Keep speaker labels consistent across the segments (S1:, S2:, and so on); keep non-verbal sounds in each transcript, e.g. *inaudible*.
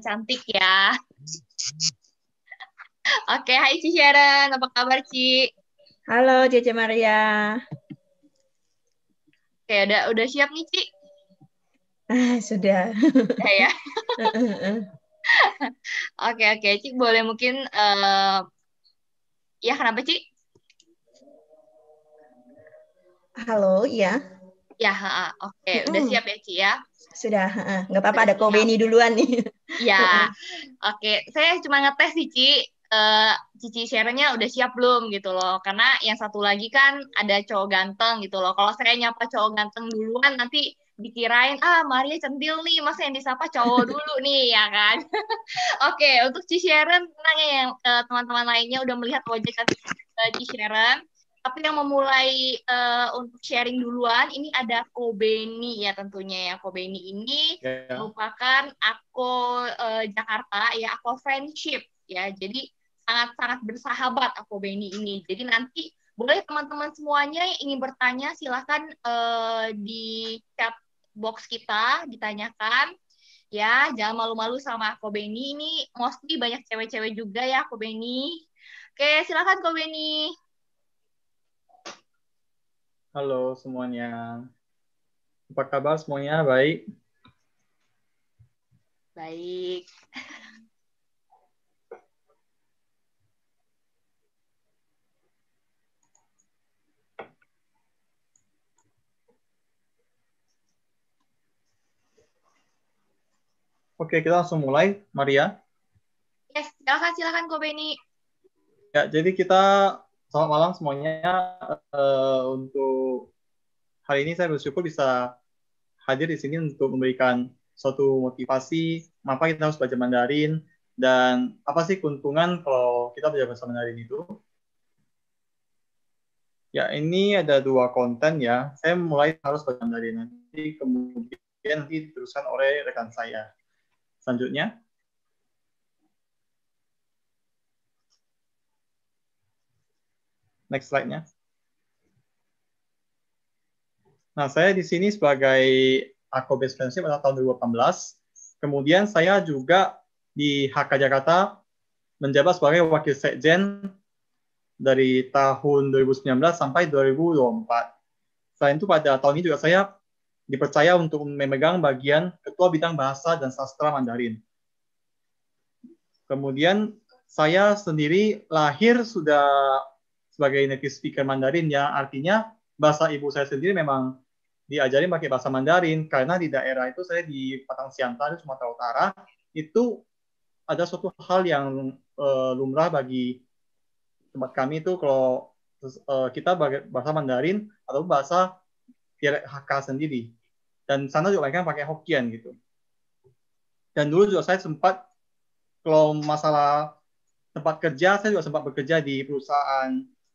S1: cantik ya. Oke, hai Ci Sharon, apa kabar Ci? Halo Cece Maria. Oke, udah udah siap nih Ci?
S2: Ah, sudah. Sudah ya.
S1: *laughs* Oke oke, Cik boleh mungkin uh, ya kenapa Cik? Halo, iya. ya? Ya, oke, okay. udah siap ya Ci ya?
S2: Sudah, nggak apa-apa ada Kobeni duluan
S3: nih. *laughs*
S1: Ya, oke. Okay. Saya cuma ngetes sih, Ci. Uh, Cici share-nya udah siap belum gitu loh. Karena yang satu lagi kan ada cowok ganteng gitu loh. Kalau saya nyapa cowok ganteng duluan nanti dikirain ah Maria centil nih masa yang disapa cowok *laughs* dulu nih ya kan *laughs* oke okay, untuk cici Sharon tenang ya yang uh, teman-teman lainnya udah melihat wajah cici Sharon tapi yang memulai uh, untuk sharing duluan ini ada Kobeni ya tentunya ya. Kobeni ini yeah. merupakan aku uh, eh, Jakarta ya aku friendship ya. Jadi sangat-sangat bersahabat aku Beni ini. Jadi nanti boleh teman-teman semuanya yang ingin bertanya silahkan uh, eh, di chat box kita ditanyakan ya jangan malu-malu sama aku Beni ini mostly banyak cewek-cewek juga ya aku Beni oke silahkan Kobeni Beni
S4: Halo semuanya. Apa kabar semuanya? Baik?
S1: Baik.
S4: Oke, kita langsung mulai, Maria.
S1: Yes, silakan silakan Kobeni.
S4: Ya, jadi kita Selamat malam semuanya. Uh, untuk hari ini saya bersyukur bisa hadir di sini untuk memberikan suatu motivasi mengapa kita harus belajar Mandarin dan apa sih keuntungan kalau kita belajar bahasa Mandarin itu. Ya, ini ada dua konten ya. Saya mulai harus belajar Mandarin nanti kemudian diteruskan oleh rekan saya. Selanjutnya. Next slide-nya. Nah, saya di sini sebagai Akobes Friendship pada tahun 2018. Kemudian saya juga di HK Jakarta menjabat sebagai Wakil Sekjen dari tahun 2019 sampai 2024. Selain itu pada tahun ini juga saya dipercaya untuk memegang bagian Ketua Bidang Bahasa dan Sastra Mandarin. Kemudian saya sendiri lahir sudah sebagai native speaker Mandarin ya artinya bahasa ibu saya sendiri memang diajarin pakai bahasa Mandarin karena di daerah itu saya di Patang Siantar Sumatera Utara itu ada suatu hal yang uh, lumrah bagi tempat kami itu kalau uh, kita bahasa Mandarin atau bahasa dialek Hakka sendiri dan sana juga mereka pakai Hokkien gitu dan dulu juga saya sempat kalau masalah tempat kerja saya juga sempat bekerja di perusahaan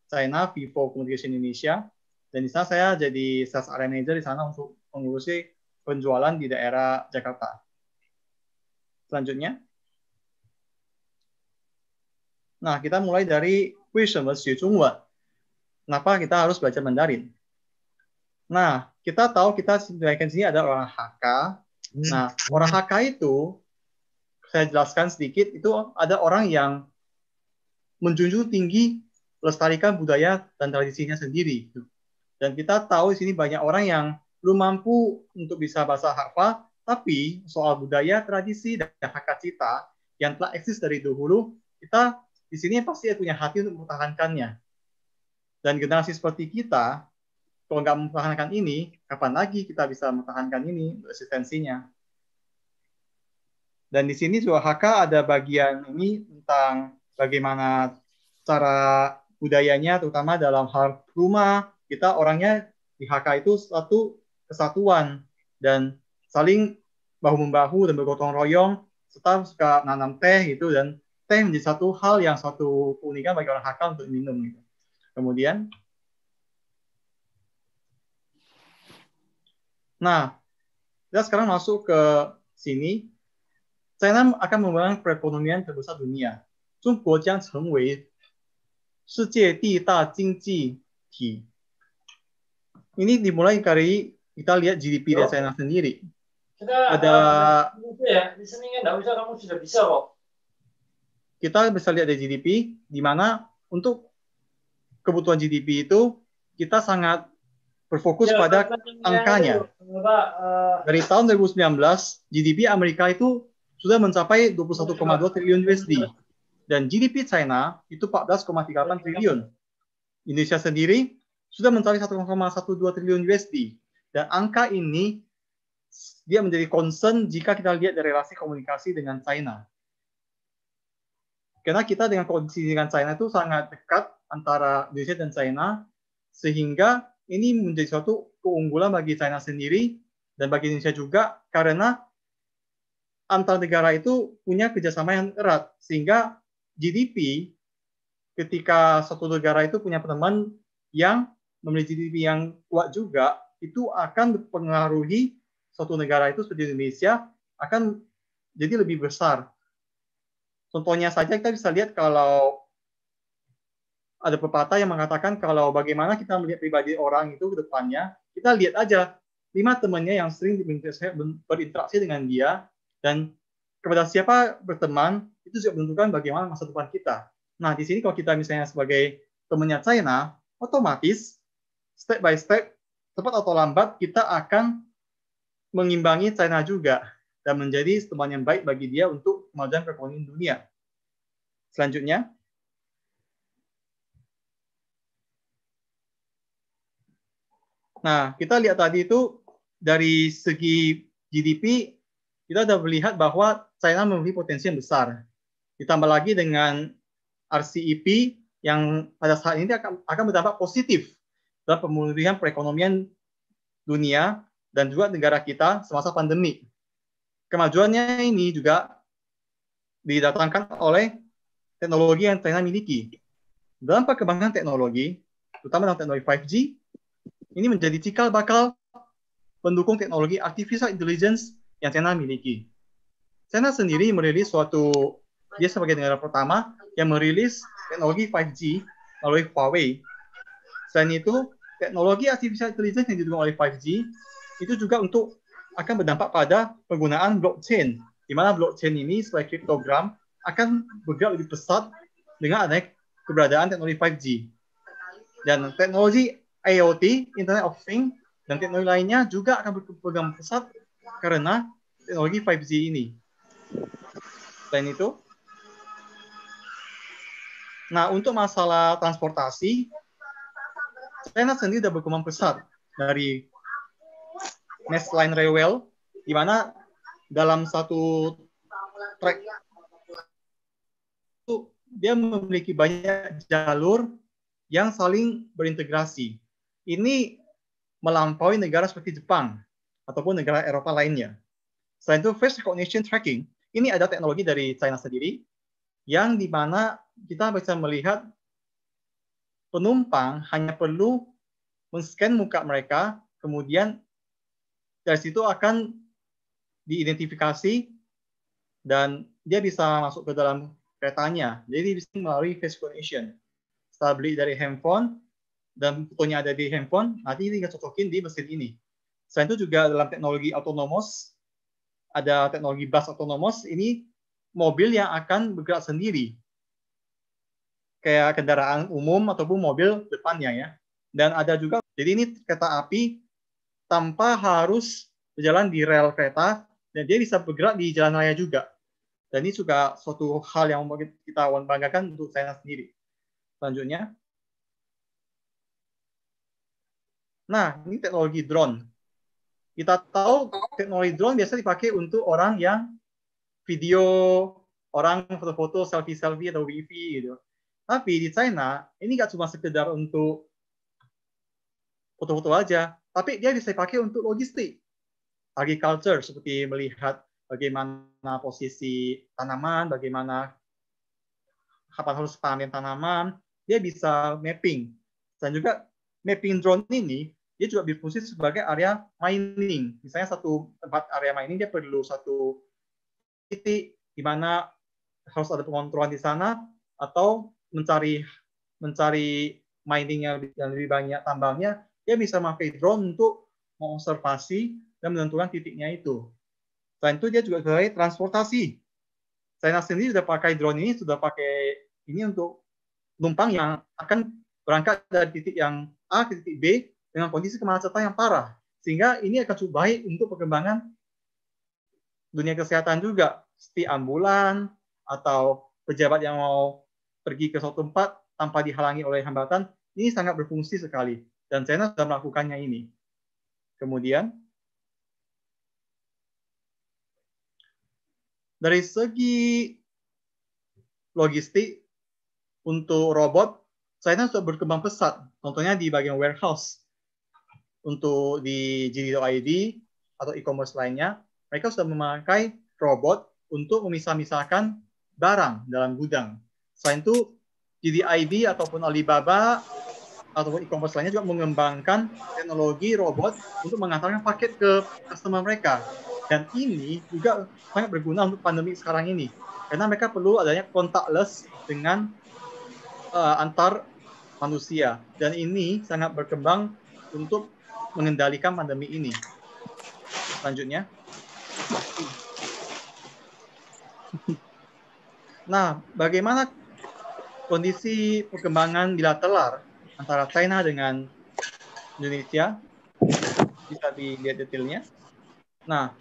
S4: China Vivo Communication Indonesia dan di sana saya jadi sales area manager di sana untuk mengurusi penjualan di daerah Jakarta. Selanjutnya. Nah, kita mulai dari question Zhongguan. Kenapa kita harus belajar Mandarin? Nah, kita tahu kita di sini ada orang HK. Hmm. Nah, orang HK itu saya jelaskan sedikit itu ada orang yang menjunjung tinggi lestarikan budaya dan tradisinya sendiri. Gitu. Dan kita tahu di sini banyak orang yang belum mampu untuk bisa bahasa harfa, tapi soal budaya, tradisi, dan hakikat cita yang telah eksis dari dahulu, kita di sini pasti punya hati untuk mempertahankannya. Dan generasi seperti kita, kalau nggak mempertahankan ini, kapan lagi kita bisa mempertahankan ini resistensinya? Dan di sini juga HK ada bagian ini tentang bagaimana cara budayanya terutama dalam hal rumah kita orangnya di HK itu satu kesatuan dan saling bahu membahu dan bergotong royong serta suka nanam teh gitu dan teh menjadi satu hal yang satu keunikan bagi orang HK untuk minum gitu. Kemudian Nah, kita sekarang masuk ke sini. China akan membangun perekonomian terbesar dunia. 中国将成为世界第一大经济体. Ini dimulai dari kita lihat GDP dari China sendiri.
S5: Kita ada eh, ya, di sini kan bisa kamu sudah bisa kok.
S4: Kita bisa lihat dari GDP di mana untuk kebutuhan GDP itu kita sangat berfokus ya, pada kan, kan, angkanya.
S5: Itu, Pak, uh,
S4: dari tahun 2019 GDP Amerika itu sudah mencapai 21,2 triliun USD. Dan GDP China itu 14,38 triliun. Indonesia sendiri sudah mencapai 1,12 triliun USD. Dan angka ini dia menjadi concern jika kita lihat dari relasi komunikasi dengan China. Karena kita dengan kondisi dengan China itu sangat dekat antara Indonesia dan China, sehingga ini menjadi suatu keunggulan bagi China sendiri dan bagi Indonesia juga karena antar negara itu punya kerjasama yang erat sehingga GDP ketika satu negara itu punya teman yang memiliki GDP yang kuat juga itu akan mempengaruhi satu negara itu seperti Indonesia akan jadi lebih besar. Contohnya saja kita bisa lihat kalau ada pepatah yang mengatakan kalau bagaimana kita melihat pribadi orang itu ke depannya, kita lihat aja lima temannya yang sering berinteraksi dengan dia dan kepada siapa berteman itu juga menentukan bagaimana masa depan kita. Nah, di sini kalau kita misalnya sebagai temannya China, otomatis step by step, cepat atau lambat kita akan mengimbangi China juga dan menjadi teman yang baik bagi dia untuk kemajuan perekonomian dunia. Selanjutnya, nah kita lihat tadi itu dari segi GDP kita sudah melihat bahwa China memiliki potensi yang besar. Ditambah lagi dengan RCEP yang pada saat ini akan, akan berdampak positif dalam pemulihan perekonomian dunia dan juga negara kita semasa pandemi. Kemajuannya ini juga didatangkan oleh teknologi yang China miliki. Dalam perkembangan teknologi, terutama dalam teknologi 5G, ini menjadi cikal bakal pendukung teknologi artificial intelligence yang China miliki. China sendiri merilis suatu dia sebagai negara pertama yang merilis teknologi 5G melalui Huawei. Selain itu, teknologi artificial intelligence yang didukung oleh 5G itu juga untuk akan berdampak pada penggunaan blockchain, di mana blockchain ini sebagai kriptogram akan bergerak lebih pesat dengan adanya keberadaan teknologi 5G. Dan teknologi IoT, Internet of Things, dan teknologi lainnya juga akan berkembang pesat karena teknologi 5G ini. Selain itu, nah untuk masalah transportasi, China sendiri sudah berkembang besar dari Next Line Railway, di mana dalam satu track itu dia memiliki banyak jalur yang saling berintegrasi. Ini melampaui negara seperti Jepang ataupun negara Eropa lainnya. Selain itu, face recognition tracking ini ada teknologi dari China sendiri yang di mana kita bisa melihat penumpang hanya perlu men-scan muka mereka, kemudian dari situ akan diidentifikasi dan dia bisa masuk ke dalam keretanya. Jadi bisa melalui face recognition. Setelah beli dari handphone dan fotonya ada di handphone, nanti ini cocokin di mesin ini. Selain itu juga dalam teknologi autonomous, ada teknologi bus autonomous ini mobil yang akan bergerak sendiri kayak kendaraan umum ataupun mobil depannya ya dan ada juga jadi ini kereta api tanpa harus berjalan di rel kereta dan dia bisa bergerak di jalan raya juga dan ini juga suatu hal yang kita banggakan untuk saya sendiri selanjutnya nah ini teknologi drone kita tahu teknologi drone biasa dipakai untuk orang yang video, orang foto-foto, selfie-selfie atau wifi gitu. Tapi di China ini nggak cuma sekedar untuk foto-foto aja, tapi dia bisa dipakai untuk logistik, agriculture seperti melihat bagaimana posisi tanaman, bagaimana kapan harus panen tanaman, dia bisa mapping. Dan juga mapping drone ini dia juga berfungsi sebagai area mining. Misalnya satu tempat area mining dia perlu satu titik di mana harus ada pengontrolan di sana atau mencari mencari mining yang lebih, yang lebih banyak tambangnya, dia bisa memakai drone untuk mengobservasi dan menentukan titiknya itu. Selain itu dia juga sebagai transportasi. China sendiri sudah pakai drone ini, sudah pakai ini untuk penumpang yang akan berangkat dari titik yang A ke titik B dengan kondisi kemacetan yang parah. Sehingga ini akan cukup baik untuk perkembangan dunia kesehatan juga. Seperti ambulan atau pejabat yang mau pergi ke suatu tempat tanpa dihalangi oleh hambatan, ini sangat berfungsi sekali. Dan China sudah melakukannya ini. Kemudian, dari segi logistik untuk robot, China sudah berkembang pesat. Contohnya di bagian warehouse untuk di ID atau e-commerce lainnya, mereka sudah memakai robot untuk memisah-misahkan barang dalam gudang. Selain itu, ID ataupun Alibaba ataupun e-commerce lainnya juga mengembangkan teknologi robot untuk mengantarkan paket ke customer mereka. Dan ini juga sangat berguna untuk pandemi sekarang ini. Karena mereka perlu adanya contactless dengan uh, antar manusia. Dan ini sangat berkembang untuk mengendalikan pandemi ini. Selanjutnya. *laughs* Nah, bagaimana kondisi perkembangan bilateral antara China dengan Indonesia? Bisa dilihat detailnya. Nah,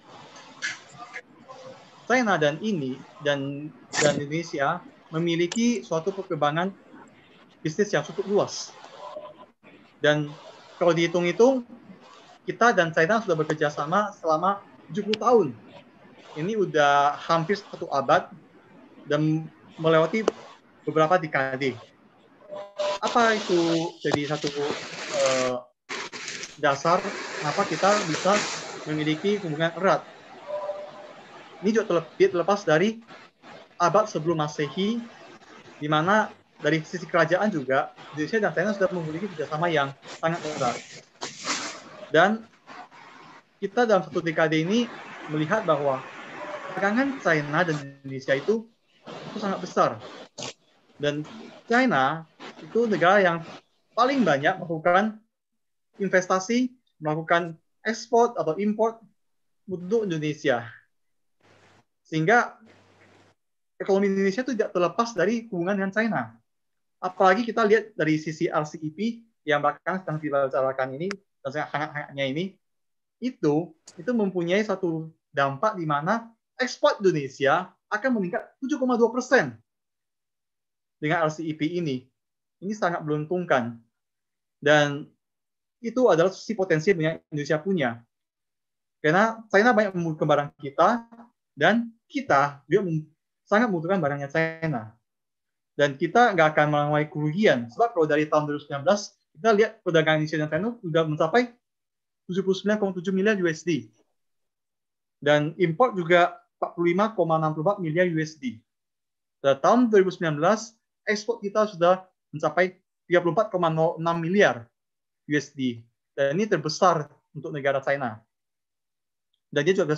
S4: China dan ini dan dan Indonesia memiliki suatu perkembangan bisnis yang cukup luas. Dan kalau dihitung-hitung, kita dan China sudah bekerja sama selama 70 tahun. Ini udah hampir satu abad dan melewati beberapa dekade. Apa itu jadi satu uh, dasar apa kita bisa memiliki hubungan erat? Ini juga terlepas dari abad sebelum masehi, di mana dari sisi kerajaan juga Indonesia dan China sudah memiliki kerjasama yang sangat erat. Dan kita dalam satu dekade ini melihat bahwa perdagangan China dan Indonesia itu, itu sangat besar. Dan China itu negara yang paling banyak melakukan investasi, melakukan ekspor atau import untuk Indonesia. Sehingga ekonomi Indonesia itu tidak terlepas dari hubungan dengan China. Apalagi kita lihat dari sisi RCEP yang bahkan sedang dibicarakan ini hangat-hangatnya ini itu itu mempunyai satu dampak di mana ekspor Indonesia akan meningkat 7,2 persen dengan RCEP ini. Ini sangat beruntungkan dan itu adalah sisi potensi yang Indonesia punya. Karena China banyak membutuhkan barang kita dan kita dia sangat membutuhkan barangnya China. Dan kita nggak akan mengalami kerugian sebab kalau dari tahun 2019 kita lihat perdagangan Indonesia dan Thailand sudah mencapai 79,7 miliar USD. Dan import juga 45,64 miliar USD. Dan tahun 2019, ekspor kita sudah mencapai 34,06 miliar USD. Dan ini terbesar untuk negara China. Dan dia juga,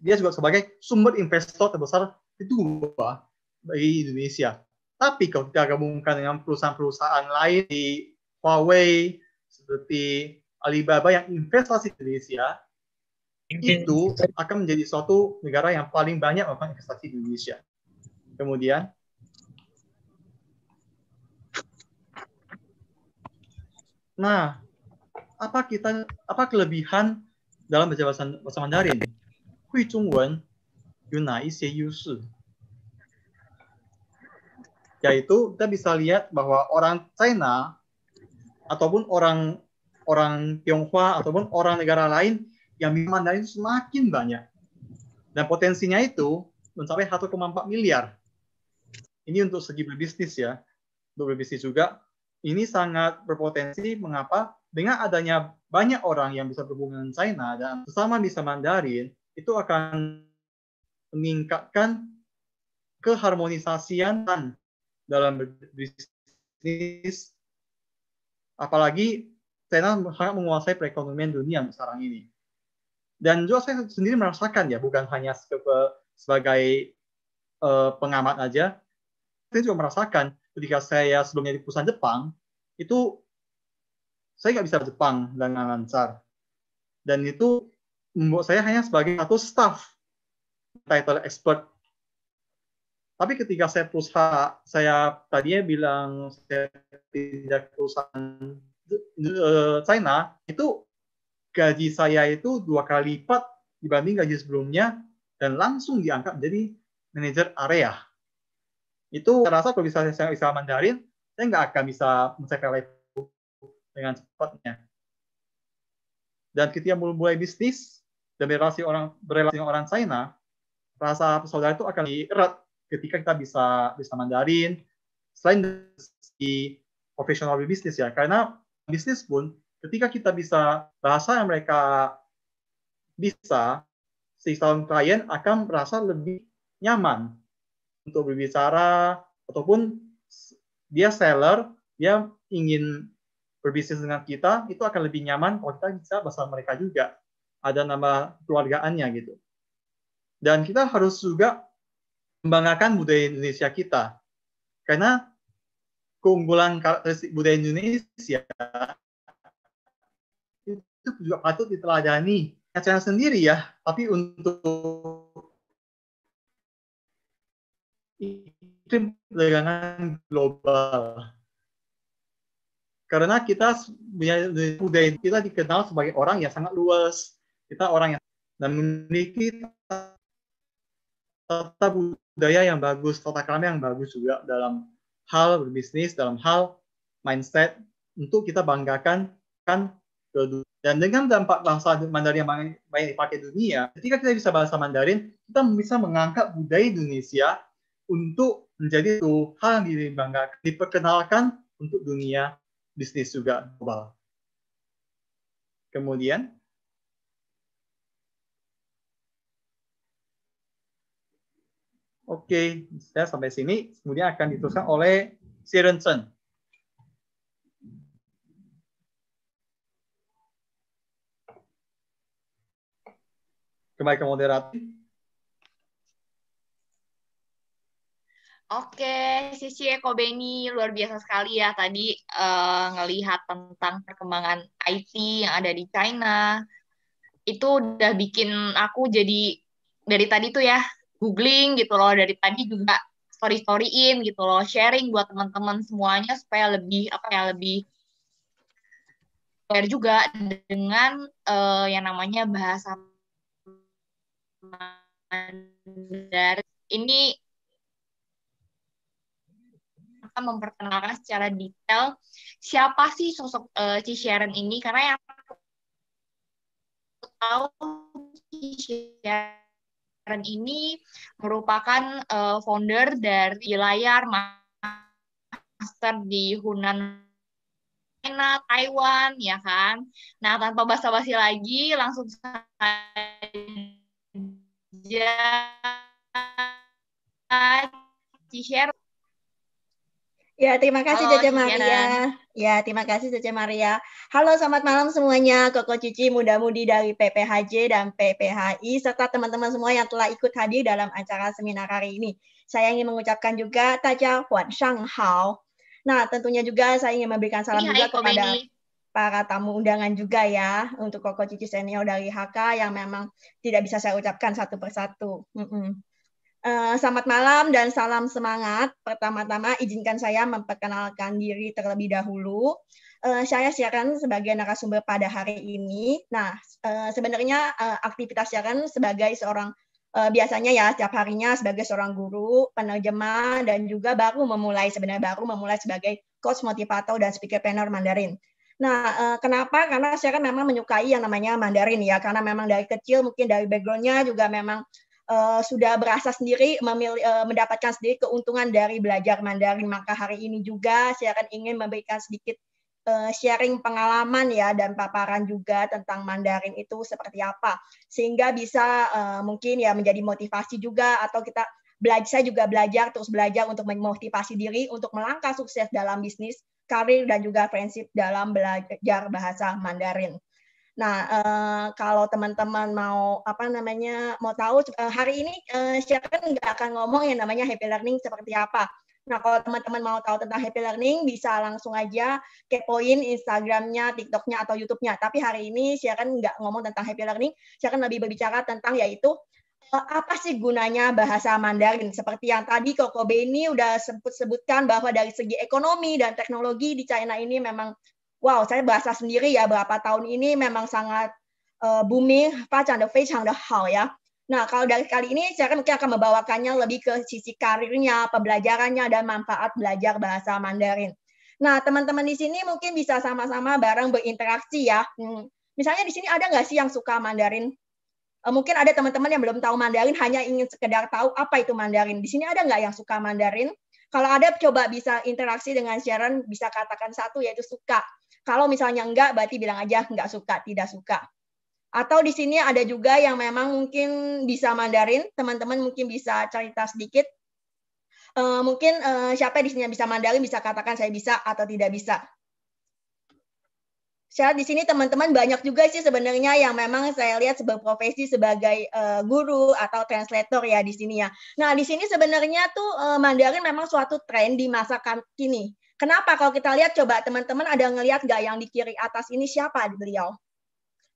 S4: dia juga sebagai sumber investor terbesar kedua bagi Indonesia. Tapi kalau kita gabungkan dengan perusahaan-perusahaan lain di Huawei, seperti Alibaba yang investasi di Indonesia, itu akan menjadi suatu negara yang paling banyak melakukan investasi di Indonesia. Kemudian, nah, apa kita apa kelebihan dalam bahasa bahasa Mandarin? Hui Zhongwen, Yunai Yusi. Yaitu kita bisa lihat bahwa orang China ataupun orang orang Tionghoa ataupun orang negara lain yang bisa Mandarin semakin banyak. Dan potensinya itu mencapai 1,4 miliar. Ini untuk segi berbisnis ya. Untuk berbisnis juga ini sangat berpotensi mengapa dengan adanya banyak orang yang bisa berhubungan dengan China dan sesama bisa Mandarin itu akan meningkatkan keharmonisasian dalam bisnis Apalagi China sangat menguasai perekonomian dunia sekarang ini. Dan juga saya sendiri merasakan ya, bukan hanya sebagai uh, pengamat aja, saya juga merasakan ketika saya sebelumnya di perusahaan Jepang, itu saya nggak bisa Jepang dengan lancar. Dan itu membuat saya hanya sebagai satu staff, title expert tapi ketika saya perusahaan, saya tadinya bilang saya tidak perusahaan eh, China, itu gaji saya itu dua kali lipat dibanding gaji sebelumnya dan langsung diangkat menjadi manajer area. Itu saya rasa kalau bisa saya bisa Mandarin, saya nggak akan bisa mencapai level dengan cepatnya. Dan ketika mulai bisnis dan berrelasi orang berrelasi orang China, rasa persaudaraan itu akan erat ketika kita bisa bisa Mandarin selain di profesional bisnis ya karena bisnis pun ketika kita bisa bahasa yang mereka bisa si calon klien akan merasa lebih nyaman untuk berbicara ataupun dia seller dia ingin berbisnis dengan kita itu akan lebih nyaman kalau kita bisa bahasa mereka juga ada nama keluargaannya gitu dan kita harus juga membanggakan budaya Indonesia kita. Karena keunggulan karakteristik budaya Indonesia itu juga patut diteladani. Acara sendiri ya, tapi untuk iklim perdagangan global. Karena kita budaya kita dikenal sebagai orang yang sangat luas, kita orang yang dan memiliki tata budaya budaya yang bagus, tata krama yang bagus juga dalam hal berbisnis, dalam hal mindset untuk kita banggakan kan ke dunia. Dan dengan dampak bahasa Mandarin yang banyak dipakai dunia, ketika kita bisa bahasa Mandarin, kita bisa mengangkat budaya Indonesia untuk menjadi satu hal yang dibanggakan, diperkenalkan untuk dunia bisnis juga global. Kemudian, Oke, okay. saya sampai sini. Kemudian akan diteruskan oleh Sirensen. Kembali ke moderator.
S1: Oke, Sisi Eko Beni, luar biasa sekali ya tadi uh, ngelihat tentang perkembangan IT yang ada di China. Itu udah bikin aku jadi dari tadi tuh ya googling gitu loh dari tadi juga story storyin gitu loh sharing buat teman-teman semuanya supaya lebih apa ya lebih aware juga dengan uh, yang namanya bahasa
S5: Mandarin
S1: ini akan memperkenalkan secara detail siapa sih sosok uh, eh, Ci Sharon ini karena yang tahu si Sharon Karen ini merupakan uh, founder dari layar master di Hunan China, Taiwan, ya kan? Nah, tanpa basa-basi lagi, langsung saja di-share
S2: Ya, terima kasih Caca Maria. Ya, terima kasih Caca Maria. Halo, selamat malam semuanya. Koko Cici, muda-mudi dari PPHJ dan PPHI, serta teman-teman semua yang telah ikut hadir dalam acara seminar hari ini. Saya ingin mengucapkan juga Taja Huan Shang Hao. Nah, tentunya juga saya ingin memberikan salam iya, juga kepada para tamu undangan juga ya, untuk Koko Cici Senior dari HK yang memang tidak bisa saya ucapkan satu persatu. Mm -mm. Uh, selamat malam dan salam semangat. Pertama-tama izinkan saya memperkenalkan diri terlebih dahulu. Eh, saya siaran sebagai narasumber pada hari ini. Nah, eh, sebenarnya uh, aktivitas siaran sebagai seorang biasanya ya setiap harinya sebagai seorang guru, penerjemah dan juga baru memulai sebenarnya baru memulai sebagai coach motivator dan speaker planner Mandarin. Nah, kenapa? Karena saya kan memang menyukai yang namanya Mandarin ya, karena memang dari kecil mungkin dari backgroundnya juga memang uh, sudah berasa sendiri memilih, eh, uh, mendapatkan sendiri keuntungan dari belajar Mandarin. Maka hari ini juga saya akan ingin memberikan sedikit uh, sharing pengalaman ya dan paparan juga tentang Mandarin itu seperti apa sehingga bisa uh, mungkin ya menjadi motivasi juga atau kita belajar saya juga belajar terus belajar untuk memotivasi diri untuk melangkah sukses dalam bisnis karir dan juga prinsip dalam belajar bahasa Mandarin. Nah, uh, kalau teman-teman mau apa namanya mau tahu uh, hari ini uh, kan nggak akan ngomong yang namanya happy learning seperti apa. Nah, kalau teman-teman mau tahu tentang happy learning, bisa langsung aja kepoin Instagramnya, TikToknya, atau YouTube-nya. Tapi hari ini saya kan nggak ngomong tentang happy learning, saya kan lebih berbicara tentang yaitu apa sih gunanya bahasa Mandarin? Seperti yang tadi Koko Beni udah sebut sebutkan bahwa dari segi ekonomi dan teknologi di China ini memang wow saya bahasa sendiri ya berapa tahun ini memang sangat uh, booming, ya. Nah, kalau dari kali ini saya kan mungkin akan membawakannya lebih ke sisi karirnya, pembelajarannya, dan manfaat belajar bahasa Mandarin. Nah, teman-teman di sini mungkin bisa sama-sama bareng berinteraksi ya. Hmm. Misalnya di sini ada nggak sih yang suka Mandarin? Eh, mungkin ada teman-teman yang belum tahu Mandarin, hanya ingin sekedar tahu apa itu Mandarin. Di sini ada nggak yang suka Mandarin? Kalau ada, coba bisa interaksi dengan Sharon, bisa katakan satu, yaitu suka. Kalau misalnya enggak, berarti bilang aja enggak suka, tidak suka. Atau di sini ada juga yang memang mungkin bisa Mandarin, teman-teman mungkin bisa cerita sedikit. Uh, mungkin uh, siapa di sini yang bisa Mandarin bisa katakan saya bisa atau tidak bisa. Saya di sini teman-teman banyak juga sih sebenarnya yang memang saya lihat sebagai profesi sebagai eh, guru atau translator ya di sini ya. Nah di sini sebenarnya tuh Mandarin memang suatu tren di masa kan-, kini Kenapa kalau kita lihat coba teman-teman ada ngelihat nggak yang di kiri atas ini siapa beliau?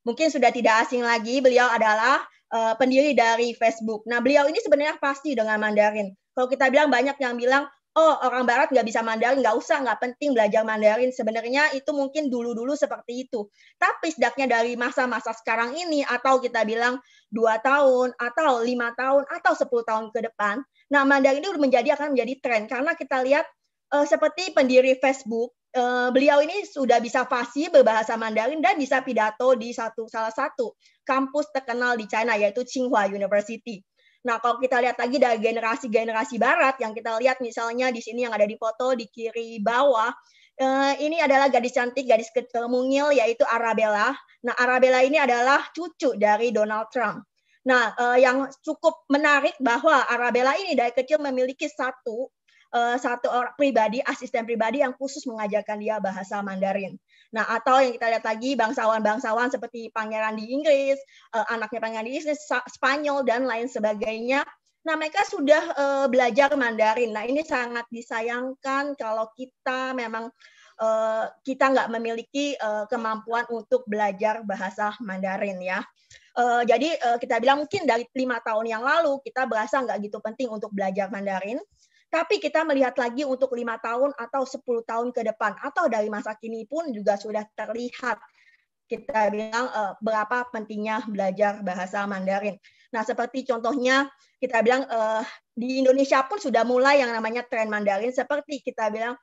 S2: Mungkin sudah tidak asing lagi beliau adalah uh, pendiri dari Facebook. Nah beliau ini sebenarnya pasti dengan Mandarin. Kalau kita bilang banyak yang bilang oh orang Barat nggak bisa Mandarin nggak usah nggak penting belajar Mandarin. Sebenarnya itu mungkin dulu-dulu seperti itu. Tapi sedaknya dari masa-masa sekarang ini atau kita bilang dua tahun atau lima tahun atau sepuluh tahun ke depan, nah Mandarin itu menjadi akan menjadi tren karena kita lihat uh, seperti pendiri Facebook, uh, beliau ini sudah bisa fasih berbahasa Mandarin dan bisa pidato di satu salah satu kampus terkenal di China yaitu Tsinghua University. Nah, kalau kita lihat lagi dari generasi-generasi barat yang kita lihat misalnya di sini yang ada di foto di kiri bawah, eh, ini adalah gadis cantik, gadis mungil yaitu Arabella. Nah, Arabella ini adalah cucu dari Donald Trump. Nah, eh, yang cukup menarik bahwa Arabella ini dari kecil memiliki satu Eh, satu orang pribadi, asisten pribadi yang khusus mengajarkan dia bahasa Mandarin. Nah, atau yang kita lihat lagi bangsawan-bangsawan seperti pangeran di Inggris, uh, anaknya pangeran di Inggris, Spanyol dan lain sebagainya. Nah, mereka sudah uh, belajar Mandarin. Nah, ini sangat disayangkan kalau kita memang uh, kita nggak memiliki uh, kemampuan untuk belajar bahasa Mandarin ya. Uh, jadi uh, kita bilang mungkin dari lima tahun yang lalu kita berasa nggak gitu penting untuk belajar Mandarin. Tapi kita melihat lagi untuk lima tahun atau 10 tahun ke depan atau dari masa kini pun juga sudah terlihat kita bilang uh, berapa pentingnya belajar bahasa Mandarin. Nah, seperti contohnya kita bilang uh, di Indonesia pun sudah mulai yang namanya tren Mandarin seperti kita bilang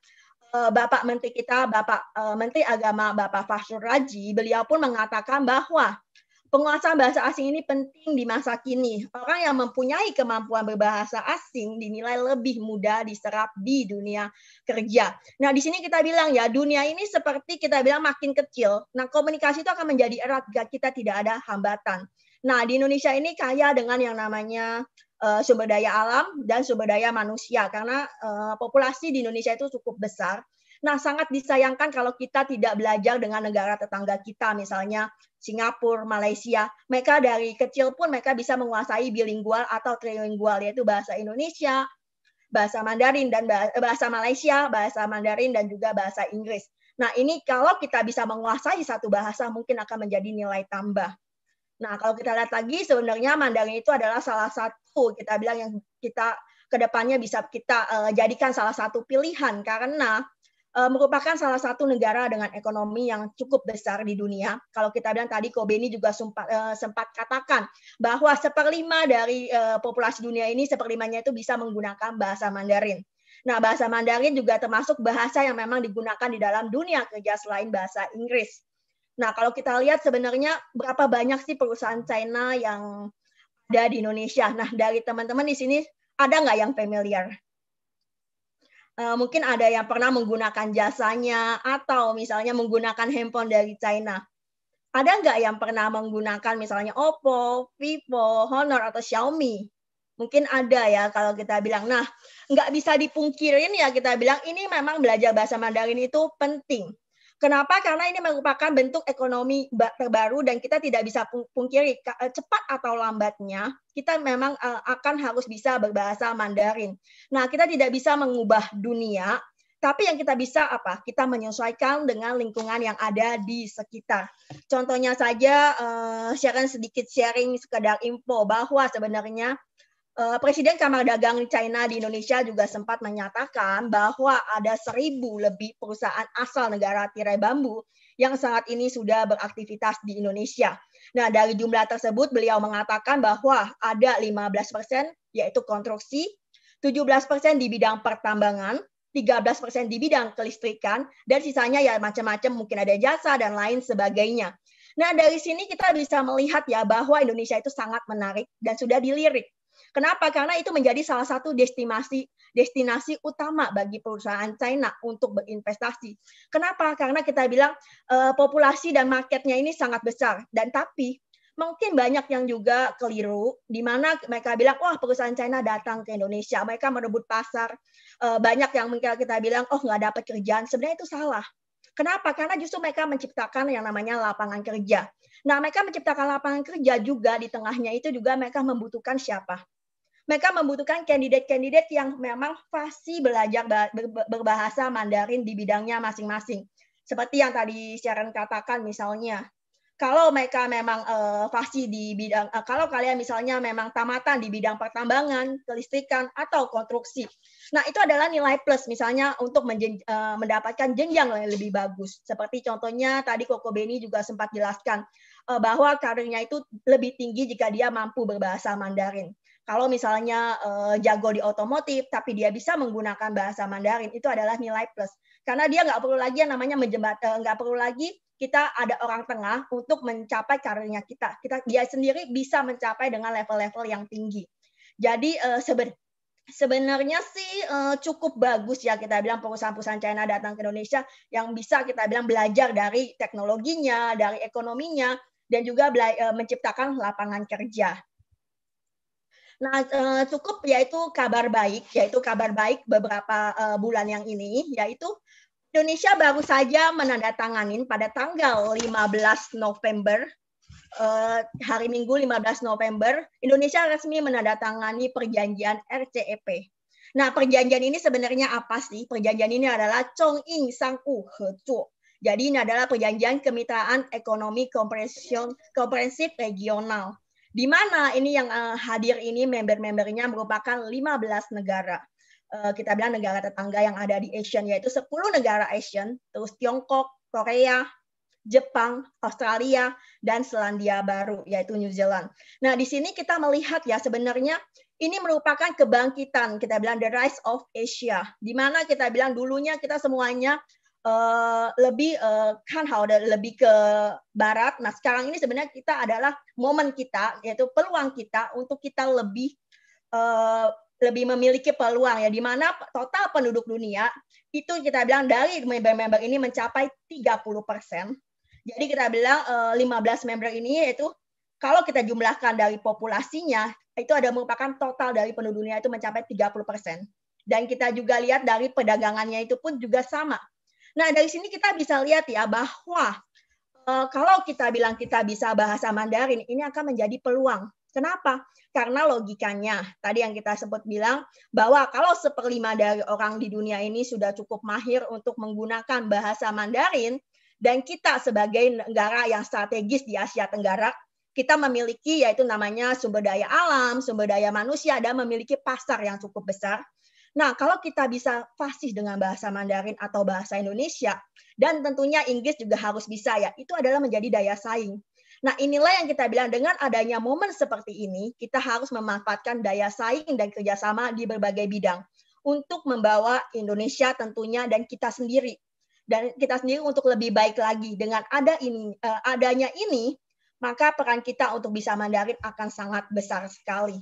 S2: uh, Bapak Menteri kita, Bapak uh, Menteri Agama Bapak Fahsur Raji, beliau pun mengatakan bahwa Penguasaan bahasa asing ini penting di masa kini. Orang yang mempunyai kemampuan berbahasa asing dinilai lebih mudah diserap di dunia kerja. Nah, di sini kita bilang ya, dunia ini seperti kita bilang makin kecil. Nah, komunikasi itu akan menjadi erat jika kita tidak ada hambatan. Nah, di Indonesia ini kaya dengan yang namanya uh, sumber daya alam dan sumber daya manusia karena uh, populasi di Indonesia itu cukup besar Nah, sangat disayangkan kalau kita tidak belajar dengan negara tetangga kita, misalnya Singapura, Malaysia. Mereka dari kecil pun mereka bisa menguasai bilingual atau trilingual, yaitu bahasa Indonesia, bahasa Mandarin, dan eh, bahasa Malaysia, bahasa Mandarin, dan juga bahasa Inggris. Nah, ini kalau kita bisa menguasai satu bahasa, mungkin akan menjadi nilai tambah. Nah, kalau kita lihat lagi, sebenarnya Mandarin itu adalah salah satu, kita bilang yang kita kedepannya bisa kita uh, jadikan salah satu pilihan karena Eh, merupakan salah satu negara dengan ekonomi yang cukup besar di dunia. Kalau kita bilang tadi Kobe ini juga sempat, eh, sempat katakan bahwa seperlima dari eh, populasi dunia ini seperlimanya itu bisa menggunakan bahasa Mandarin. Nah, bahasa Mandarin juga termasuk bahasa yang memang digunakan di dalam dunia kerja selain bahasa Inggris. Nah, kalau kita lihat sebenarnya berapa banyak sih perusahaan China yang ada di Indonesia. Nah, dari teman-teman di sini ada nggak yang familiar? Eh, mungkin ada yang pernah menggunakan jasanya atau misalnya menggunakan handphone dari China. Ada nggak yang pernah menggunakan misalnya Oppo, Vivo, Honor atau Xiaomi? Mungkin ada ya kalau kita bilang. Nah, nggak bisa dipungkirin ya kita bilang ini memang belajar bahasa Mandarin itu penting Kenapa? Karena ini merupakan bentuk ekonomi terbaru dan kita tidak bisa pungkiri eh, cepat atau lambatnya kita memang eh, akan harus bisa berbahasa Mandarin. Nah, kita tidak bisa mengubah dunia, tapi yang kita bisa apa? Kita menyesuaikan dengan lingkungan yang ada di sekitar. Contohnya saja eh, sharing sedikit sharing sekedar info bahwa sebenarnya Eh, Presiden Kamar Dagang China di Indonesia juga sempat menyatakan bahwa ada seribu lebih perusahaan asal negara tirai bambu yang saat ini sudah beraktivitas di Indonesia. Nah, dari jumlah tersebut beliau mengatakan bahwa ada 15 persen yaitu konstruksi, 17 persen di bidang pertambangan, 13 persen di bidang kelistrikan, dan sisanya ya macam-macam mungkin ada jasa dan lain sebagainya. Nah, dari sini kita bisa melihat ya bahwa Indonesia itu sangat menarik dan sudah dilirik Kenapa? Karena itu menjadi salah satu destinasi destinasi utama bagi perusahaan China untuk berinvestasi. Kenapa? Karena kita bilang eh, populasi dan marketnya ini sangat besar dan tapi mungkin banyak yang juga keliru di mana mereka bilang wah perusahaan China datang ke Indonesia mereka merebut pasar eh, banyak yang mungkin kita bilang oh nggak dapat kerjaan sebenarnya itu salah kenapa karena justru mereka menciptakan yang namanya lapangan kerja nah mereka menciptakan lapangan kerja juga di tengahnya itu juga mereka membutuhkan siapa mereka membutuhkan kandidat-kandidat yang memang fasih belajar berbahasa Mandarin di bidangnya masing-masing. Seperti yang tadi Sharon katakan misalnya, kalau mereka memang uh, fasih di bidang, uh, kalau kalian misalnya memang tamatan di bidang pertambangan, kelistrikan, atau konstruksi. Nah, itu adalah nilai plus misalnya untuk menjen, uh, mendapatkan jenjang yang lebih bagus. Seperti contohnya tadi Koko Beni juga sempat jelaskan uh, bahwa karirnya itu lebih tinggi jika dia mampu berbahasa Mandarin. Kalau misalnya eh, jago di otomotif, tapi dia bisa menggunakan bahasa Mandarin, itu adalah nilai plus. Karena dia nggak perlu lagi yang namanya menjembat, eh, nggak perlu lagi kita ada orang tengah untuk mencapai karirnya kita. Kita dia sendiri bisa mencapai dengan level-level yang tinggi. Jadi eh, seben, sebenarnya sih uh, cukup bagus ya kita bilang perusahaan-perusahaan China datang ke Indonesia yang bisa kita bilang belajar dari teknologinya, dari ekonominya, dan juga eh, menciptakan lapangan kerja. Nah, eh, cukup yaitu kabar baik, yaitu kabar baik beberapa eh, bulan yang ini, yaitu Indonesia baru saja menandatangani pada tanggal 15 November eh, hari Minggu 15 November, Indonesia resmi menandatangani perjanjian RCEP. Nah, perjanjian ini sebenarnya apa sih? Perjanjian ini adalah Chongqing Sangku Chuo. Jadi ini adalah perjanjian kemitraan ekonomi komprehensif regional di mana ini yang eh, hadir ini member-membernya merupakan 15 negara eh, kita bilang negara tetangga yang ada di Asian yaitu 10 negara Asian terus Tiongkok, Korea, Jepang, Australia dan Selandia Baru yaitu New Zealand. Nah, di sini kita melihat ya sebenarnya ini merupakan kebangkitan kita bilang the rise of Asia di mana kita bilang dulunya kita semuanya Eh, lebih uh, kan how dan lebih ke barat. Nah, sekarang ini sebenarnya kita adalah momen kita yaitu peluang kita untuk kita lebih uh, lebih memiliki peluang ya di mana total penduduk dunia itu kita bilang dari member-member ini mencapai 30%. Jadi kita bilang uh, 15 member ini yaitu kalau kita jumlahkan dari populasinya itu ada merupakan total dari penduduk dunia itu mencapai 30%. Dan kita juga lihat dari perdagangannya itu pun juga sama Nah, dari sini kita bisa lihat ya bahwa eh, kalau kita bilang kita bisa bahasa Mandarin, ini akan menjadi peluang. Kenapa? Karena logikanya tadi yang kita sebut bilang bahwa kalau seperlima dari orang di dunia ini sudah cukup mahir untuk menggunakan bahasa Mandarin, dan kita sebagai negara yang strategis di Asia Tenggara, kita memiliki yaitu namanya sumber daya alam, sumber daya manusia, dan memiliki pasar yang cukup besar. Nah, kalau kita bisa fasih dengan bahasa Mandarin atau bahasa Indonesia, dan tentunya Inggris juga harus bisa ya, itu adalah menjadi daya saing. Nah, inilah yang kita bilang dengan adanya momen seperti ini, kita harus memanfaatkan daya saing dan kerjasama di berbagai bidang untuk membawa Indonesia tentunya dan kita sendiri dan kita sendiri untuk lebih baik lagi dengan ada ini eh, adanya ini maka peran kita untuk bisa Mandarin akan sangat besar sekali.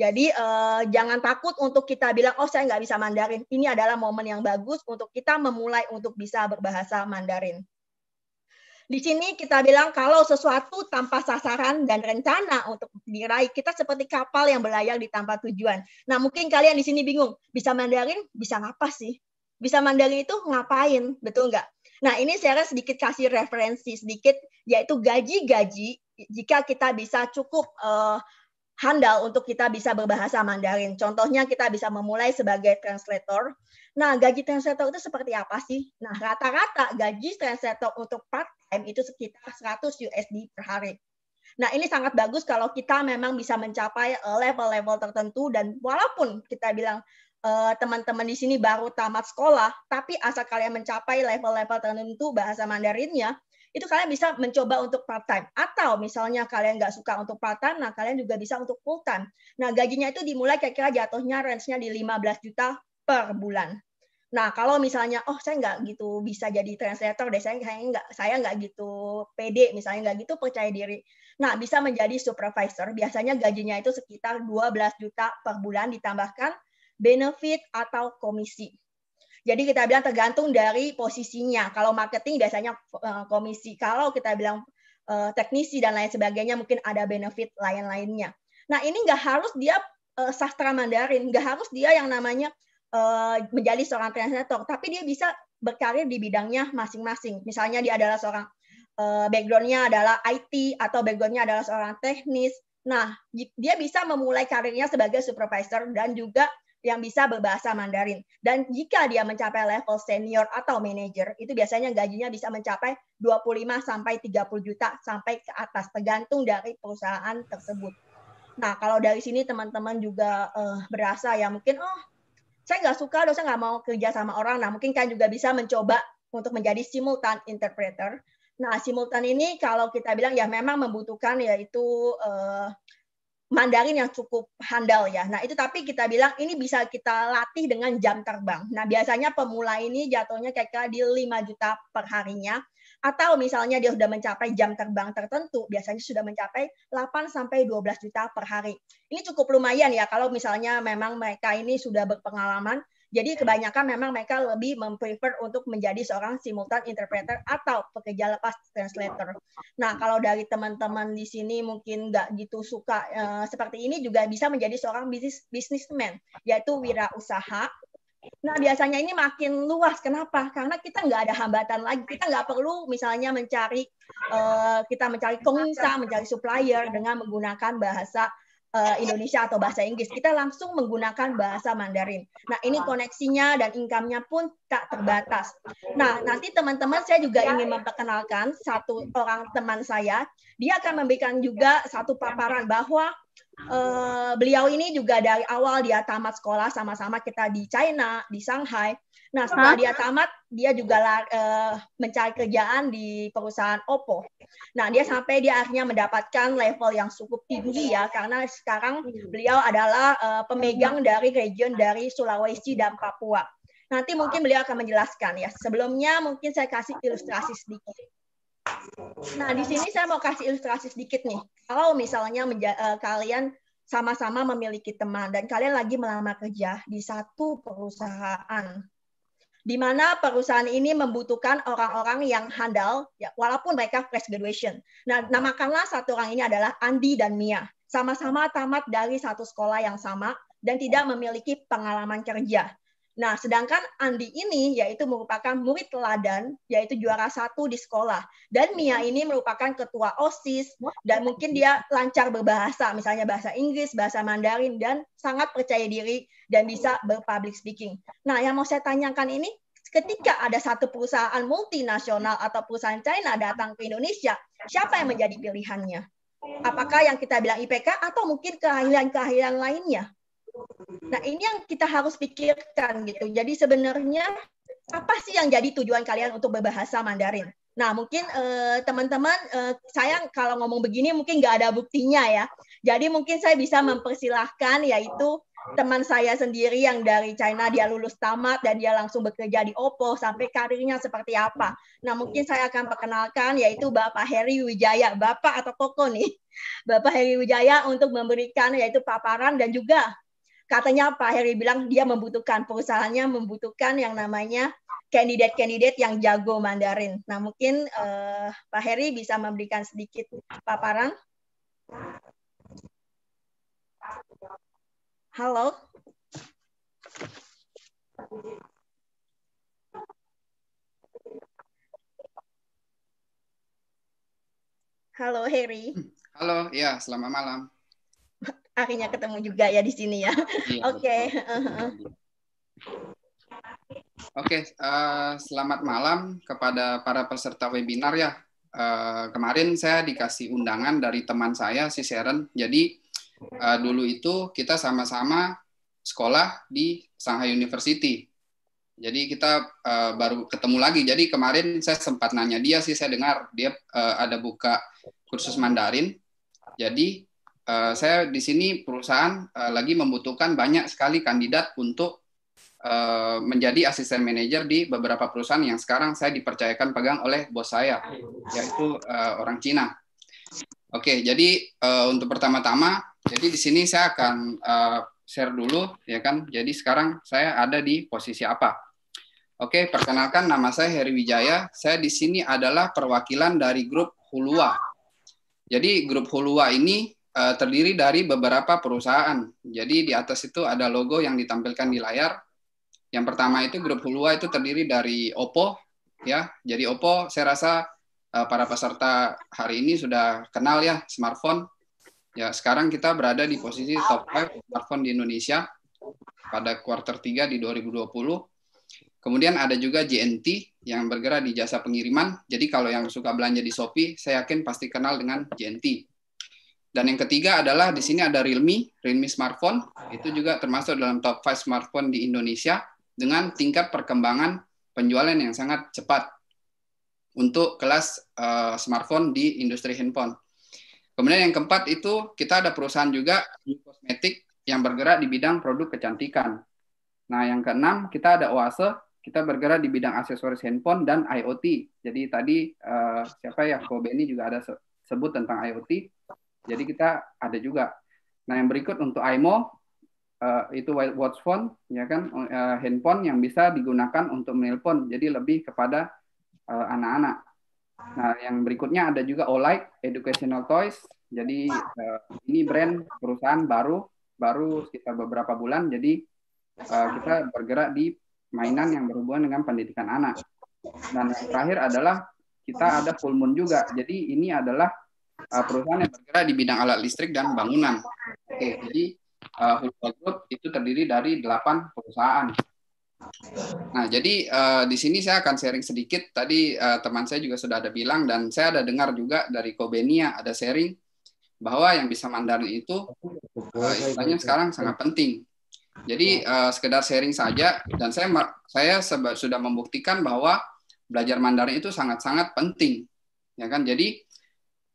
S2: Jadi eh, jangan takut untuk kita bilang, oh saya nggak bisa Mandarin. Ini adalah momen yang bagus untuk kita memulai untuk bisa berbahasa Mandarin. Di sini kita bilang kalau sesuatu tanpa sasaran dan rencana untuk diraih, kita seperti kapal yang berlayar di tanpa tujuan. Nah mungkin kalian di sini bingung, bisa Mandarin, bisa ngapa sih? Bisa Mandarin itu ngapain, betul nggak? Nah ini saya sedikit kasih referensi sedikit, yaitu gaji-gaji jika kita bisa cukup uh, handal untuk kita bisa berbahasa Mandarin. Contohnya kita bisa memulai sebagai translator. Nah, gaji translator itu seperti apa sih? Nah, rata-rata gaji translator untuk part time itu sekitar 100 USD per hari. Nah, ini sangat bagus kalau kita memang bisa mencapai eh, level-level tertentu dan walaupun kita bilang eh, teman-teman di sini baru tamat sekolah, tapi asal kalian mencapai level-level tertentu bahasa Mandarinnya, itu kalian bisa mencoba untuk part time atau misalnya kalian nggak suka untuk part time nah kalian juga bisa untuk full time nah gajinya itu dimulai kira-kira jatuhnya range-nya di 15 juta per bulan Nah, kalau misalnya, oh saya nggak gitu bisa jadi translator deh, saya nggak saya nggak gitu pede, misalnya nggak gitu percaya diri. Nah, bisa menjadi supervisor. Biasanya gajinya itu sekitar 12 juta per bulan ditambahkan benefit atau komisi. Jadi kita bilang tergantung dari posisinya. Kalau marketing biasanya eh, komisi, kalau kita bilang eh, teknisi dan lain sebagainya mungkin ada benefit lain-lainnya. Nah ini nggak harus dia eh, sastra Mandarin, nggak harus dia yang namanya menjadi seorang translator, tapi dia bisa berkarir di bidangnya masing-masing. Misalnya dia adalah seorang backgroundnya adalah IT atau backgroundnya adalah seorang teknis. Nah, dia bisa memulai karirnya sebagai supervisor dan juga yang bisa berbahasa Mandarin. Dan jika dia mencapai level senior atau manager, itu biasanya gajinya bisa mencapai 25 sampai 30 juta sampai ke atas tergantung dari perusahaan tersebut. Nah, kalau dari sini teman-teman juga uh, berasa ya mungkin oh saya nggak suka loh, saya nggak mau kerja sama orang. Nah, mungkin kan juga bisa mencoba untuk menjadi simultan interpreter. Nah, simultan ini kalau kita bilang ya memang membutuhkan yaitu uh, Mandarin yang cukup handal ya. Nah, itu tapi kita bilang ini bisa kita latih dengan jam terbang. Nah, biasanya pemula ini jatuhnya kira-kira di 5 juta per harinya atau misalnya dia sudah mencapai jam terbang tertentu, biasanya sudah mencapai 8 sampai 12 juta per hari. Ini cukup lumayan ya kalau misalnya memang mereka ini sudah berpengalaman jadi kebanyakan memang mereka lebih memprefer untuk menjadi seorang simultan interpreter atau pekerja lepas translator. Nah, kalau dari teman-teman di sini mungkin nggak gitu suka uh, seperti ini juga bisa menjadi seorang bisnis businessman, yaitu wirausaha Nah, biasanya ini makin luas. Kenapa? Karena kita nggak ada hambatan lagi. Kita nggak perlu misalnya mencari, uh, kita mencari pengusaha, mencari supplier dengan menggunakan bahasa Eh, Indonesia atau bahasa Inggris. Kita langsung menggunakan bahasa Mandarin. Nah, ini ah. koneksinya dan income-nya pun tak terbatas. Nah, nanti teman-teman saya juga ingin ya. memperkenalkan satu orang teman saya. Dia akan memberikan juga satu paparan bahwa uh, beliau ini juga dari awal dia tamat sekolah sama-sama kita di China, di Shanghai. Nah setelah dia tamat, dia juga uh, mencari kerjaan di perusahaan Oppo. Nah dia sampai dia akhirnya mendapatkan level yang cukup tinggi ya, karena sekarang hmm. beliau adalah uh, pemegang dari region dari Sulawesi dan Papua. Nanti mungkin beliau akan menjelaskan ya. Sebelumnya mungkin saya kasih ilustrasi sedikit. Nah, di sini saya mau kasih ilustrasi sedikit nih. Kalau misalnya uh, kalian sama-sama memiliki teman dan kalian lagi melamar kerja di satu perusahaan di mana perusahaan ini membutuhkan orang-orang yang handal, ya, walaupun mereka fresh graduation. Nah, namakanlah satu orang ini adalah Andi dan Mia. Sama-sama tamat dari satu sekolah yang sama dan tidak memiliki pengalaman kerja. Nah, sedangkan Andi ini yaitu merupakan murid teladan, yaitu juara satu di sekolah. Dan Mia hmm. ini merupakan ketua OSIS dan mungkin dia lancar berbahasa, misalnya bahasa Inggris, bahasa Mandarin, dan sangat percaya diri dan bisa berpublic speaking. Nah, yang mau saya tanyakan ini, ketika ada satu perusahaan multinasional atau perusahaan China datang ke Indonesia, siapa yang menjadi pilihannya? Apakah yang kita bilang IPK atau mungkin keahlian-keahlian lainnya? Nah, ini yang kita harus pikirkan gitu. Jadi sebenarnya apa sih yang jadi tujuan kalian untuk berbahasa Mandarin? Nah, mungkin teman eh, teman-teman, eh, saya kalau ngomong begini mungkin nggak ada buktinya ya. Jadi mungkin saya bisa mempersilahkan yaitu teman saya sendiri yang dari China, dia lulus tamat dan dia langsung bekerja di Oppo sampai karirnya seperti apa. Nah, mungkin saya akan perkenalkan yaitu Bapak Heri Wijaya, Bapak atau Koko nih. Bapak Heri Wijaya untuk memberikan yaitu paparan dan juga katanya Pak Heri bilang dia membutuhkan perusahaannya membutuhkan yang namanya kandidat-kandidat yang jago Mandarin. Nah, mungkin uh, Pak Heri bisa memberikan sedikit paparan. Halo. Halo Heri.
S6: Halo, ya, selamat malam akhirnya ketemu juga ya di sini ya. Iya, *laughs* Oke. Iya, *laughs* Oke, eh, selamat malam kepada para peserta webinar ya. Uh, kemarin saya dikasih undangan dari teman saya si Sharon. Jadi uh, dulu itu kita sama-sama sekolah di Shanghai University. Jadi kita uh, baru ketemu lagi. Jadi kemarin saya sempat nanya dia sih, saya dengar dia uh, ada buka kursus Mandarin. Jadi Eh, saya di sini perusahaan uh, lagi membutuhkan banyak sekali kandidat untuk uh, menjadi asisten manajer di beberapa perusahaan yang sekarang saya dipercayakan pegang oleh bos saya, yaitu uh, orang Cina. Oke, jadi uh, untuk pertama-tama, jadi di sini saya akan uh, share dulu, ya kan? Jadi sekarang saya ada di posisi apa? Oke, perkenalkan nama saya Heri Wijaya. Saya di sini adalah perwakilan dari grup Hulua. Jadi grup Hulua ini Eh, terdiri dari beberapa perusahaan. Jadi di atas itu ada logo yang ditampilkan di layar. Yang pertama itu grup Hulua itu terdiri dari Oppo ya. Jadi Oppo saya rasa uh, para peserta hari ini sudah kenal ya smartphone. Ya, sekarang kita berada di posisi top 5 smartphone di Indonesia pada kuartal 3 di 2020. Kemudian ada juga JNT yang bergerak di jasa pengiriman. Jadi kalau yang suka belanja di Shopee, saya yakin pasti kenal dengan JNT. Dan yang ketiga adalah di sini ada Realme, Realme smartphone ah, ya. itu juga termasuk dalam top 5 smartphone di Indonesia dengan tingkat perkembangan penjualan yang sangat cepat untuk kelas uh, smartphone di industri handphone. Kemudian yang keempat itu kita ada perusahaan juga di kosmetik yang bergerak di bidang produk kecantikan. Nah, yang keenam kita ada Oase, kita bergerak di bidang aksesoris handphone dan IoT. Jadi tadi uh, siapa ya Kobe ini juga ada sebut tentang IoT jadi kita ada juga. Nah yang berikut untuk IMO eh, itu watch phone ya kan oh, eh, handphone yang bisa digunakan untuk menelpon. Jadi lebih kepada eh, anak-anak. nah yang berikutnya ada juga Olight Educational Toys. Jadi ini brand perusahaan baru baru sekitar beberapa bulan. Jadi kita bergerak di mainan yang berhubungan dengan pendidikan anak. Dan yang terakhir adalah kita ada full moon juga. Jadi ini adalah uh, perusahaan yang bergerak di bidang alat listrik dan bangunan. Oke, jadi uh, Group itu terdiri dari 8 perusahaan. Nah, jadi uh, di sini saya akan sharing sedikit. Tadi uh, teman saya juga sudah ada bilang dan saya ada dengar juga dari Kobenia ada sharing bahwa yang bisa Mandarin itu uh, istilahnya sekarang sangat penting. Jadi uh, sekedar sharing saja dan saya saya sudah membuktikan bahwa belajar Mandarin itu sangat-sangat penting. Ya kan? Jadi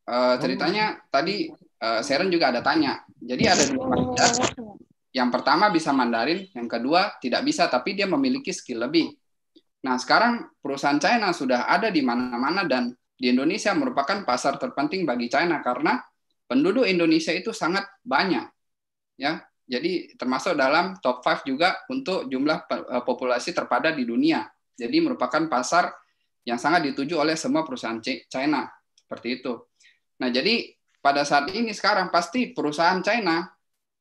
S6: Eh, oh, ceritanya iya. tadi uh, Sharon juga ada tanya. Jadi ada dua kandidat. Oh, iya. Yang pertama bisa Mandarin, yang kedua tidak bisa, tapi dia memiliki skill lebih. Nah, sekarang perusahaan China sudah ada di mana-mana dan di Indonesia merupakan pasar terpenting bagi China karena penduduk Indonesia itu sangat banyak. Ya, jadi termasuk dalam top 5 juga untuk jumlah eh, populasi terpadat di dunia. Jadi merupakan pasar yang sangat dituju oleh semua perusahaan China. Seperti itu. Nah, jadi pada saat ini sekarang pasti perusahaan China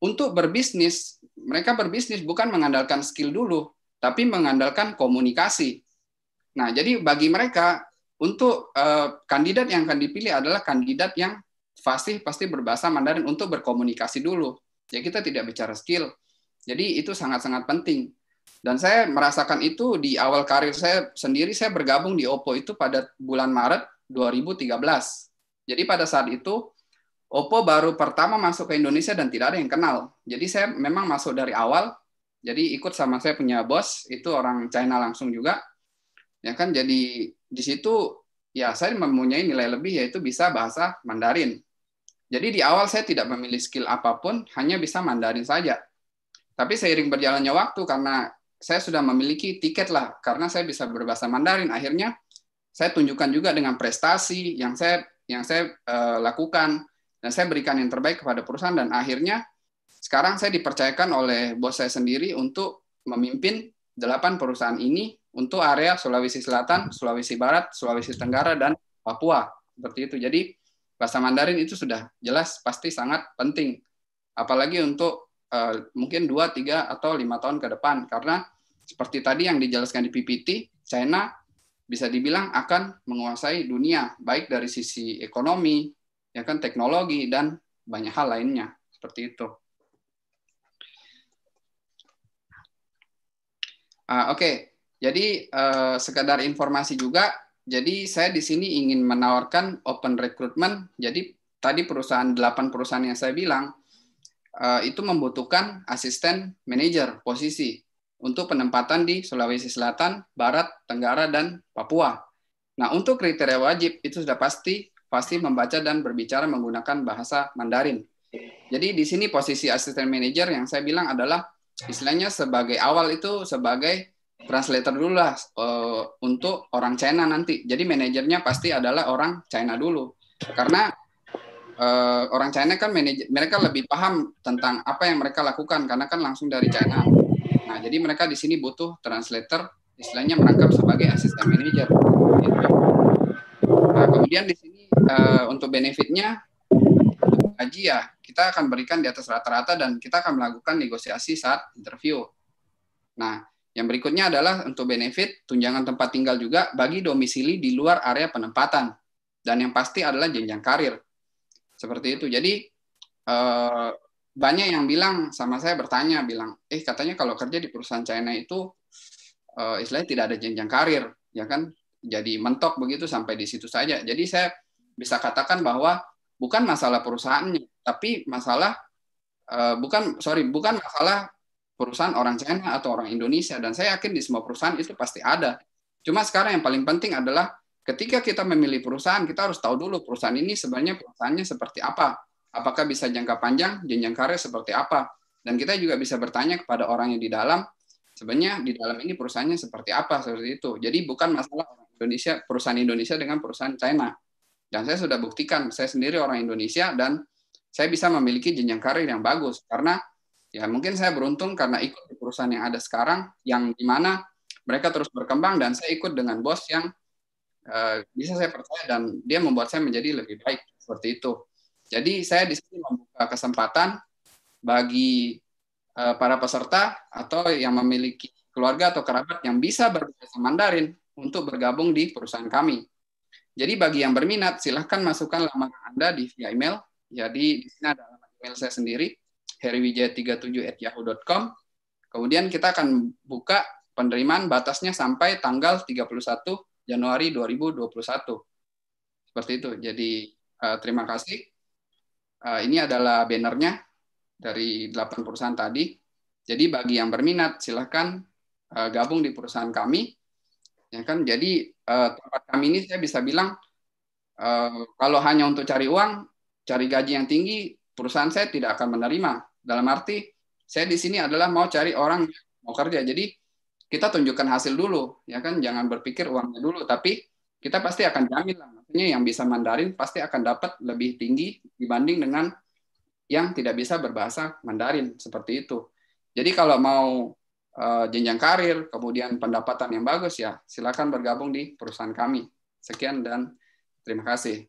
S6: untuk berbisnis, mereka berbisnis bukan mengandalkan skill dulu, tapi mengandalkan komunikasi. Nah, jadi bagi mereka untuk uh, kandidat yang akan dipilih adalah kandidat yang pasti pasti berbahasa Mandarin untuk berkomunikasi dulu. Jadi ya, kita tidak bicara skill. Jadi itu sangat-sangat penting. Dan saya merasakan itu di awal karir saya sendiri saya bergabung di Oppo itu pada bulan Maret 2013 jadi pada saat itu Oppo baru pertama masuk ke Indonesia dan tidak ada yang kenal. Jadi saya memang masuk dari awal. Jadi ikut sama saya punya bos itu orang China langsung juga. Ya kan jadi di situ ya saya mempunyai nilai lebih yaitu bisa bahasa Mandarin. Jadi di awal saya tidak memilih skill apapun, hanya bisa Mandarin saja. Tapi seiring berjalannya waktu karena saya sudah memiliki tiket lah karena saya bisa berbahasa Mandarin akhirnya saya tunjukkan juga dengan prestasi yang saya yang saya uh, lakukan dan saya berikan yang terbaik kepada perusahaan dan akhirnya sekarang saya dipercayakan oleh bos saya sendiri untuk memimpin delapan perusahaan ini untuk area Sulawesi Selatan, Sulawesi Barat, Sulawesi Tenggara dan Papua seperti itu. Jadi bahasa Mandarin itu sudah jelas pasti sangat penting apalagi untuk uh, mungkin dua tiga atau lima tahun ke depan karena seperti tadi yang dijelaskan di PPT China bisa dibilang akan menguasai dunia baik dari sisi ekonomi, ya kan teknologi dan banyak hal lainnya seperti itu. Ah, Oke, okay. jadi eh, sekadar informasi juga. Jadi saya di sini ingin menawarkan open recruitment. Jadi tadi perusahaan 8 perusahaan yang saya bilang eh, itu membutuhkan asisten manajer posisi untuk penempatan di Sulawesi Selatan, Barat, Tenggara, dan Papua. Nah, untuk kriteria wajib itu sudah pasti pasti membaca dan berbicara menggunakan bahasa Mandarin. Jadi di sini posisi asisten manajer yang saya bilang adalah istilahnya sebagai awal itu sebagai translator dulu lah uh, untuk orang China nanti. Jadi manajernya pasti adalah orang China dulu. Karena uh, orang China kan manajer mereka lebih paham tentang apa yang mereka lakukan karena kan langsung dari China jadi mereka di sini butuh translator istilahnya merangkap sebagai asisten manager. Gitu. Nah, kemudian di sini uh, untuk benefitnya gaji ya kita akan berikan di atas rata-rata dan kita akan melakukan negosiasi saat interview. Nah, yang berikutnya adalah untuk benefit tunjangan tempat tinggal juga bagi domisili di luar area penempatan. Dan yang pasti adalah jenjang karir. Seperti itu. Jadi uh, banyak yang bilang sama saya bertanya bilang eh katanya kalau kerja di perusahaan China itu uh, istilahnya tidak ada jenjang karir ya kan jadi mentok begitu sampai di situ saja jadi saya bisa katakan bahwa bukan masalah perusahaannya tapi masalah uh, bukan sorry bukan masalah perusahaan orang China atau orang Indonesia dan saya yakin di semua perusahaan itu pasti ada cuma sekarang yang paling penting adalah ketika kita memilih perusahaan kita harus tahu dulu perusahaan ini sebenarnya perusahaannya seperti apa Apakah bisa jangka panjang, jenjang karir seperti apa? Dan kita juga bisa bertanya kepada orang yang di dalam, sebenarnya di dalam ini perusahaannya seperti apa seperti itu. Jadi bukan masalah Indonesia, perusahaan Indonesia dengan perusahaan China. Dan saya sudah buktikan, saya sendiri orang Indonesia dan saya bisa memiliki jenjang karir yang bagus karena ya mungkin saya beruntung karena ikut di perusahaan yang ada sekarang yang di mana mereka terus berkembang dan saya ikut dengan bos yang eh, bisa saya percaya dan dia membuat saya menjadi lebih baik seperti itu. Jadi saya di sini membuka kesempatan bagi eh, para peserta atau yang memiliki keluarga atau kerabat yang bisa berbahasa Mandarin untuk bergabung di perusahaan kami. Jadi bagi yang berminat silahkan masukkan lamaran Anda di via email. Jadi di sini ada alamat email saya sendiri heriwijaya37@yahoo.com. Kemudian kita akan buka penerimaan batasnya sampai tanggal 31 Januari 2021. Seperti itu. Jadi eh, terima kasih. Eh, ini adalah bannernya dari 8 perusahaan tadi. Jadi bagi yang berminat silahkan eh, gabung di perusahaan kami. Ya kan? Jadi eh, tempat kami ini saya bisa bilang kalau hanya untuk cari uang, cari gaji yang tinggi, perusahaan saya tidak akan menerima. Dalam arti saya di sini adalah mau cari orang mau kerja. Jadi kita tunjukkan hasil dulu, ya kan? Jangan berpikir uangnya dulu, tapi kita pasti akan jamin lah yang bisa Mandarin pasti akan dapat lebih tinggi dibanding dengan yang tidak bisa berbahasa Mandarin seperti itu. Jadi kalau mau eh, jenjang karir, kemudian pendapatan yang bagus ya, silakan bergabung di perusahaan kami. Sekian dan terima kasih.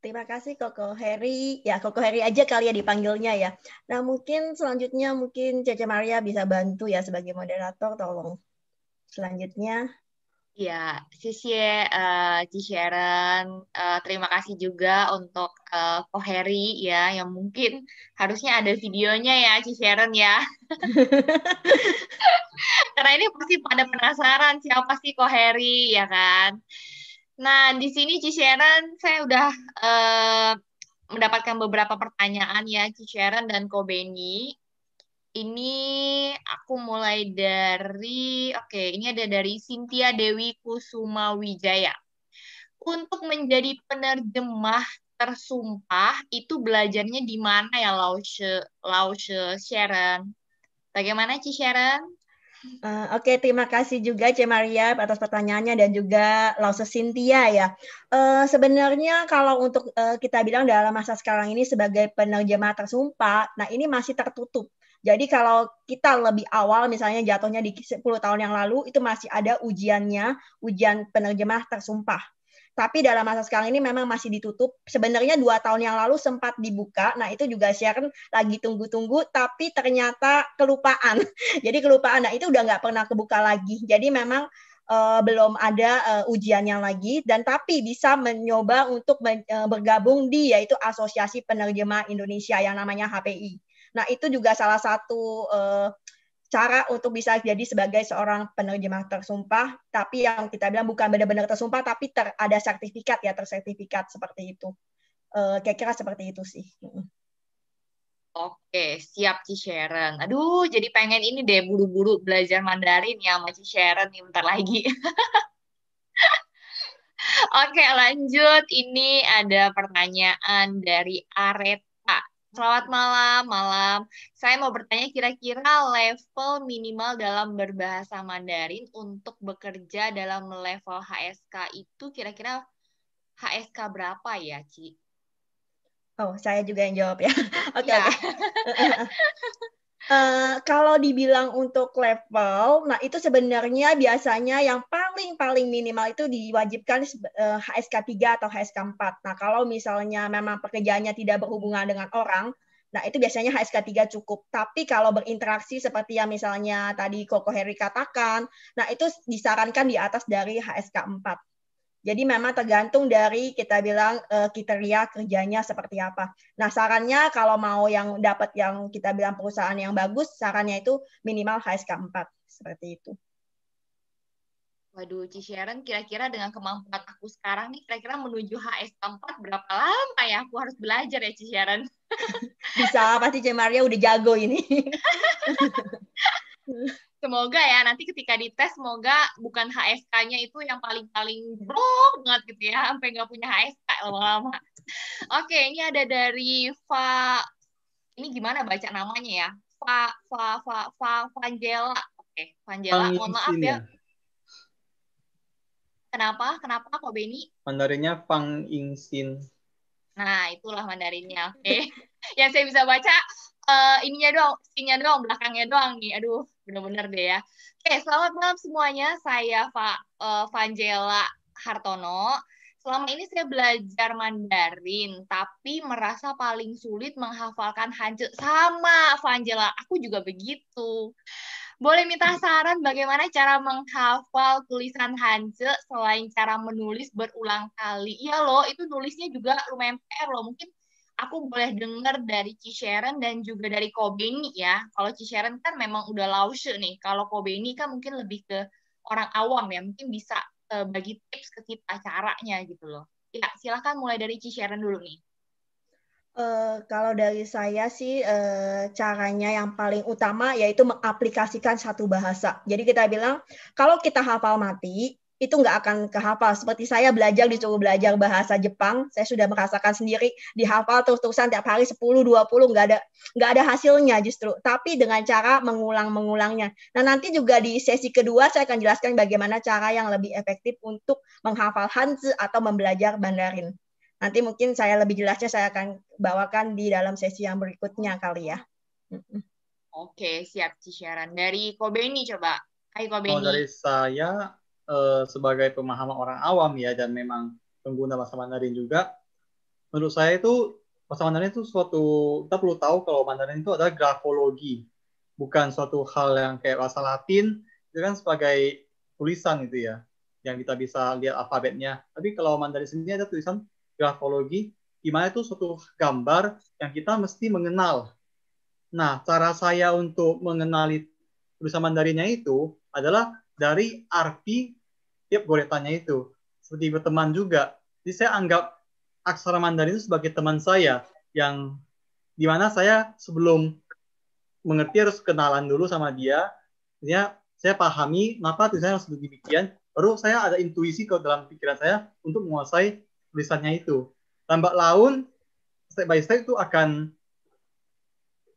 S2: Terima kasih Koko Heri. Ya, Koko Heri aja kali ya dipanggilnya ya. Nah, mungkin selanjutnya mungkin Cece Maria bisa bantu ya sebagai moderator tolong. Selanjutnya
S1: Ya, Cici, uh, Sharon, uh, terima kasih juga untuk uh, Heri ya, yang mungkin harusnya ada videonya ya, Ci ya. *laughs* Karena ini pasti pada penasaran siapa sih Koko Heri ya kan. Nah, di sini Ci Sharon, saya sudah uh, eh, mendapatkan beberapa pertanyaan ya Ci Sharon dan Kobeni. Ini aku mulai dari, oke, okay, ini ada dari Cynthia Dewi Kusuma Wijaya. Untuk menjadi penerjemah tersumpah, itu belajarnya di mana ya Lause, Lause Sharon? Bagaimana Ci Sharon? Uh, Oke, okay, terima kasih juga C. Maria
S2: atas pertanyaannya dan juga Lause Cynthia ya. Uh, sebenarnya kalau untuk uh, kita bilang dalam masa sekarang ini sebagai penerjemah tersumpah, nah ini masih tertutup. Jadi kalau kita lebih awal misalnya jatuhnya di 10 tahun yang lalu itu masih ada ujiannya, ujian penerjemah tersumpah tapi dalam masa sekarang ini memang masih ditutup. Sebenarnya dua tahun yang lalu sempat dibuka, nah itu juga Sharon lagi tunggu-tunggu, tapi ternyata kelupaan. *laughs* Jadi kelupaan, nah itu udah nggak pernah kebuka lagi. Jadi memang uh, belum ada uh, eh, ujiannya lagi dan tapi bisa mencoba untuk men, uh, bergabung di yaitu Asosiasi Penerjemah Indonesia yang namanya HPI. Nah, itu juga salah satu uh, cara untuk bisa jadi sebagai seorang penerjemah tersumpah, tapi yang kita bilang bukan benar-benar tersumpah, tapi ter, ada sertifikat ya, tersertifikat seperti itu. Eh, kira-kira seperti itu sih.
S1: Oke, siap Ci Sharon. Aduh, jadi pengen ini deh buru-buru belajar Mandarin ya sama Ci Sharon nih bentar lagi. *laughs* Oke, lanjut. Ini ada pertanyaan dari Aret Selamat malam, malam. Saya mau bertanya kira-kira level minimal dalam berbahasa Mandarin untuk bekerja dalam level HSK itu kira-kira HSK berapa ya, Ci?
S2: Oh, saya juga yang jawab ya. *laughs* Oke. Okay, ya. Okay. *laughs* Uh, kalau dibilang untuk level, nah itu sebenarnya biasanya yang paling-paling minimal itu diwajibkan uh, HSK 3 atau HSK 4. Nah kalau misalnya memang pekerjaannya tidak berhubungan dengan orang, nah itu biasanya HSK 3 cukup. Tapi kalau berinteraksi seperti yang misalnya tadi Koko Heri katakan, nah itu disarankan di atas dari HSK 4. Jadi memang tergantung dari kita bilang uh, kriteria kerjanya seperti apa. Nah sarannya kalau mau yang dapat yang kita bilang perusahaan yang bagus, sarannya itu minimal HSK 4 seperti itu.
S1: Waduh, Ci kira-kira dengan kemampuan aku sekarang nih, kira-kira menuju HS 4 berapa lama ya? Aku harus belajar ya, Ci Sharon. *laughs*
S2: Bisa, pasti Cemaria udah jago ini.
S1: *laughs* semoga ya nanti ketika dites semoga bukan HSK-nya itu yang paling-paling bro banget gitu ya sampai nggak punya HSK lama-lama. Oke, ini ada dari Fa ini gimana baca namanya ya? Fa Fa Fa Fa Vanjela. Oke, Vanjela, mohon maaf ya. Kenapa? Kenapa kok Beni?
S4: Mandarinnya Fang Ingsin.
S1: Nah, itulah Mandarinnya. Oke. *laughs* yang saya bisa baca uh, ininya doang, scene doang, belakangnya doang nih. Aduh, bener-bener deh ya. Oke, selamat malam semuanya. Saya Fa, uh, eh, Vanjela Hartono. Selama ini saya belajar Mandarin, tapi merasa paling sulit menghafalkan Hanja. Sama, Vanjela. Aku juga begitu. Boleh minta saran bagaimana cara menghafal tulisan hancur selain cara menulis berulang kali? Iya loh, itu nulisnya juga lumayan PR loh. Mungkin aku boleh dengar dari Cisheran dan juga dari Kobeni ya. Kalau Cisheran kan memang udah lause nih. Kalau Kobeni kan mungkin lebih ke orang awam ya. Mungkin bisa uh, bagi tips ke kita caranya gitu loh. Ya, silakan mulai dari Cisheran dulu
S3: nih.
S2: Uh, kalau dari saya sih uh, caranya yang paling utama yaitu mengaplikasikan satu bahasa. Jadi kita bilang kalau kita hafal mati itu nggak akan kehafal. Seperti saya belajar disuruh belajar bahasa Jepang, saya sudah merasakan sendiri dihafal terus-terusan tiap hari 10 20 nggak ada nggak ada hasilnya justru. Tapi dengan cara mengulang-mengulangnya. Nah, nanti juga di sesi kedua saya akan jelaskan bagaimana cara yang lebih efektif untuk menghafal Hanzi atau membelajar Mandarin. Nanti mungkin saya lebih jelasnya saya akan bawakan di dalam sesi yang berikutnya kali ya.
S1: Oke, siap Cisharan. Dari Kobeni coba.
S4: Hai Kobeni. Oh, dari saya Eh, sebagai pemahaman orang awam ya dan memang pengguna bahasa Mandarin juga, menurut saya itu bahasa Mandarin itu suatu kita perlu tahu kalau Mandarin itu adalah grafologi, bukan suatu hal yang kayak bahasa Latin itu kan sebagai tulisan itu ya yang kita bisa lihat alfabetnya. Tapi kalau Mandarin sendiri ada tulisan grafologi, di itu suatu gambar yang kita mesti mengenal. Nah, cara saya untuk mengenali tulisan Mandarinnya itu adalah dari arti tiap gue tanya itu seperti berteman juga jadi saya anggap aksara Mandarin itu sebagai teman saya yang dimana saya sebelum mengerti harus kenalan dulu sama dia ya saya pahami kenapa tulisannya harus demikian baru saya ada intuisi ke dalam pikiran saya untuk menguasai tulisannya itu Tambak laun step by step itu akan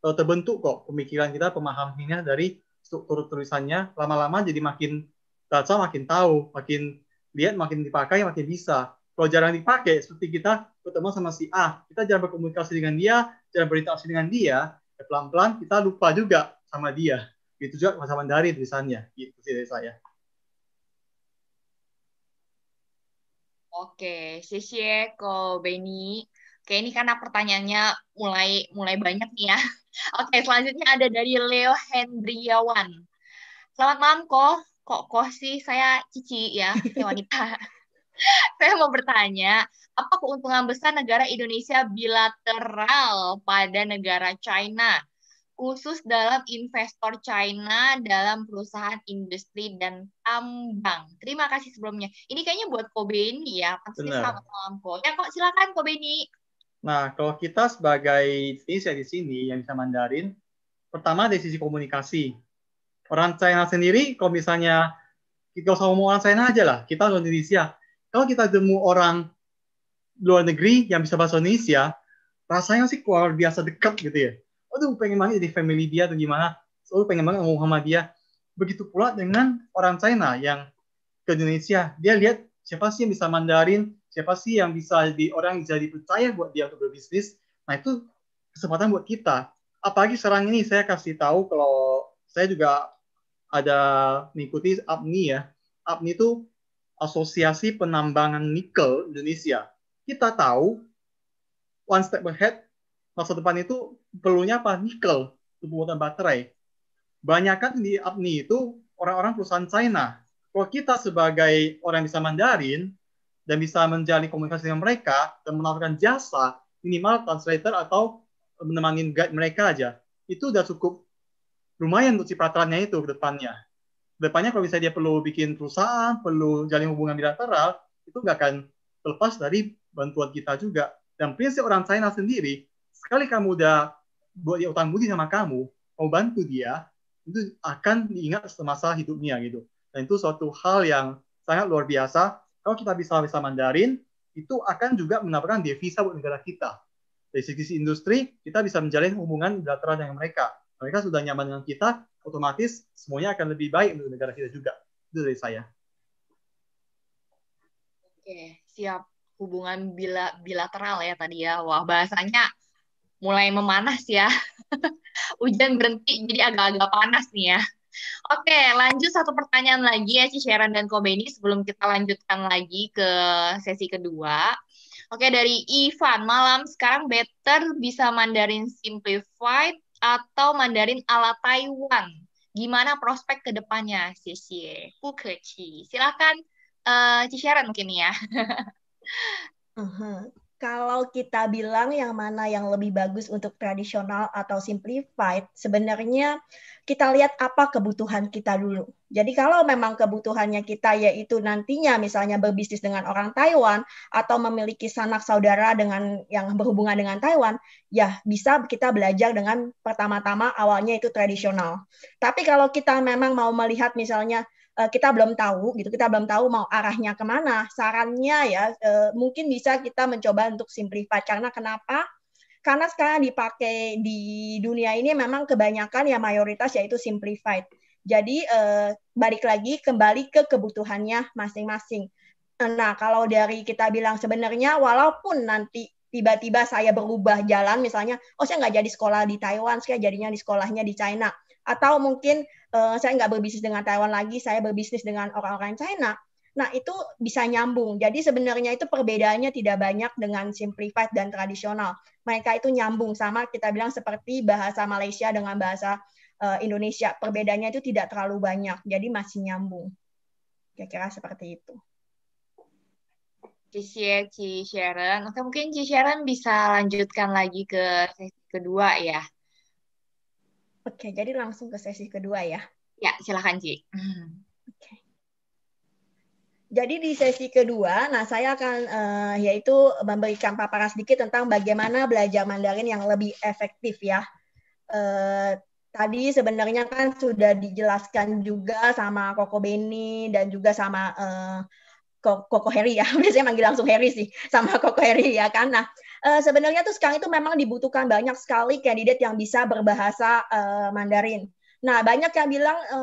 S4: eh, terbentuk kok pemikiran kita pemahamannya dari struktur tulisannya lama-lama jadi makin Tatsa makin tahu, makin lihat, makin dipakai, makin bisa. Kalau jarang dipakai, seperti kita ketemu sama si A, kita jarang berkomunikasi dengan dia, jarang berinteraksi dengan dia, ya pelan-pelan kita lupa juga sama dia. Itu juga bahasa Mandarin tulisannya, gitu sih dari saya.
S1: Oke, sisi Ko Beni. Oke, ini karena pertanyaannya mulai mulai banyak nih ya. *laughs* Oke, selanjutnya ada dari Leo Hendriawan. Selamat malam, Ko. Kok kok sih saya Cici ya, saya wanita. *laughs* saya mau bertanya, apa keuntungan besar negara Indonesia bilateral pada negara China, khusus dalam investor China dalam perusahaan industri dan tambang? Terima kasih sebelumnya. Ini kayaknya buat Kobeni ya, pasti selamat malam Ya kok silakan Kobeni.
S4: Nah, kalau kita sebagai Indonesia di sini yang bisa Mandarin, pertama dari sisi komunikasi Orang China sendiri, kalau misalnya kita usah orang China aja lah, kita orang Indonesia. Kalau kita temu orang luar negeri yang bisa bahasa Indonesia, rasanya sih luar biasa dekat gitu ya. Aduh, pengen banget jadi family dia atau gimana. Selalu pengen banget ngomong sama dia. Begitu pula dengan orang China yang ke Indonesia, dia lihat siapa sih yang bisa Mandarin, siapa sih yang bisa di orang jadi percaya buat dia untuk berbisnis. Nah itu kesempatan buat kita. Apalagi sekarang ini saya kasih tahu kalau saya juga ada mengikuti APNI ya. APNI itu Asosiasi Penambangan Nikel Indonesia. Kita tahu one step ahead masa depan itu perlunya apa? Nikel pembuatan baterai. Banyak kan di APNI itu orang-orang perusahaan China. Kalau kita sebagai orang yang bisa Mandarin dan bisa menjalin komunikasi dengan mereka dan menawarkan jasa minimal translator atau menemani guide mereka aja itu udah cukup lumayan untuk cipratannya itu ke depannya. Depannya kalau misalnya dia perlu bikin perusahaan, perlu jalin hubungan bilateral, itu nggak akan terlepas dari bantuan kita juga. Dan prinsip orang China sendiri, sekali kamu udah buat dia utang budi sama kamu, mau bantu dia, itu akan diingat semasa hidupnya gitu. Dan itu suatu hal yang sangat luar biasa. Kalau kita bisa bisa Mandarin, itu akan juga menambahkan devisa buat negara kita. Dari sisi industri, kita bisa menjalin hubungan bilateral dengan mereka mereka sudah nyaman dengan kita, otomatis semuanya akan lebih baik untuk negara kita juga. Itu dari saya.
S1: Oke, siap. Hubungan bila bilateral ya tadi ya. Wah, bahasanya mulai memanas ya. *laughs* Hujan berhenti, jadi agak-agak panas nih ya. Oke, lanjut satu pertanyaan lagi ya, Cisheran Sharon dan Kobeni, sebelum kita lanjutkan lagi ke sesi kedua. Oke, dari Ivan, malam sekarang better bisa Mandarin Simplified atau Mandarin ala Taiwan. Gimana prospek ke depannya? Xie Pukeci. Silakan uh, eh, Cisharan mungkin ya. uh-huh. *laughs* Kalau
S2: kita bilang yang mana yang lebih bagus untuk tradisional atau simplified, sebenarnya kita lihat apa kebutuhan kita dulu jadi kalau memang kebutuhannya kita yaitu nantinya misalnya berbisnis dengan orang Taiwan atau memiliki sanak saudara dengan yang berhubungan dengan Taiwan, ya bisa kita belajar dengan pertama-tama awalnya itu tradisional. Tapi kalau kita memang mau melihat misalnya eh, kita belum tahu gitu kita belum tahu mau arahnya kemana sarannya ya eh, mungkin bisa kita mencoba untuk simplify karena kenapa karena sekarang dipakai di dunia ini memang kebanyakan ya mayoritas yaitu simplified jadi eh, balik lagi kembali ke kebutuhannya masing-masing. Eh, nah, kalau dari kita bilang sebenarnya walaupun nanti tiba-tiba saya berubah jalan misalnya, oh saya nggak jadi sekolah di Taiwan, saya jadinya di sekolahnya di China. Atau mungkin eh, saya nggak berbisnis dengan Taiwan lagi, saya berbisnis dengan orang-orang China. Nah, itu bisa nyambung. Jadi sebenarnya itu perbedaannya tidak banyak dengan simplified dan tradisional. Mereka itu nyambung sama kita bilang seperti bahasa Malaysia dengan bahasa Eh, Indonesia. Perbedaannya itu tidak terlalu banyak, jadi masih nyambung. Kira-kira seperti
S1: itu. Cie Ci Sharon. Oke, mungkin Ci Sharon bisa lanjutkan lagi ke sesi kedua ya. Oke, jadi langsung ke sesi kedua ya. Ya, silakan Ci.
S3: Oke.
S2: Jadi di sesi kedua, nah saya akan uh, yaitu memberikan paparan sedikit tentang bagaimana belajar Mandarin yang lebih efektif ya. Uh, tadi sebenarnya kan sudah dijelaskan juga sama Koko Beni dan juga sama uh, Koko Heri ya, *laughs* biasanya manggil langsung Heri sih, sama Koko Heri ya kan. Nah, uh, sebenarnya tuh sekarang itu memang dibutuhkan banyak sekali kandidat yang bisa berbahasa uh, Mandarin. Nah, banyak yang bilang e,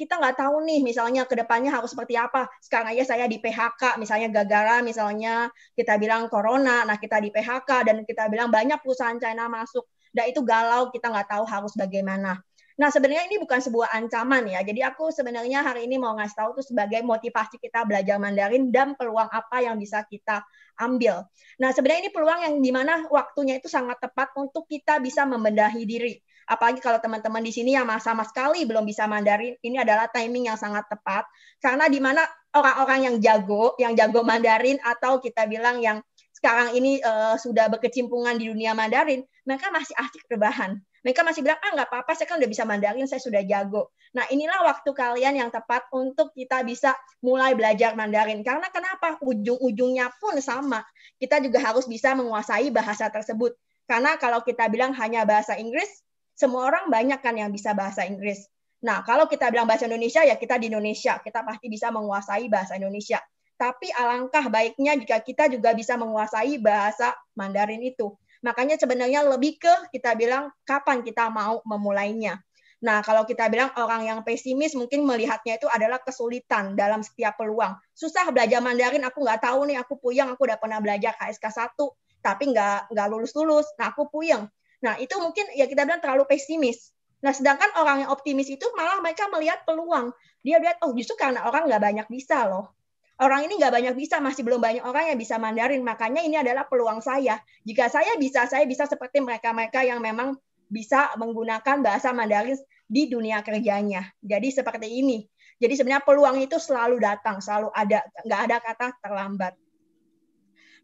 S2: kita nggak tahu nih, misalnya ke depannya harus seperti apa. Sekarang aja saya di PHK, misalnya gagara misalnya kita bilang corona, nah kita di PHK dan kita bilang banyak perusahaan China masuk udah itu galau kita nggak tahu harus bagaimana Nah, sebenarnya ini bukan sebuah ancaman ya. Jadi aku sebenarnya hari ini mau ngasih tahu tuh sebagai motivasi kita belajar Mandarin dan peluang apa yang bisa kita ambil. Nah, sebenarnya ini peluang yang dimana waktunya itu sangat tepat untuk kita bisa membendahi diri. Apalagi kalau teman-teman di sini yang sama sekali belum bisa Mandarin, ini adalah timing yang sangat tepat. Karena di mana orang-orang yang jago, yang jago Mandarin atau kita bilang yang sekarang ini uh, sudah berkecimpungan di dunia Mandarin, mereka masih asik rebahan. Mereka masih bilang, ah nggak apa-apa, saya kan udah bisa Mandarin, saya sudah jago. Nah inilah waktu kalian yang tepat untuk kita bisa mulai belajar Mandarin. Karena kenapa? Ujung-ujungnya pun sama. Kita juga harus bisa menguasai bahasa tersebut. Karena kalau kita bilang hanya bahasa Inggris, semua orang banyak kan yang bisa bahasa Inggris. Nah, kalau kita bilang bahasa Indonesia, ya kita di Indonesia. Kita pasti bisa menguasai bahasa Indonesia tapi alangkah baiknya jika kita juga bisa menguasai bahasa Mandarin itu. Makanya sebenarnya lebih ke kita bilang kapan kita mau memulainya. Nah, kalau kita bilang orang yang pesimis mungkin melihatnya itu adalah kesulitan dalam setiap peluang. Susah belajar Mandarin, aku nggak tahu nih, aku puyeng, aku udah pernah belajar KSK 1, tapi nggak nggak lulus-lulus, nah aku puyeng. Nah, itu mungkin ya kita bilang terlalu pesimis. Nah, sedangkan orang yang optimis itu malah mereka melihat peluang. Dia lihat, oh justru karena orang nggak banyak bisa loh orang ini nggak banyak bisa, masih belum banyak orang yang bisa Mandarin. Makanya ini adalah peluang saya. Jika saya bisa, saya bisa seperti mereka-mereka yang memang bisa menggunakan bahasa Mandarin di dunia kerjanya. Jadi seperti ini. Jadi sebenarnya peluang itu selalu datang, selalu ada, nggak ada kata terlambat.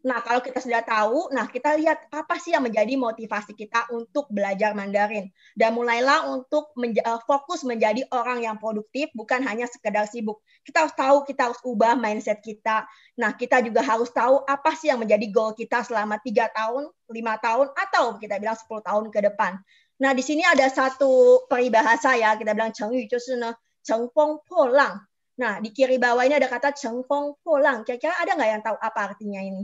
S2: Nah, kalau kita sudah tahu, nah kita lihat apa sih yang menjadi motivasi kita untuk belajar Mandarin. Dan mulailah untuk menja eh, fokus menjadi orang yang produktif, bukan hanya sekedar sibuk. Kita harus tahu, kita harus ubah mindset kita. Nah, kita juga harus tahu apa sih yang menjadi goal kita selama tiga tahun, lima tahun, atau kita bilang 10 tahun ke depan. Nah, di sini ada satu peribahasa ya, kita bilang Yu, Cheng ne, cengpong polang. Nah, di kiri bawah ini ada kata cengpong polang. Kira-kira ada nggak yang tahu apa artinya ini?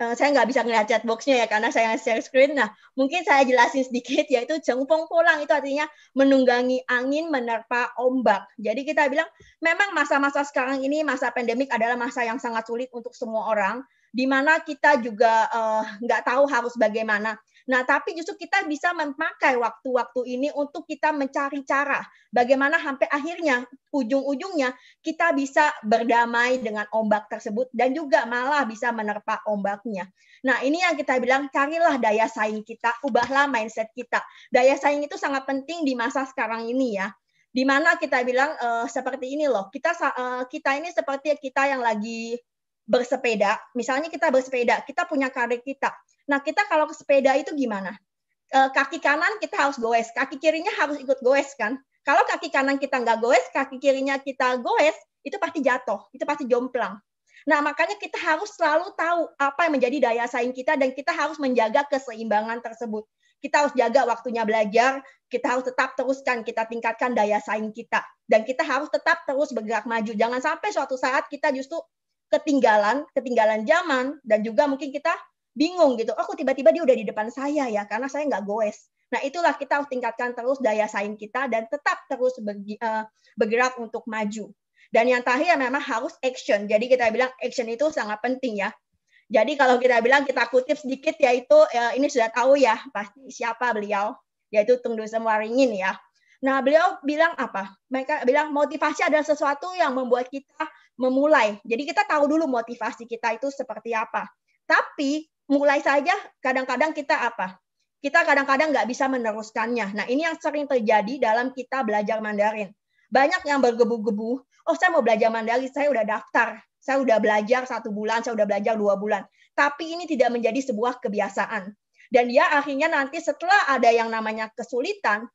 S2: Eh, saya nggak bisa chat chatboxnya ya karena saya share screen. Nah, mungkin saya jelasin sedikit *laughs* yaitu jengpong pulang itu artinya menunggangi angin menerpa ombak. Jadi kita bilang memang masa-masa sekarang ini masa pandemik adalah masa yang sangat sulit untuk semua orang di mana kita juga uh, tahu harus bagaimana. Nah, tapi justru kita bisa memakai waktu-waktu ini untuk kita mencari cara bagaimana sampai akhirnya ujung-ujungnya kita bisa berdamai dengan ombak tersebut dan juga malah bisa menerpa ombaknya. Nah, ini yang kita bilang carilah daya saing kita, ubahlah mindset kita. Daya saing itu sangat penting di masa sekarang ini ya di mana kita bilang uh, seperti ini loh kita uh, kita ini seperti kita yang lagi bersepeda misalnya kita bersepeda kita punya karir kita Nah, kita kalau ke sepeda itu gimana? Eh, kaki kanan kita harus goes, kaki kirinya harus ikut goes kan? Kalau kaki kanan kita nggak goes, kaki kirinya kita goes, itu pasti jatuh, itu pasti jomplang. Nah, makanya kita harus selalu tahu apa yang menjadi daya saing kita dan kita harus menjaga keseimbangan tersebut. Kita harus jaga waktunya belajar, kita harus tetap teruskan, kita tingkatkan daya saing kita. Dan kita harus tetap terus bergerak maju. Jangan sampai suatu saat kita justru ketinggalan, ketinggalan zaman, dan juga mungkin kita bingung gitu. Aku tiba-tiba dia udah di depan saya ya karena saya nggak goes. Nah, itulah kita harus tingkatkan terus daya saing kita dan tetap terus eh, bergerak untuk maju. Dan yang terakhir memang harus action. Jadi kita bilang action itu sangat penting ya. Jadi kalau kita bilang kita kutip sedikit yaitu ya, ini sudah tahu ya pasti siapa beliau yaitu Tunggu Semua Ringin ya. Nah, beliau bilang apa? Mereka bilang motivasi adalah sesuatu yang membuat kita memulai. Jadi kita tahu dulu motivasi kita itu seperti apa. Tapi mulai saja kadang-kadang kita apa? Kita kadang-kadang nggak bisa meneruskannya. Nah, ini yang sering terjadi dalam kita belajar Mandarin. Banyak yang bergebu-gebu, oh saya mau belajar Mandarin, saya udah daftar, saya udah belajar satu bulan, saya udah belajar dua bulan. Tapi ini tidak menjadi sebuah kebiasaan. Dan dia akhirnya nanti setelah ada yang namanya kesulitan,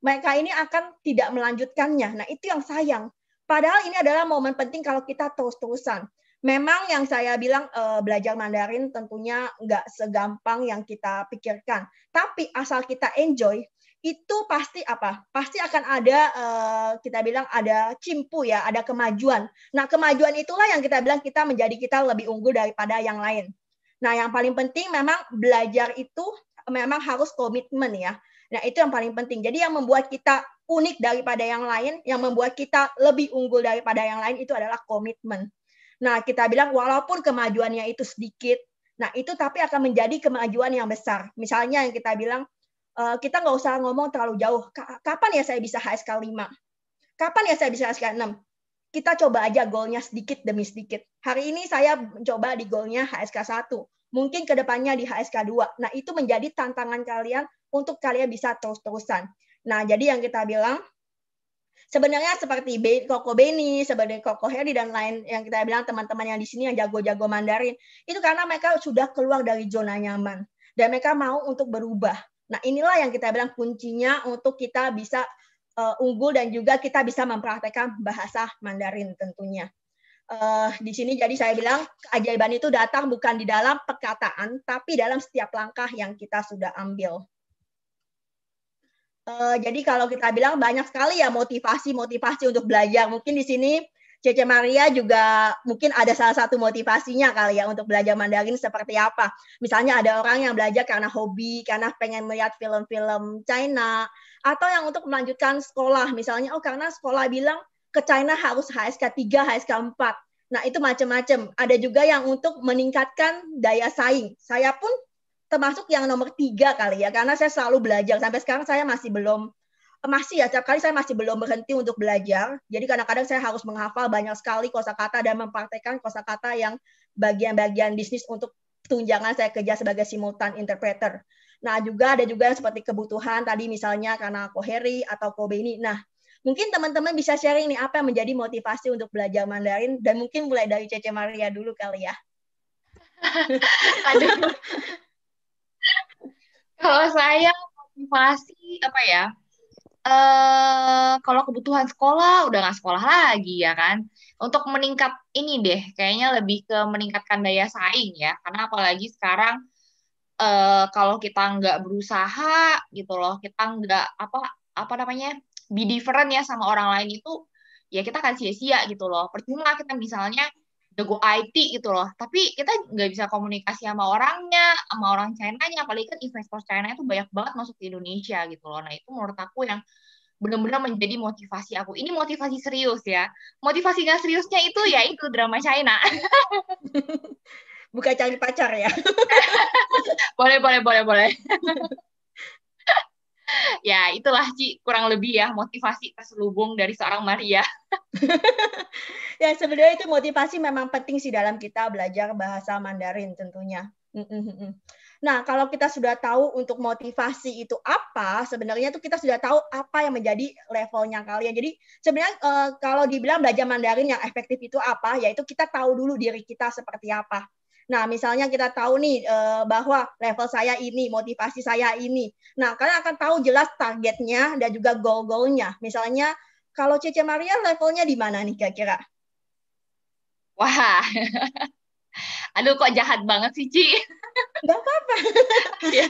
S2: mereka ini akan tidak melanjutkannya. Nah, itu yang sayang. Padahal ini adalah momen penting kalau kita terus-terusan memang yang saya bilang uh, belajar Mandarin tentunya nggak segampang yang kita pikirkan. Tapi asal kita enjoy, itu pasti apa? Pasti akan ada uh, kita bilang ada cimpu ya, ada kemajuan. Nah, kemajuan itulah yang kita bilang kita menjadi kita lebih unggul daripada yang lain. Nah, yang paling penting memang belajar itu memang harus komitmen ya. Nah, itu yang paling penting. Jadi yang membuat kita unik daripada yang lain, yang membuat kita lebih unggul daripada yang lain itu adalah komitmen. Nah, kita bilang walaupun kemajuannya itu sedikit, nah itu tapi akan menjadi kemajuan yang besar. Misalnya yang kita bilang, eh, kita nggak usah ngomong terlalu jauh. Kapan ya saya bisa HSK 5? Kapan ya saya bisa HSK 6? Kita coba aja golnya sedikit demi sedikit. Hari ini saya mencoba di golnya HSK 1. Mungkin ke depannya di HSK 2. Nah, itu menjadi tantangan kalian untuk kalian bisa terus-terusan. Nah, jadi yang kita bilang, Sebenarnya seperti Be Koko Beni, sebenarnya Koko Heri dan lain yang kita bilang teman-teman yang di sini yang jago-jago Mandarin, itu karena mereka sudah keluar dari zona nyaman dan mereka mau untuk berubah. Nah, inilah yang kita bilang kuncinya untuk kita bisa uh, unggul dan juga kita bisa mempraktekkan bahasa Mandarin tentunya. Uh, di sini jadi saya bilang keajaiban itu datang bukan di dalam perkataan tapi dalam setiap langkah yang kita sudah ambil. Uh, jadi kalau kita bilang banyak sekali ya motivasi-motivasi untuk belajar. Mungkin di sini Cece Maria juga mungkin ada salah satu motivasinya kali ya untuk belajar Mandarin seperti apa. Misalnya ada orang yang belajar karena hobi, karena pengen melihat film-film China, atau yang untuk melanjutkan sekolah. Misalnya, oh karena sekolah bilang ke China harus HSK 3, HSK 4. Nah, itu macam-macam. Ada juga yang untuk meningkatkan daya saing. Saya pun termasuk yang nomor tiga kali ya karena saya selalu belajar sampai sekarang saya masih belum masih ya setiap kali saya masih belum berhenti untuk belajar jadi kadang-kadang saya harus menghafal banyak sekali kosakata dan mempraktekkan kosakata yang bagian-bagian bisnis untuk tunjangan saya kerja sebagai simultan interpreter nah juga ada juga yang seperti kebutuhan tadi misalnya karena koheri atau kobeni nah mungkin teman-teman bisa sharing nih apa yang menjadi motivasi untuk belajar Mandarin dan mungkin mulai dari Cece Maria dulu kali ya *laughs* Aduh,
S1: kalau saya motivasi apa ya? Uh, kalau kebutuhan sekolah udah nggak sekolah lagi ya kan untuk meningkat ini deh kayaknya lebih ke meningkatkan daya saing ya karena apalagi sekarang uh, kalau kita nggak berusaha gitu loh kita nggak apa apa namanya be different ya sama orang lain itu ya kita akan sia-sia gitu loh percuma kita misalnya jago IT gitu loh. Tapi kita nggak bisa komunikasi sama orangnya, sama orang China-nya. Apalagi kan investor China itu banyak banget masuk ke Indonesia gitu loh. Nah itu menurut aku yang benar-benar menjadi motivasi aku. Ini motivasi serius ya. Motivasi nggak seriusnya itu ya itu drama China. *laughs* Bukan cari pacar ya. *laughs* boleh, boleh, boleh, boleh. *laughs* *laughs* ya itulah Ci kurang lebih ya motivasi terselubung dari seorang Maria. *laughs*
S2: ya sebenarnya itu motivasi memang penting sih dalam kita belajar bahasa Mandarin tentunya. Nah, kalau kita sudah tahu untuk motivasi itu apa, sebenarnya itu kita sudah tahu apa yang menjadi levelnya kalian. Jadi sebenarnya eh, kalau dibilang belajar Mandarin yang efektif itu apa, yaitu kita tahu dulu diri kita seperti apa Nah, misalnya kita tahu nih eh, bahwa level saya ini, motivasi saya ini. Nah, kalian akan tahu jelas targetnya dan juga goal-goalnya. Misalnya kalau Cece Maria levelnya di mana nih kira-kira?
S1: Wah. *laughs* Aduh kok jahat banget sih, Ci. Gak apa-apa. *laughs* Ya.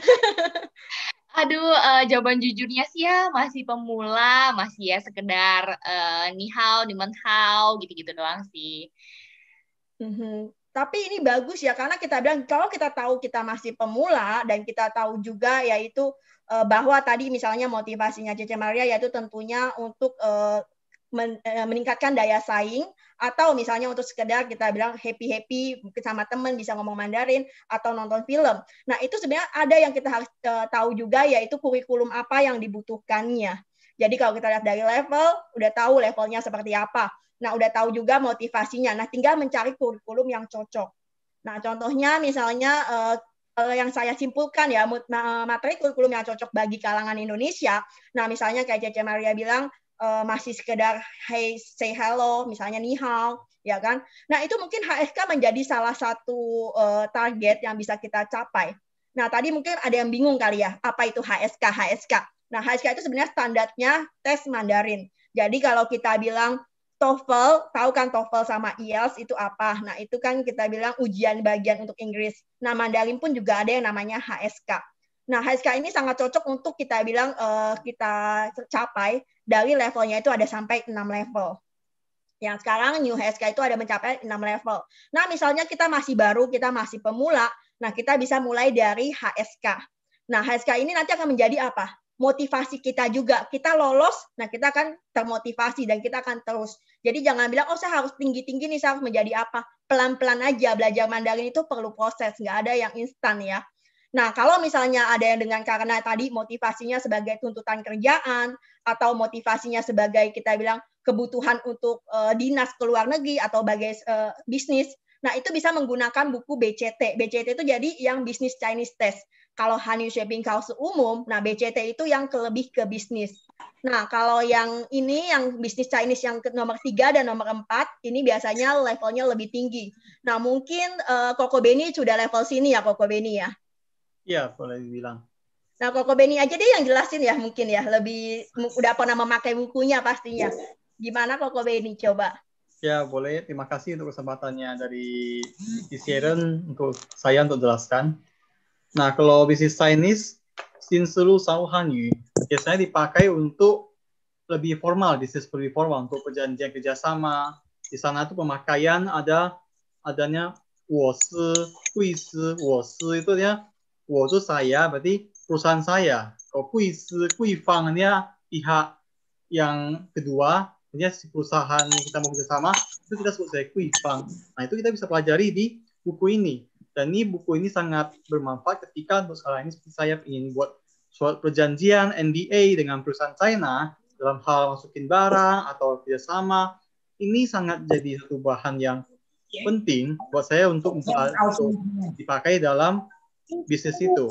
S1: Aduh, uh, jawaban jujurnya sih ya masih pemula, masih ya sekedar uh, eh, nihau, gitu-gitu doang sih. Mm -hmm. Tapi ini bagus ya karena kita bilang kalau kita
S2: tahu kita masih pemula dan kita tahu juga yaitu eh, bahwa tadi misalnya motivasinya Cece Maria yaitu tentunya untuk eh, eh, meningkatkan daya saing atau misalnya untuk sekedar kita bilang happy happy sama teman bisa ngomong Mandarin atau nonton film. Nah itu sebenarnya ada yang kita harus tahu juga yaitu kurikulum apa yang dibutuhkannya. Jadi kalau kita lihat dari level, udah tahu levelnya seperti apa. Nah, udah tahu juga motivasinya. Nah, tinggal mencari kurikulum yang cocok. Nah, contohnya misalnya eh, eh yang saya simpulkan ya, eh, materi kurikulum yang cocok bagi kalangan Indonesia. Nah, misalnya kayak Cece Maria bilang, eh, masih sekedar hey, say hello, misalnya ni hao, ya kan? Nah, itu mungkin HSK menjadi salah satu eh, target yang bisa kita capai. Nah, tadi mungkin ada yang bingung kali ya, apa itu HSK? HSK. Nah, HSK itu sebenarnya standarnya tes Mandarin. Jadi kalau kita bilang TOEFL, tahu kan TOEFL sama IELTS itu apa? Nah, itu kan kita bilang ujian bagian untuk Inggris. Nah, Mandarin pun juga ada yang namanya HSK. Nah, HSK ini sangat cocok untuk kita bilang uh, kita capai dari levelnya itu ada sampai 6 level. Yang sekarang new HSK itu ada mencapai 6 level. Nah, misalnya kita masih baru, kita masih pemula, nah kita bisa mulai dari HSK. Nah, HSK ini nanti akan menjadi apa? motivasi kita juga. Kita lolos, nah kita akan termotivasi dan kita akan terus. Jadi jangan bilang, oh saya harus tinggi-tinggi nih, saya harus menjadi apa. Pelan-pelan aja, belajar Mandarin itu perlu proses, nggak ada yang instan ya. Nah, kalau misalnya ada yang dengan karena tadi motivasinya sebagai tuntutan kerjaan atau motivasinya sebagai kita bilang kebutuhan untuk uh, dinas ke luar negeri atau bagai uh, bisnis, nah itu bisa menggunakan buku BCT. BCT itu jadi yang bisnis Chinese test. Kalau honey Shaping kaos umum, nah BCT itu yang kelebih ke bisnis. Nah, kalau yang ini yang bisnis Chinese yang nomor tiga dan nomor empat, ini biasanya levelnya lebih tinggi. Nah, mungkin uh, eh, Koko Beni sudah level sini ya Koko Beni ya.
S4: Iya, boleh dibilang.
S2: Nah, Koko Beni aja deh yang jelasin ya mungkin ya, lebih udah pernah memakai bukunya pastinya. Gimana Koko Beni coba?
S4: Ya, boleh. Terima kasih untuk kesempatannya dari Isi untuk saya untuk jelaskan. Nah, kalau bisnis Chinese, Shinsuru Sao biasanya dipakai untuk lebih formal, bisnis lebih formal untuk perjanjian kerjasama. Di sana itu pemakaian ada adanya Si, Si, wo Si itu dia wo itu saya, berarti perusahaan saya. Kalau fang, kuifang ya, pihak yang kedua, artinya si perusahaan yang kita mau kerjasama, itu kita sebut sebagai Fang. Nah, itu kita bisa pelajari di buku ini dan ini buku ini sangat bermanfaat ketika untuk sekarang ini seperti saya ingin buat surat perjanjian NDA dengan perusahaan China dalam hal masukin barang atau kerjasama. Ini sangat jadi satu bahan yang penting buat saya untuk, untuk dipakai dalam bisnis itu.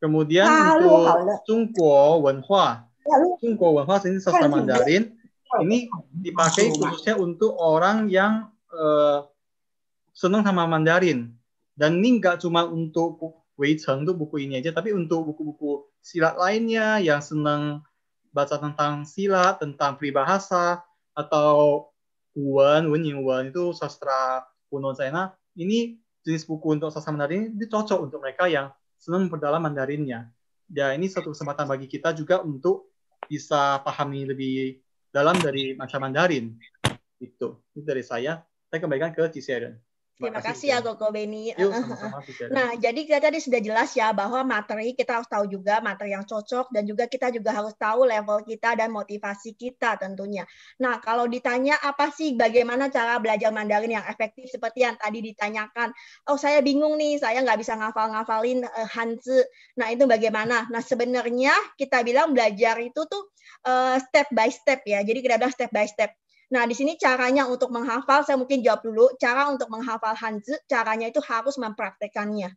S4: Kemudian untuk Jungguo Wenhua, Jungguo Wenhua ini sastra Mandarin ini dipakai khususnya untuk orang yang uh, senang sama Mandarin. Dan ini nggak cuma untuk Wei Cheng tuh buku ini aja, tapi untuk buku-buku silat lainnya yang senang baca tentang silat, tentang pribahasa atau Wen, Wen Ying Wen itu sastra kuno China. Ini jenis buku untuk sastra Mandarin ini cocok untuk mereka yang senang memperdalam Mandarinnya. Ya, ini satu kesempatan bagi kita juga untuk bisa pahami lebih dalam dari masa Mandarin. Itu, itu dari saya. Saya kembalikan ke Ciseren.
S2: Terima kasih ya Koko Beni. Yuk, sama -sama, nah, jadi kita tadi sudah jelas ya bahwa materi kita harus tahu juga materi yang cocok dan juga kita juga harus tahu level kita dan motivasi kita tentunya. Nah, kalau ditanya apa sih bagaimana cara belajar Mandarin yang efektif seperti yang tadi ditanyakan, oh saya bingung nih, saya nggak bisa ngafal-ngafalin uh, eh, Hanzi. Nah, itu bagaimana? Nah, sebenarnya kita bilang belajar itu tuh uh, step by step ya. Jadi kita bilang step by step Nah, di sini caranya untuk menghafal, saya mungkin jawab dulu. Cara untuk menghafal Hanzi, caranya itu harus mempraktekannya.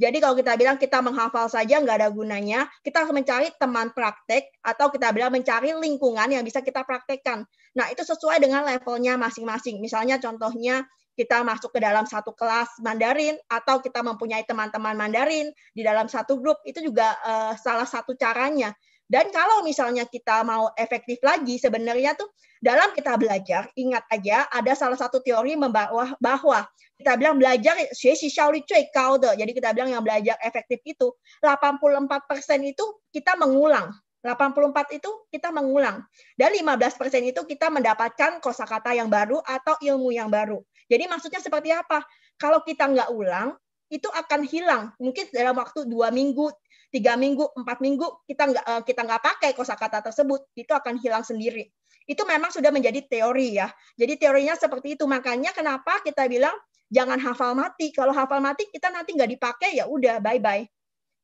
S2: Jadi kalau kita bilang kita menghafal saja nggak ada gunanya, kita harus mencari teman praktek atau kita bilang mencari lingkungan yang bisa kita praktekkan. Nah, itu sesuai dengan levelnya masing-masing. Misalnya contohnya kita masuk ke dalam satu kelas Mandarin atau kita mempunyai teman-teman Mandarin di dalam satu grup itu juga uh, salah satu caranya. Dan kalau misalnya kita mau efektif lagi, sebenarnya tuh dalam kita belajar, ingat aja ada salah satu teori membawa bahwa kita bilang belajar Jadi kita bilang yang belajar efektif itu 84% itu kita mengulang. 84 itu kita mengulang. Dan 15% itu kita mendapatkan kosakata yang baru atau ilmu yang baru. Jadi maksudnya seperti apa? Kalau kita nggak ulang, itu akan hilang. Mungkin dalam waktu dua minggu, tiga minggu empat minggu kita nggak eh, kita nggak pakai kosakata tersebut itu akan hilang sendiri itu memang sudah menjadi teori ya jadi teorinya seperti itu makanya kenapa kita bilang jangan hafal mati kalau hafal mati kita nanti nggak dipakai ya udah bye bye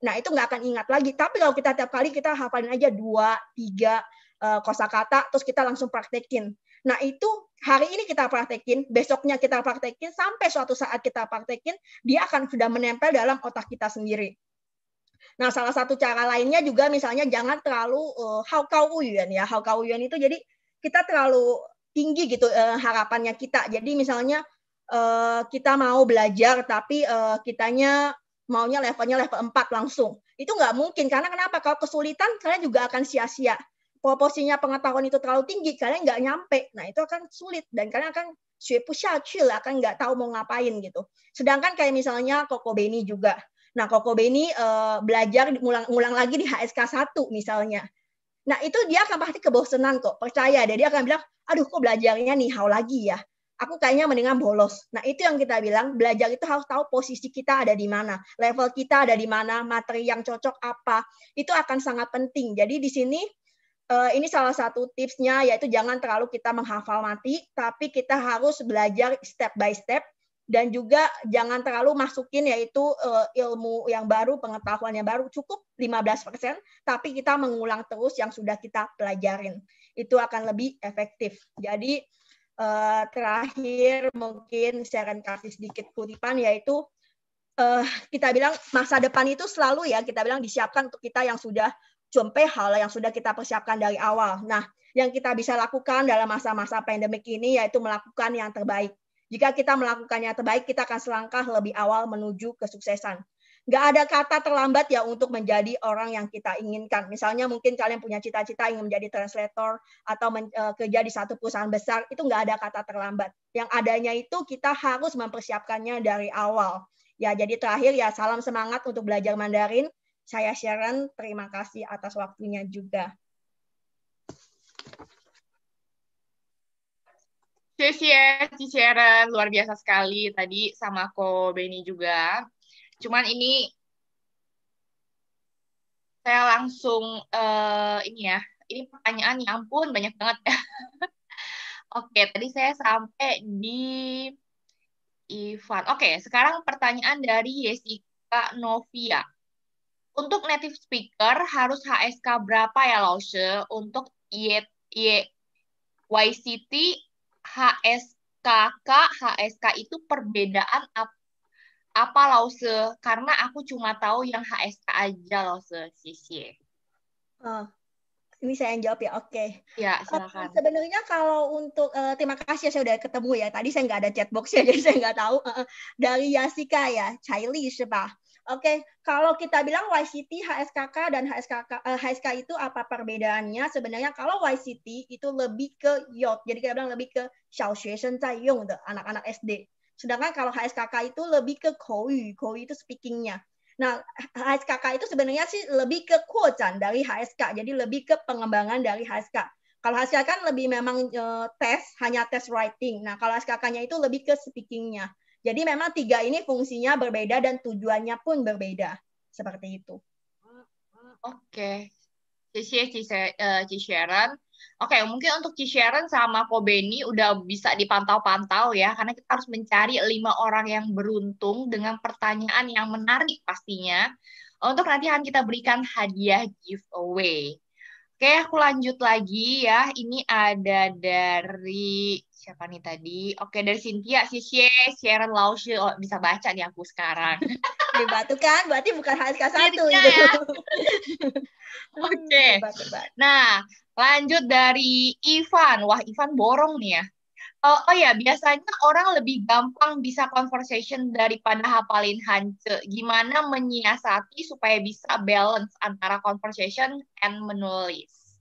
S2: nah itu nggak akan ingat lagi tapi kalau kita tiap kali kita hafalin aja dua tiga eh, kosakata terus kita langsung praktekin Nah, itu hari ini kita praktekin, besoknya kita praktekin, sampai suatu saat kita praktekin, dia akan sudah menempel dalam otak kita sendiri. Nah, salah satu cara lainnya juga misalnya jangan terlalu uh, kau uyuan ya. kau uyuan itu jadi kita terlalu tinggi gitu uh, harapannya kita. Jadi misalnya uh, kita mau belajar tapi uh, kitanya maunya levelnya level 4 langsung. Itu nggak mungkin karena kenapa? Kalau kesulitan kalian juga akan sia-sia. Proporsinya pengetahuan itu terlalu tinggi, kalian nggak nyampe. Nah, itu akan sulit dan kalian akan sui pusha akan nggak tahu mau ngapain gitu. Sedangkan kayak misalnya Koko Beni juga Nah, Koko Beni uh, eh, belajar ngulang, ngulang lagi di HSK 1 misalnya. Nah, itu dia akan pasti kebosenan kok, percaya Jadi Dia akan bilang, aduh kok belajarnya nih hal lagi ya aku kayaknya mendingan bolos. Nah, itu yang kita bilang, belajar itu harus tahu posisi kita ada di mana, level kita ada di mana, materi yang cocok apa. Itu akan sangat penting. Jadi di sini eh, ini salah satu tipsnya yaitu jangan terlalu kita menghafal mati, tapi kita harus belajar step by step dan juga jangan terlalu masukin yaitu uh, ilmu yang baru, pengetahuan yang baru cukup 15%, tapi kita mengulang terus yang sudah kita pelajarin. Itu akan lebih efektif. Jadi uh, terakhir mungkin saya akan kasih sedikit kutipan yaitu uh, kita bilang masa depan itu selalu ya kita bilang disiapkan untuk kita yang sudah jompe hal yang sudah kita persiapkan dari awal. Nah, yang kita bisa lakukan dalam masa-masa pandemik ini yaitu melakukan yang terbaik jika kita melakukannya terbaik, kita akan selangkah lebih awal menuju kesuksesan. Nggak ada kata terlambat ya untuk menjadi orang yang kita inginkan. Misalnya mungkin kalian punya cita-cita ingin menjadi translator atau men, eh, kerja di satu perusahaan besar, itu nggak ada kata terlambat. Yang adanya itu kita harus mempersiapkannya dari awal. Ya, jadi terakhir ya salam semangat untuk belajar Mandarin. Saya Sharon, terima kasih atas waktunya juga.
S1: Yes, ya, Sharon, luar biasa sekali tadi sama Ko Beni juga. Cuman ini saya langsung uh, ini ya, ini pertanyaan ya ampun banyak banget ya. *laughs* Oke, tadi saya sampai di Ivan. Oke, sekarang pertanyaan dari Yesika Novia. Untuk native speaker harus HSK berapa ya Lause untuk YCT HSKK, HSK itu perbedaan ap, apa lause? Karena aku cuma tahu yang HSK aja lause, sisi. Oh, ini saya yang jawab ya, oke. Okay. Ya, eh, silakan. Uh,
S2: sebenarnya kalau untuk uh, terima kasih ya saya udah ketemu ya. Tadi saya nggak ada chatbox ya, *laughs* jadi saya nggak tahu. Uh, dari Yasika ya, Chailish, Pak. Oke, kalau kita bilang YCT, HSKK dan HSKK uh, eh, HSK itu apa perbedaannya? Sebenarnya kalau YCT itu lebih ke yot, jadi kita bilang lebih ke 小学生在用的 anak-anak anak SD. Sedangkan kalau HSKK itu lebih ke koyu, koyu itu speakingnya. Nah, HSKK itu sebenarnya sih lebih ke kuocan dari HSK, jadi lebih ke pengembangan dari HSK. Kalau HSK kan lebih memang uh, tes, hanya tes writing. Nah, kalau hskk nya itu lebih ke speaking-nya. Jadi memang tiga ini fungsinya berbeda dan tujuannya pun berbeda. Seperti itu.
S1: Oke. Okay. Eh, Cici Sharon. Oke, okay, mungkin untuk Cici Sharon sama Kobeni udah bisa dipantau-pantau ya, karena kita harus mencari lima orang yang beruntung dengan pertanyaan yang menarik pastinya. Untuk nanti akan kita berikan hadiah giveaway. Oke, aku lanjut lagi ya. Ini ada dari siapa nih tadi. Oke, dari Cynthia, Sisye, Sharon Lausche, oh, bisa baca nih aku sekarang. Dibatu kan, berarti bukan HSK 1 iya, Gitu. *laughs* Hmm, Oke. Okay. Nah, lanjut dari Ivan. Wah, Ivan borong nih ya. Oh, oh ya, biasanya orang lebih gampang bisa conversation daripada hafalin hance. Gimana menyiasati supaya bisa balance antara conversation and menulis?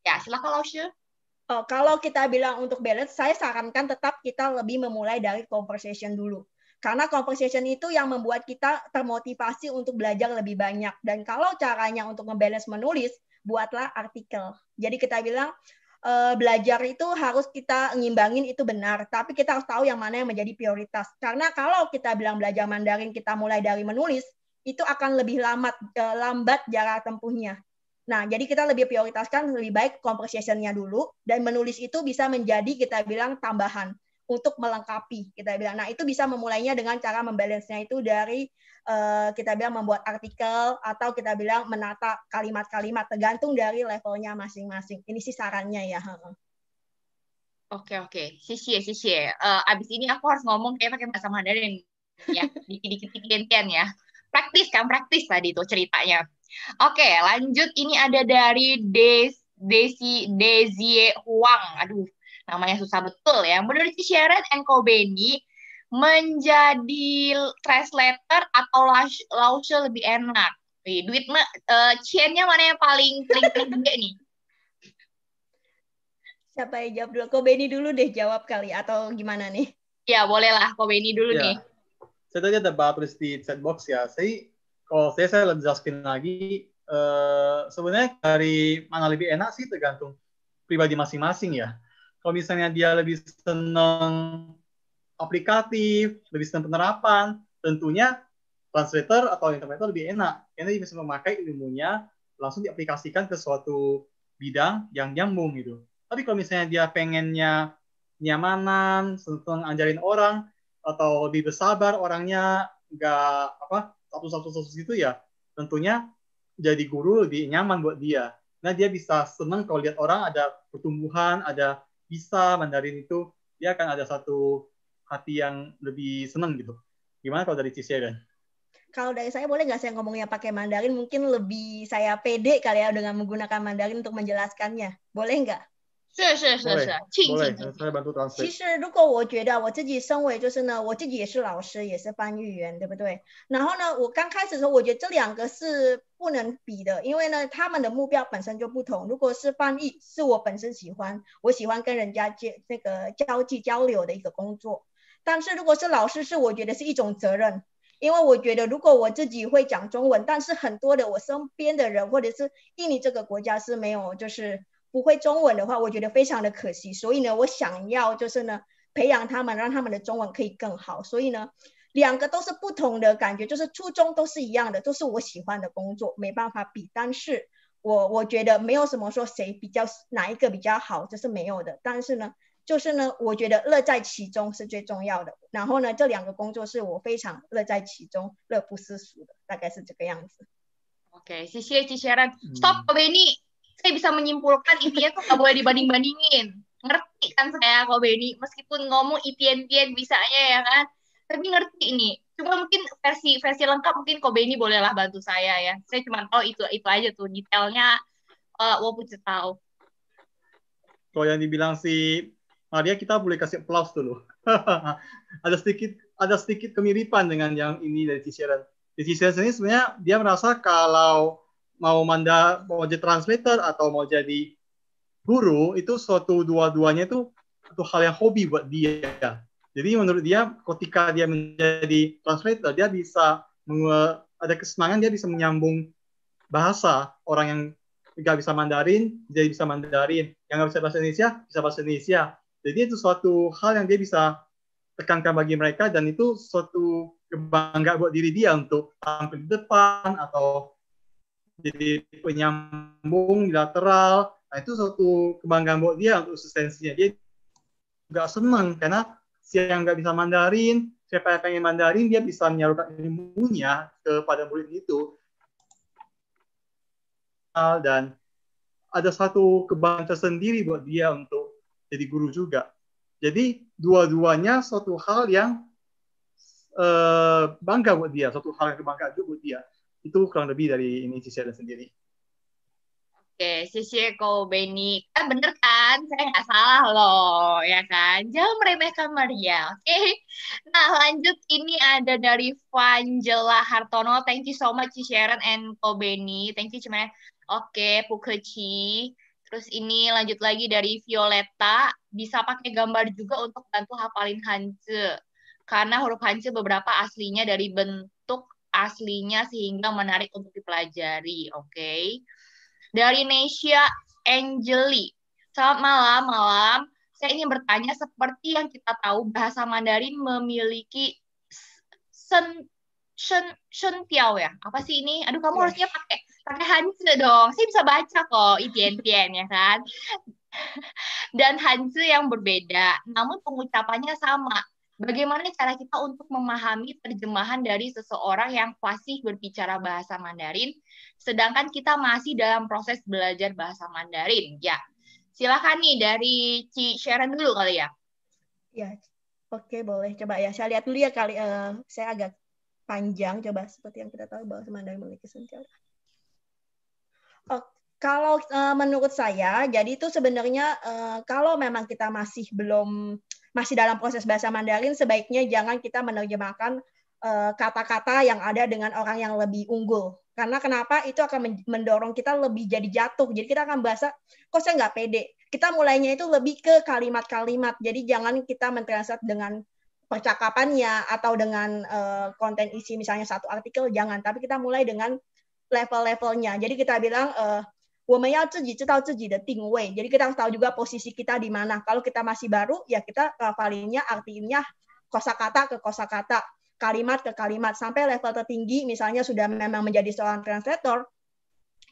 S1: Ya, silakan Lausche uh, kalau kita bilang untuk balance, saya sarankan tetap
S2: kita lebih memulai dari conversation dulu. Karena conversation itu yang membuat kita termotivasi untuk belajar lebih banyak. Dan kalau caranya untuk membalance menulis, buatlah artikel. Jadi kita bilang uh, belajar itu harus kita ngimbangin itu benar, tapi kita harus tahu yang mana yang menjadi prioritas. Karena kalau kita bilang belajar Mandarin kita mulai dari menulis, itu akan lebih lambat uh, lambat jarak tempuhnya. Nah, jadi kita lebih prioritaskan lebih baik composition-nya dulu dan menulis itu bisa menjadi kita bilang tambahan untuk melengkapi kita bilang. Nah, itu bisa memulainya dengan cara membalance-nya itu dari uh, kita bilang membuat artikel atau kita bilang menata kalimat-kalimat tergantung dari levelnya
S1: masing-masing. Ini sih sarannya ya. Oke, oke. Sisi ya, sisi ya. Eh, abis ini aku harus ngomong kayak pakai bahasa Mandarin ya, dikit-dikit gantian ya. Praktis kan, praktis tadi tuh ceritanya. Oke, lanjut ini ada dari Des Desi Desie Huang. Aduh, namanya susah betul ya. Menurut Sharon and Kobeni, menjadi translator atau lausha lebih enak. Wih, duit mah uh, eh, chainnya mana yang paling paling gede nih? Siapa yang jawab dulu? Kobeni dulu deh jawab kali atau gimana nih? Ya bolehlah, lah Kobeni
S2: dulu ya. nih.
S4: Saya tadi ada bahas di chatbox ya. Saya kalau saya saya lebih jelaskan lagi uh, sebenarnya dari mana lebih enak sih tergantung pribadi masing-masing ya. Kalau misalnya dia lebih senang aplikatif, lebih senang penerapan, tentunya translator atau interpreter lebih enak karena dia bisa memakai ilmunya langsung diaplikasikan ke suatu bidang yang nyambung gitu. Tapi kalau misalnya dia pengennya nyamanan, senang ajarin orang atau lebih bersabar orangnya, nggak apa satu-satu satu itu ya tentunya jadi guru lebih nyaman buat dia. Nah dia bisa senang kalau lihat orang ada pertumbuhan, ada bisa Mandarin itu dia akan ada satu hati yang lebih senang gitu. Gimana kalau dari Cisya kan?
S2: Kalau dari saya boleh nggak saya ngomongnya pakai Mandarin? Mungkin lebih saya pede kali ya dengan menggunakan Mandarin untuk menjelaskannya. Boleh nggak? 是是是是，庆幸。其实如果我觉得我自己身为就是呢，我自己也是老师，也是翻译员，对不对？然后呢，我刚开始的时候，我觉得这两个是不能比的，因为呢，他们的目标本身就不同。如果是翻译，是我本身喜欢，我喜欢跟人家接那个交际交流的一个工作。但是如果是老师，是我觉得是一种责任，因为我觉得如果我自己会讲中文，但是很多的我身边的人或者是印尼这个国家是没有，就是。不会中文的话，我觉得非常的可惜。所以呢，我想要就是呢，培养他们，让他们的中文可以更好。所以呢，两个都是不同的感觉，就是初衷都是一样的，都是我喜欢的工作，没办法比。但是我我觉得没有什么说谁比较哪一个比较好，这是没有的。但是呢，就是呢，我觉得乐在其中是最重要的。然后呢，这两个工作是我非常乐在其中、乐不思蜀的，大概是这个样子。
S1: OK，谢谢，谢谢，Stop，维尼。saya bisa menyimpulkan intinya e tuh gak boleh dibanding-bandingin ngerti kan saya kok Benny meskipun ngomong itien-tien e bisanya ya kan tapi ngerti ini cuma mungkin versi versi lengkap mungkin kok Benny bolehlah bantu saya ya saya cuma tahu itu itu aja tuh detailnya uh, walaupun tahu
S4: kalau yang dibilang si Maria kita boleh kasih aplaus dulu *laughs* ada sedikit ada sedikit kemiripan dengan yang ini dari Tisha Tisha ini. sebenarnya dia merasa kalau mau manda mau jadi translator atau mau jadi guru itu suatu dua-duanya itu satu hal yang hobi buat dia. Jadi menurut dia ketika dia menjadi translator dia bisa ada kesenangan dia bisa menyambung bahasa orang yang nggak bisa Mandarin jadi bisa Mandarin, yang nggak bisa bahasa Indonesia bisa bahasa Indonesia. Jadi itu suatu hal yang dia bisa tekankan bagi mereka dan itu suatu kebanggaan buat diri dia untuk tampil di depan atau jadi penyambung bilateral, nah itu suatu kebanggaan buat dia untuk eksistensinya dia nggak senang karena siapa yang nggak bisa Mandarin siapa yang pengen Mandarin dia bisa menyalurkan ilmunya kepada murid itu ah, dan ada satu kebanggaan tersendiri buat dia untuk jadi guru juga jadi dua-duanya suatu hal yang uh, bangga buat dia, suatu hal yang kebanggaan juga buat dia. Itu kurang lebih dari ini Cisha ada sendiri.
S1: Oke, sisi Kobeni, Benny. Kan bener kan? Saya nggak salah loh, ya kan? Jangan meremehkan Maria, oke? Okay? Nah, lanjut ini ada dari Vanjela Hartono. Thank you so much, Sharon and Ko Benny. Thank you, cuman oke, okay, Pukeci. Terus ini lanjut lagi dari Violeta. Bisa pakai gambar juga untuk bantu hafalin Hanje. Karena huruf Hanje beberapa aslinya dari bentuk aslinya sehingga menarik untuk dipelajari. Oke. Okay? Dari Nesha Angeli. Selamat malam, malam. Saya ingin bertanya, seperti yang kita tahu, bahasa Mandarin memiliki sen, shen, shen tiao ya? Apa sih ini? Aduh, kamu iya. harusnya pakai pakai Hanzi dong. Saya bisa baca kok, itian tian ya kan? *laughs* Dan Hanzi yang berbeda, namun pengucapannya sama. Bagaimana cara kita untuk memahami terjemahan dari seseorang yang fasih berbicara bahasa Mandarin, sedangkan kita masih dalam proses belajar bahasa Mandarin? Ya, silakan nih dari Ci Sharon dulu kali ya. Ya,
S2: oke boleh. Coba ya, saya lihat dulu ya kali. Uh, saya agak panjang. Coba seperti yang kita tahu bahwa Mandarin memiliki senjata. Oh, kalau uh, menurut saya, jadi itu sebenarnya uh, kalau memang kita masih belum masih dalam proses bahasa Mandarin, sebaiknya jangan kita menerjemahkan eh, kata-kata yang ada dengan orang yang lebih unggul. Karena kenapa itu akan mendorong kita lebih jadi jatuh. Jadi kita akan bahasa, kok saya nggak pede. Kita mulainya itu lebih ke kalimat-kalimat. Jadi jangan kita mentranslate dengan percakapannya atau dengan uh, konten isi misalnya satu artikel, jangan. Tapi kita mulai dengan level-levelnya. Jadi kita bilang, uh, 我们要自己知道自己的定位. Jadi kita harus tahu juga posisi kita di mana. Kalau kita masih baru, ya kita hafalinnya artinya kosakata ke kosakata, kalimat ke kalimat sampai level tertinggi misalnya sudah memang menjadi seorang translator,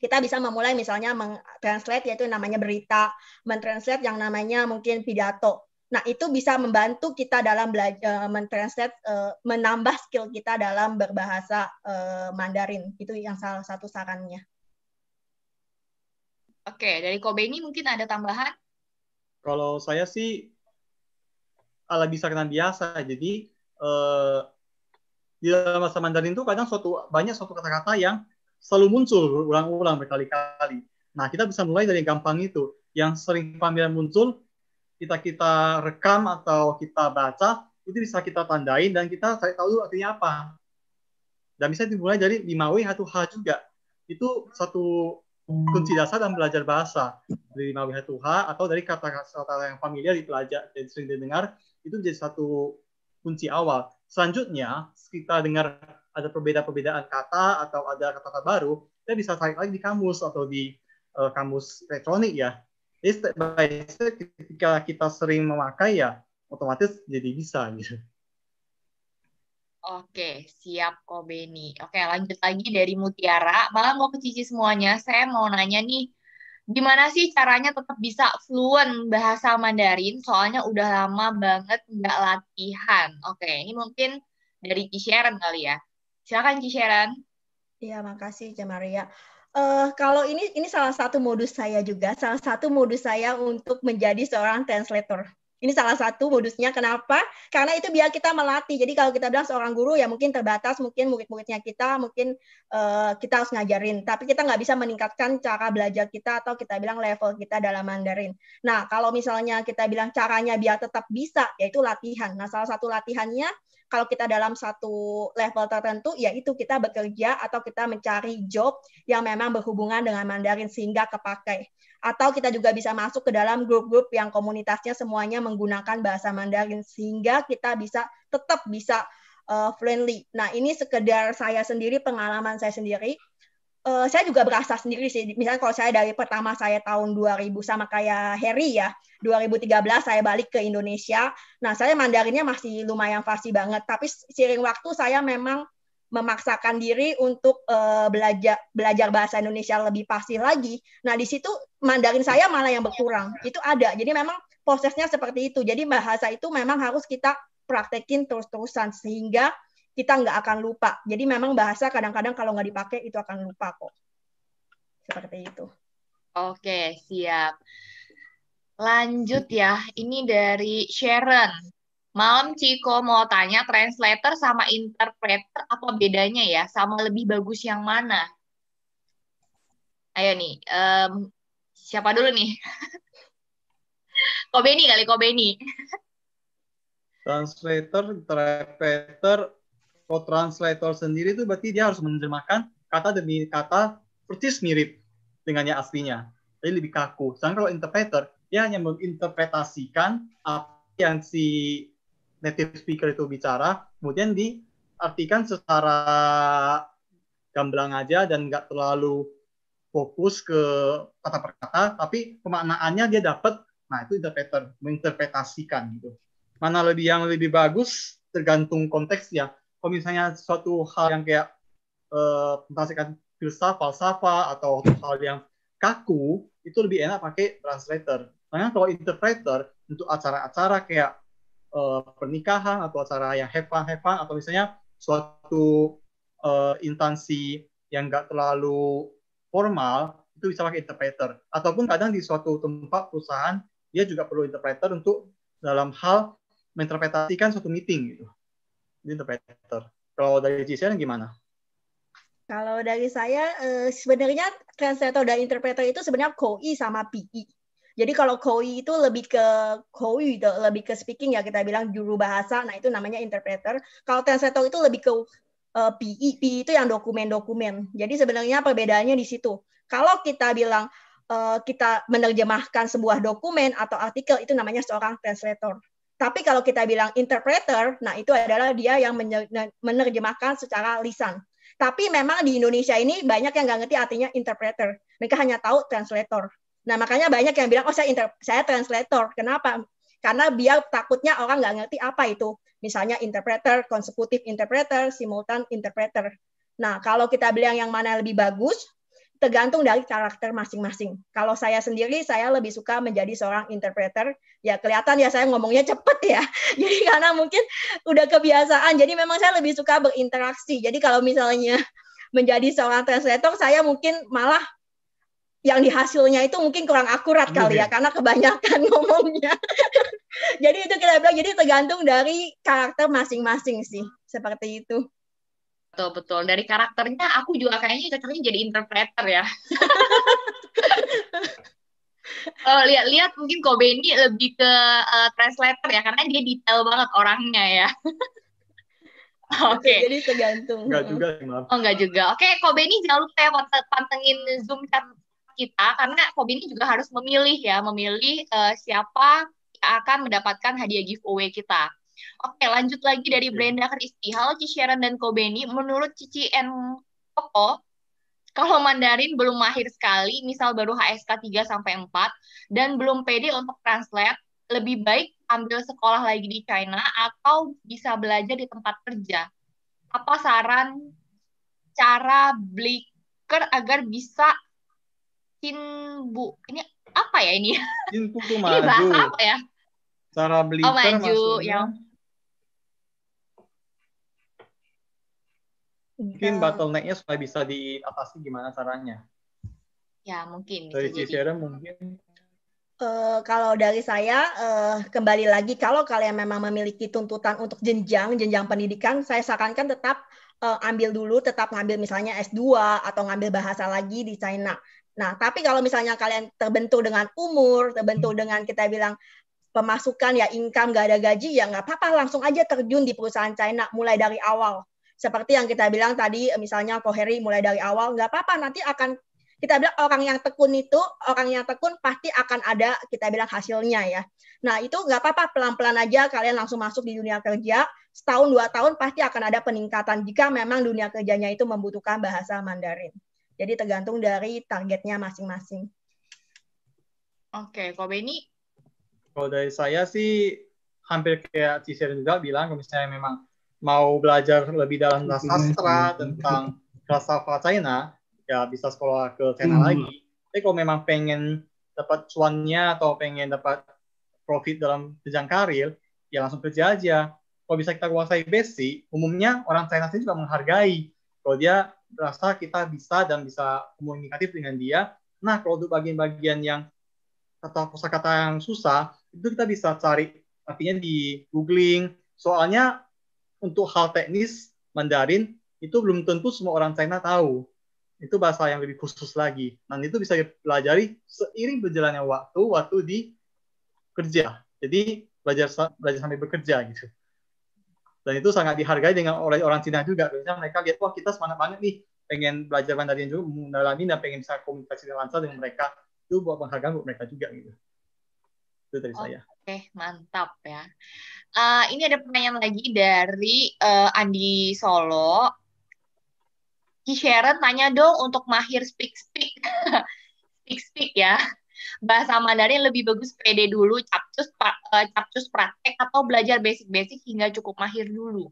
S2: kita bisa memulai misalnya mentranslate yaitu namanya berita, mentranslate yang namanya mungkin pidato. Nah, itu bisa membantu kita dalam belajar eh, mentranslate eh, menambah skill kita dalam berbahasa eh,
S1: Mandarin. Itu yang salah satu sarannya. Oke, dari Kobe ini mungkin ada tambahan?
S4: Kalau saya sih ala bisa kena biasa. Jadi eh, di dalam bahasa Mandarin itu kadang suatu banyak suatu kata-kata yang selalu muncul ulang ulang berkali-kali. Nah, kita bisa mulai dari yang gampang itu. Yang sering pameran muncul, kita kita rekam atau kita baca, itu bisa kita tandain dan kita cari tahu artinya apa. Dan bisa dimulai dari 5W 1H juga. Itu satu kunci dasar dalam belajar bahasa dari mawihah tuha atau dari kata-kata yang familiar dipelajar dan sering didengar itu menjadi satu kunci awal. Selanjutnya kita dengar ada perbedaan-perbedaan kata atau ada kata-kata baru, kita bisa tarik lagi di kamus atau di uh, kamus elektronik ya. Jadi step by step ketika kita sering memakai ya otomatis jadi bisa gitu.
S1: Oke, siap kok Beni. Oke, lanjut lagi dari Mutiara. Malah mau ke Cici semuanya, saya mau nanya nih, gimana sih caranya tetap bisa fluent bahasa Mandarin? Soalnya udah lama banget nggak latihan. Oke, ini mungkin dari Cisharon kali ya. Silakan Cisharon. Iya, makasih Jamaria.
S2: Uh, eh, kalau ini ini salah satu modus saya juga, salah satu modus saya untuk menjadi seorang translator ini salah satu modusnya. Kenapa? Karena itu biar kita melatih. Jadi kalau kita bilang seorang guru ya mungkin terbatas, mungkin murid-muridnya kita, mungkin uh, kita harus ngajarin. Tapi kita nggak bisa meningkatkan cara belajar kita atau kita bilang level kita dalam Mandarin. Nah kalau misalnya kita bilang caranya biar tetap bisa, yaitu latihan. Nah salah satu latihannya kalau kita dalam satu level tertentu, yaitu kita bekerja atau kita mencari job yang memang berhubungan dengan Mandarin sehingga kepakai. Atau kita juga bisa masuk ke dalam grup-grup yang komunitasnya semuanya menggunakan bahasa Mandarin sehingga kita bisa tetap bisa uh, friendly. Nah, ini sekedar saya sendiri pengalaman saya sendiri uh, saya juga berasa sendiri sih. Misalnya kalau saya dari pertama saya tahun 2000 sama kayak Harry ya, 2013 saya balik ke Indonesia. Nah, saya Mandarinnya masih lumayan fasih banget, tapi sering waktu saya memang memaksakan diri untuk uh, eh, belajar belajar bahasa Indonesia lebih pasti lagi. Nah, di situ Mandarin saya malah yang berkurang. Itu ada. Jadi memang prosesnya seperti itu. Jadi bahasa itu memang harus kita praktekin terus-terusan sehingga kita nggak akan lupa. Jadi memang bahasa kadang-kadang kalau nggak dipakai itu akan lupa kok.
S1: Seperti itu. Oke, siap. Lanjut ya, ini dari Sharon. Malam Ciko mau tanya translator sama interpreter apa bedanya ya? Sama lebih bagus yang mana? Ayo nih, um, siapa dulu nih? *laughs* Kobeni kali Kobeni.
S4: Translator, interpreter kalau translator sendiri itu berarti dia harus menerjemahkan kata demi kata persis mirip dengannya aslinya. Jadi lebih kaku. Sedangkan kalau interpreter, dia hanya menginterpretasikan apa yang si native speaker itu bicara, kemudian diartikan secara gamblang aja dan nggak terlalu fokus ke kata per kata, tapi pemaknaannya dia dapat. Nah, itu interpreter, menginterpretasikan gitu. Mana lebih yang lebih bagus tergantung konteksnya kalau misalnya suatu hal yang kayak uh, eh, filsafah filsafat, falsafah atau hal yang kaku itu lebih enak pakai translator. Karena kalau interpreter untuk acara-acara kayak uh, pernikahan atau acara yang have fun, have fun atau misalnya suatu uh, instansi yang nggak terlalu formal itu bisa pakai interpreter. Ataupun kadang di suatu tempat perusahaan dia juga perlu interpreter untuk dalam hal menginterpretasikan suatu meeting gitu interpreter. Kalau dari Cisian gimana?
S2: Kalau dari saya eh, sebenarnya translator dan interpreter itu sebenarnya koi sama PI. E. Jadi kalau koi itu lebih ke koi, lebih ke speaking ya kita bilang juru bahasa. Nah itu namanya interpreter. Kalau translator itu lebih ke PI. Eh, PI e. e itu yang dokumen-dokumen. Jadi sebenarnya perbedaannya di situ. Kalau kita bilang eh, kita menerjemahkan sebuah dokumen atau artikel itu namanya seorang translator. Tapi kalau kita bilang interpreter, nah itu adalah dia yang menerjemahkan secara lisan. Tapi memang di Indonesia ini banyak yang nggak ngerti artinya interpreter. Mereka hanya tahu translator. Nah makanya banyak yang bilang, oh saya, inter saya translator. Kenapa? Karena biar takutnya orang nggak ngerti apa itu. Misalnya interpreter, konsekutif, interpreter, simultan interpreter. Nah kalau kita bilang yang mana lebih bagus, tergantung dari karakter masing-masing. Kalau saya sendiri, saya lebih suka menjadi seorang interpreter. Ya kelihatan ya saya ngomongnya cepet ya. *laughs* Jadi karena mungkin udah kebiasaan. Jadi memang saya lebih suka berinteraksi. Jadi kalau misalnya *laughs* menjadi seorang translator, saya mungkin malah yang dihasilnya itu mungkin kurang akurat kali ya iya. karena kebanyakan *laughs* ngomongnya. jadi itu kita bilang jadi tergantung dari
S1: karakter masing-masing sih seperti itu betul betul dari karakternya aku juga kayaknya cocoknya jadi interpreter ya *laughs* kalau lihat-lihat mungkin Kobe ini lebih ke uh, translator ya karena dia detail banget orangnya ya *laughs* Oke. Okay. Jadi tergantung.
S7: Enggak juga, maaf.
S1: Oh, enggak juga. Oke, okay, ini jangan lupa ya pantengin Zoom chat kita karena Kobe ini juga harus memilih ya, memilih uh, siapa yang akan mendapatkan hadiah giveaway kita. Oke, lanjut lagi dari Brenda Kristi. Halo Cici dan Kobeni, menurut Cici and Koko, kalau Mandarin belum mahir sekali, misal baru HSK 3 sampai 4 dan belum pede untuk translate, lebih baik ambil sekolah lagi di China atau bisa belajar di tempat kerja. Apa saran cara bliker agar bisa cinbu? Ini apa ya ini?
S4: *laughs* ini bahasa apa ya? Cara bliker oh, maju, maksudnya... Yang mungkin iya. bottlenecknya supaya bisa diatasi gimana caranya
S1: ya mungkin
S2: dari sisi jadi.
S4: mungkin
S2: Uh, kalau dari saya uh, kembali lagi kalau kalian memang memiliki tuntutan untuk jenjang jenjang pendidikan saya sarankan tetap uh, ambil dulu tetap ngambil misalnya S2 atau ngambil bahasa lagi di China. Nah, tapi kalau misalnya kalian terbentuk dengan umur, terbentuk dengan kita bilang pemasukan ya income gak ada gaji ya nggak apa-apa langsung aja terjun di perusahaan China mulai dari awal seperti yang kita bilang tadi, misalnya Koheri mulai dari awal, nggak apa-apa, nanti akan kita bilang orang yang tekun itu orang yang tekun pasti akan ada kita bilang hasilnya ya. Nah itu nggak apa-apa pelan-pelan aja kalian langsung masuk di dunia kerja setahun dua tahun pasti akan ada peningkatan jika memang dunia kerjanya itu membutuhkan bahasa Mandarin. Jadi tergantung dari targetnya masing-masing.
S1: Oke, okay, Beni? ini?
S4: Kalau dari saya sih hampir kayak Cisir juga bilang, misalnya memang mau belajar lebih dalam tentang sastra, tentang filsafat China, ya bisa sekolah ke China hmm. lagi. Tapi kalau memang pengen dapat cuannya atau pengen dapat profit dalam jenjang karir, ya langsung kerja aja. Kalau bisa kita kuasai basic, umumnya orang China sendiri juga menghargai. Kalau dia merasa kita bisa dan bisa komunikatif dengan dia, nah kalau untuk bagian-bagian yang kata kosakata yang susah, itu kita bisa cari artinya di googling. Soalnya untuk hal teknis Mandarin itu belum tentu semua orang China tahu. Itu bahasa yang lebih khusus lagi. Dan itu bisa dipelajari seiring berjalannya waktu, waktu di kerja. Jadi belajar belajar sampai bekerja gitu. Dan itu sangat dihargai dengan oleh orang Cina juga. Biasanya mereka lihat, wah kita semangat banget nih pengen belajar Mandarin juga, mendalami dan pengen bisa komunikasi dengan lancar dengan mereka. Itu buat penghargaan buat mereka juga gitu. Itu dari okay, saya.
S1: Oke, mantap ya. Uh, ini ada pertanyaan lagi dari uh, Andi Solo. Ki Sharon tanya dong untuk mahir speak speak. *laughs* speak speak ya. Bahasa Mandarin lebih bagus PD dulu, capcus pra, uh, capcus praktek atau belajar basic-basic hingga cukup mahir dulu.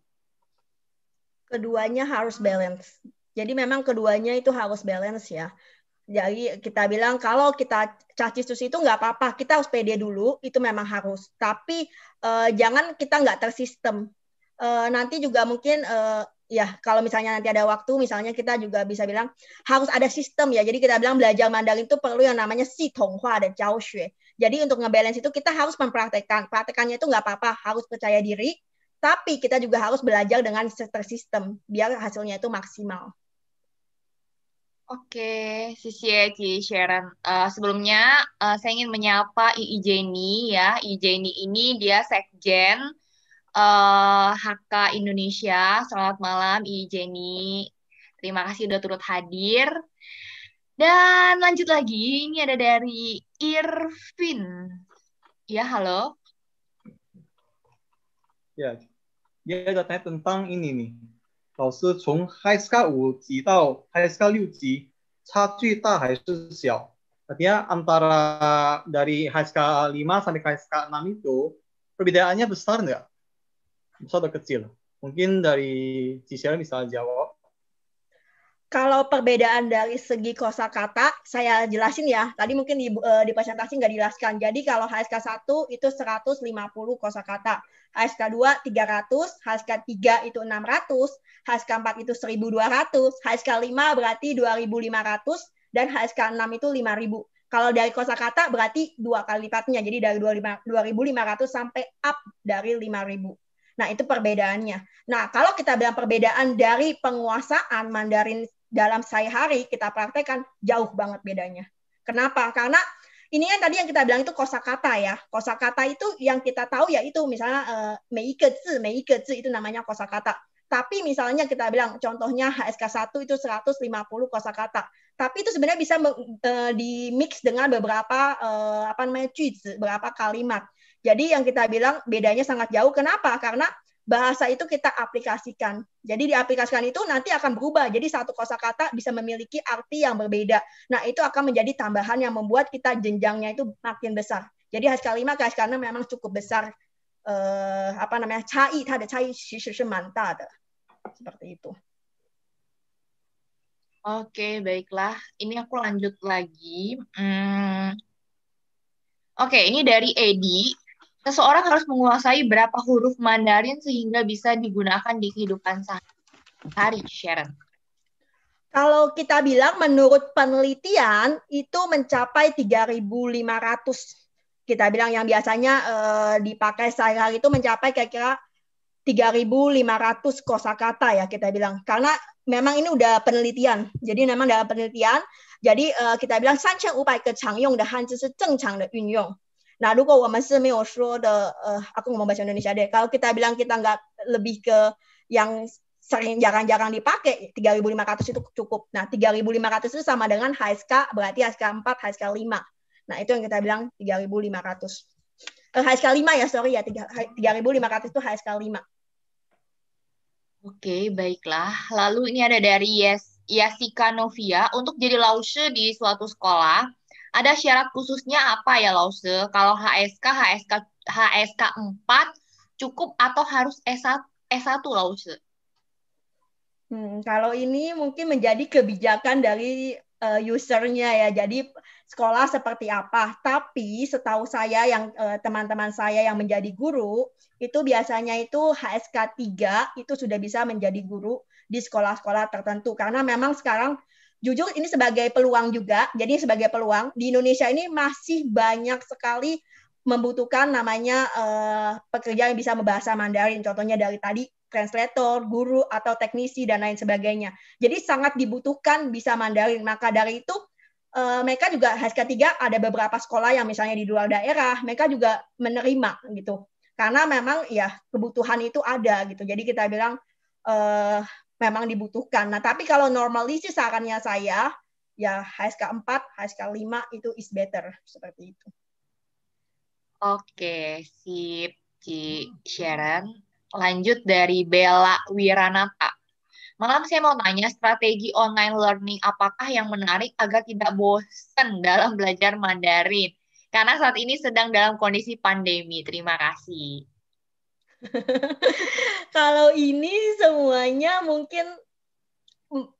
S1: Keduanya harus balance. Jadi memang
S2: keduanya itu harus balance ya. Jadi kita bilang kalau kita cacistus itu nggak apa-apa, kita harus pede dulu, itu memang harus. Tapi eh, jangan kita nggak tersistem. Eh, nanti juga mungkin eh, ya kalau misalnya nanti ada waktu, misalnya kita juga bisa bilang harus ada sistem ya. Jadi kita bilang belajar Mandarin itu perlu yang namanya si tonghua dan jiao xue. Jadi untuk ngebalance itu kita harus mempraktekkan. Praktekannya itu nggak apa-apa, harus percaya diri. Tapi kita juga harus belajar dengan sistem biar hasilnya itu maksimal.
S1: Oke, sisi ya Ci Sharon. Uh, eh, sebelumnya uh, saya ingin menyapa II Jenny ya. II Jenny ini dia sekjen uh, eh, HK Indonesia. Selamat malam II Jenny. Terima kasih sudah turut hadir. Dan lanjut lagi, ini ada dari Irvin. Ya, halo.
S4: Ya, dia ya, tanya tentang ini nih, 老师从 High Score 五级到 High Score 六级差距大还是小？Artinya antara dari High Score 5 sampai High Score 6 itu perbedaannya besar nggak? Besar atau kecil? Mungkin dari Cisela bisa jawab
S2: kalau perbedaan dari segi kosakata saya jelasin ya. Tadi mungkin di, uh, di presentasi nggak dijelaskan. Jadi kalau HSK 1 itu 150 kosakata, HSK 2 300, HSK 3 itu 600, HSK 4 itu 1200, HSK 5 berarti 2500 dan HSK 6 itu 5000. Kalau dari kosakata berarti dua kali lipatnya. Jadi dari 2500 sampai up dari 5000. Nah, itu perbedaannya. Nah, kalau kita bilang perbedaan dari penguasaan Mandarin dalam sehari kita praktekkan jauh banget bedanya. Kenapa? Karena ini kan tadi yang kita bilang itu kosakata ya. Kosakata itu yang kita tahu ya itu misalnya uh, eh, meikezi itu namanya kosakata. Tapi misalnya kita bilang contohnya HSK 1 itu 150 kosakata. Tapi itu sebenarnya bisa uh, eh, di mix dengan beberapa uh, apa namanya cuizi, beberapa kalimat. Jadi yang kita bilang bedanya sangat jauh. Kenapa? Karena bahasa itu kita aplikasikan. Jadi diaplikasikan itu nanti akan berubah. Jadi satu kosakata bisa memiliki arti yang berbeda. Nah, itu akan menjadi tambahan yang membuat kita jenjangnya itu makin besar. Jadi haskell 5 guys karena memang cukup besar eh, apa namanya? cai, ada cai ada Seperti itu.
S1: Oke, baiklah. Ini aku lanjut lagi. Hmm. Oke, ini dari Edi seseorang harus menguasai berapa huruf Mandarin sehingga bisa digunakan di kehidupan sehari-hari, Sharon?
S2: Kalau kita bilang menurut penelitian itu mencapai 3.500. Kita bilang yang biasanya eh, dipakai sehari-hari itu mencapai kira-kira 3.500 kosakata ya kita bilang. Karena memang ini udah penelitian. Jadi memang dalam penelitian, jadi uh, kita bilang sancheng upai ke changyong de hanzi shi zheng chang de yunyong. Nah, 如果我们是没有说的，呃，aku ngomong bahasa Indonesia deh. Kalau kita bilang kita nggak lebih ke yang sering jarang-jarang dipakai 3.500 itu cukup. Nah, 3.500 itu sama dengan HSK, berarti HSK 4, HSK 5. Nah, itu yang kita bilang 3.500. Eh, HSK 5 ya, sorry ya, 3.500 itu HSK 5.
S1: Oke, baiklah. Lalu ini ada dari Yes, Yasika Novia. Untuk jadi lause di suatu sekolah, ada syarat khususnya apa ya Lause? Kalau HSK, HSK, HSK 4 cukup atau harus S1, S1 Lause? Hmm, kalau ini mungkin menjadi
S2: kebijakan dari uh, usernya ya. Jadi sekolah seperti apa. Tapi setahu saya yang eh, teman-teman uh, saya yang menjadi guru itu biasanya itu HSK 3 itu sudah bisa menjadi guru di sekolah-sekolah tertentu karena memang sekarang jujur ini sebagai peluang juga. Jadi sebagai peluang di Indonesia ini masih banyak sekali membutuhkan namanya uh, pekerja yang bisa membahasa Mandarin. Contohnya dari tadi translator, guru atau teknisi dan lain sebagainya. Jadi sangat dibutuhkan bisa Mandarin. Maka dari itu uh, mereka juga HSK 3 ada beberapa sekolah yang misalnya di luar daerah, mereka juga menerima gitu. Karena memang ya kebutuhan itu ada gitu. Jadi kita bilang uh, memang dibutuhkan. Nah, tapi kalau normally sih sarannya saya ya HSK 4, HSK 5 itu is better seperti itu.
S1: Oke, sip Ci Sharon. Lanjut dari Bella Wiranata. Malam saya mau tanya strategi online learning apakah yang menarik agar tidak bosan dalam belajar Mandarin? Karena saat ini sedang dalam kondisi pandemi. Terima kasih.
S2: *laughs* Kalau ini semuanya mungkin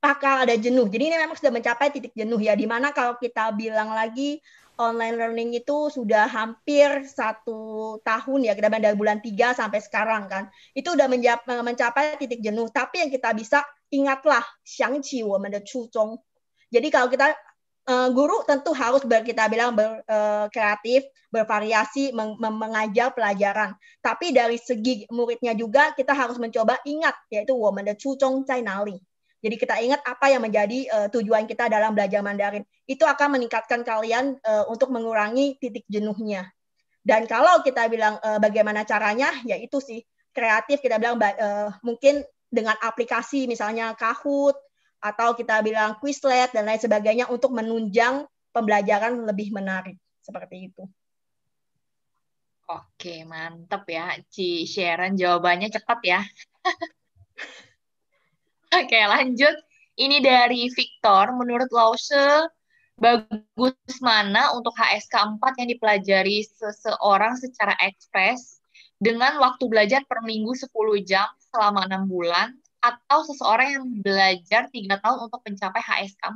S2: bakal ada jenuh. Jadi ini memang sudah mencapai titik jenuh ya. Dimana kalau kita bilang lagi online learning itu sudah hampir satu tahun ya. Kita dari bulan tiga sampai sekarang kan. Itu sudah mencapai titik jenuh. Tapi yang kita bisa ingatlah Xiang Qi Jadi kalau kita Eh, guru tentu harus ber, kita bilang ber, uh, kreatif, bervariasi meng, mengajar pelajaran. Tapi dari segi muridnya juga kita harus mencoba ingat yaitu woman the cai Nali. Jadi kita ingat apa yang menjadi uh, tujuan kita dalam belajar Mandarin. Itu akan meningkatkan kalian uh, untuk mengurangi titik jenuhnya. Dan kalau kita bilang uh, bagaimana caranya, yaitu sih kreatif kita bilang uh, mungkin dengan aplikasi misalnya Kahoot atau kita bilang Quizlet dan lain sebagainya untuk menunjang pembelajaran lebih menarik
S1: seperti itu. Oke, mantap ya. Ci Sharon jawabannya cepat ya. *laughs* Oke, lanjut. Ini dari Victor, menurut Lause, bagus mana untuk HSK 4 yang dipelajari seseorang secara ekspres dengan waktu belajar per minggu 10 jam selama 6 bulan atau seseorang yang belajar tiga tahun untuk mencapai HSK 4? Uh,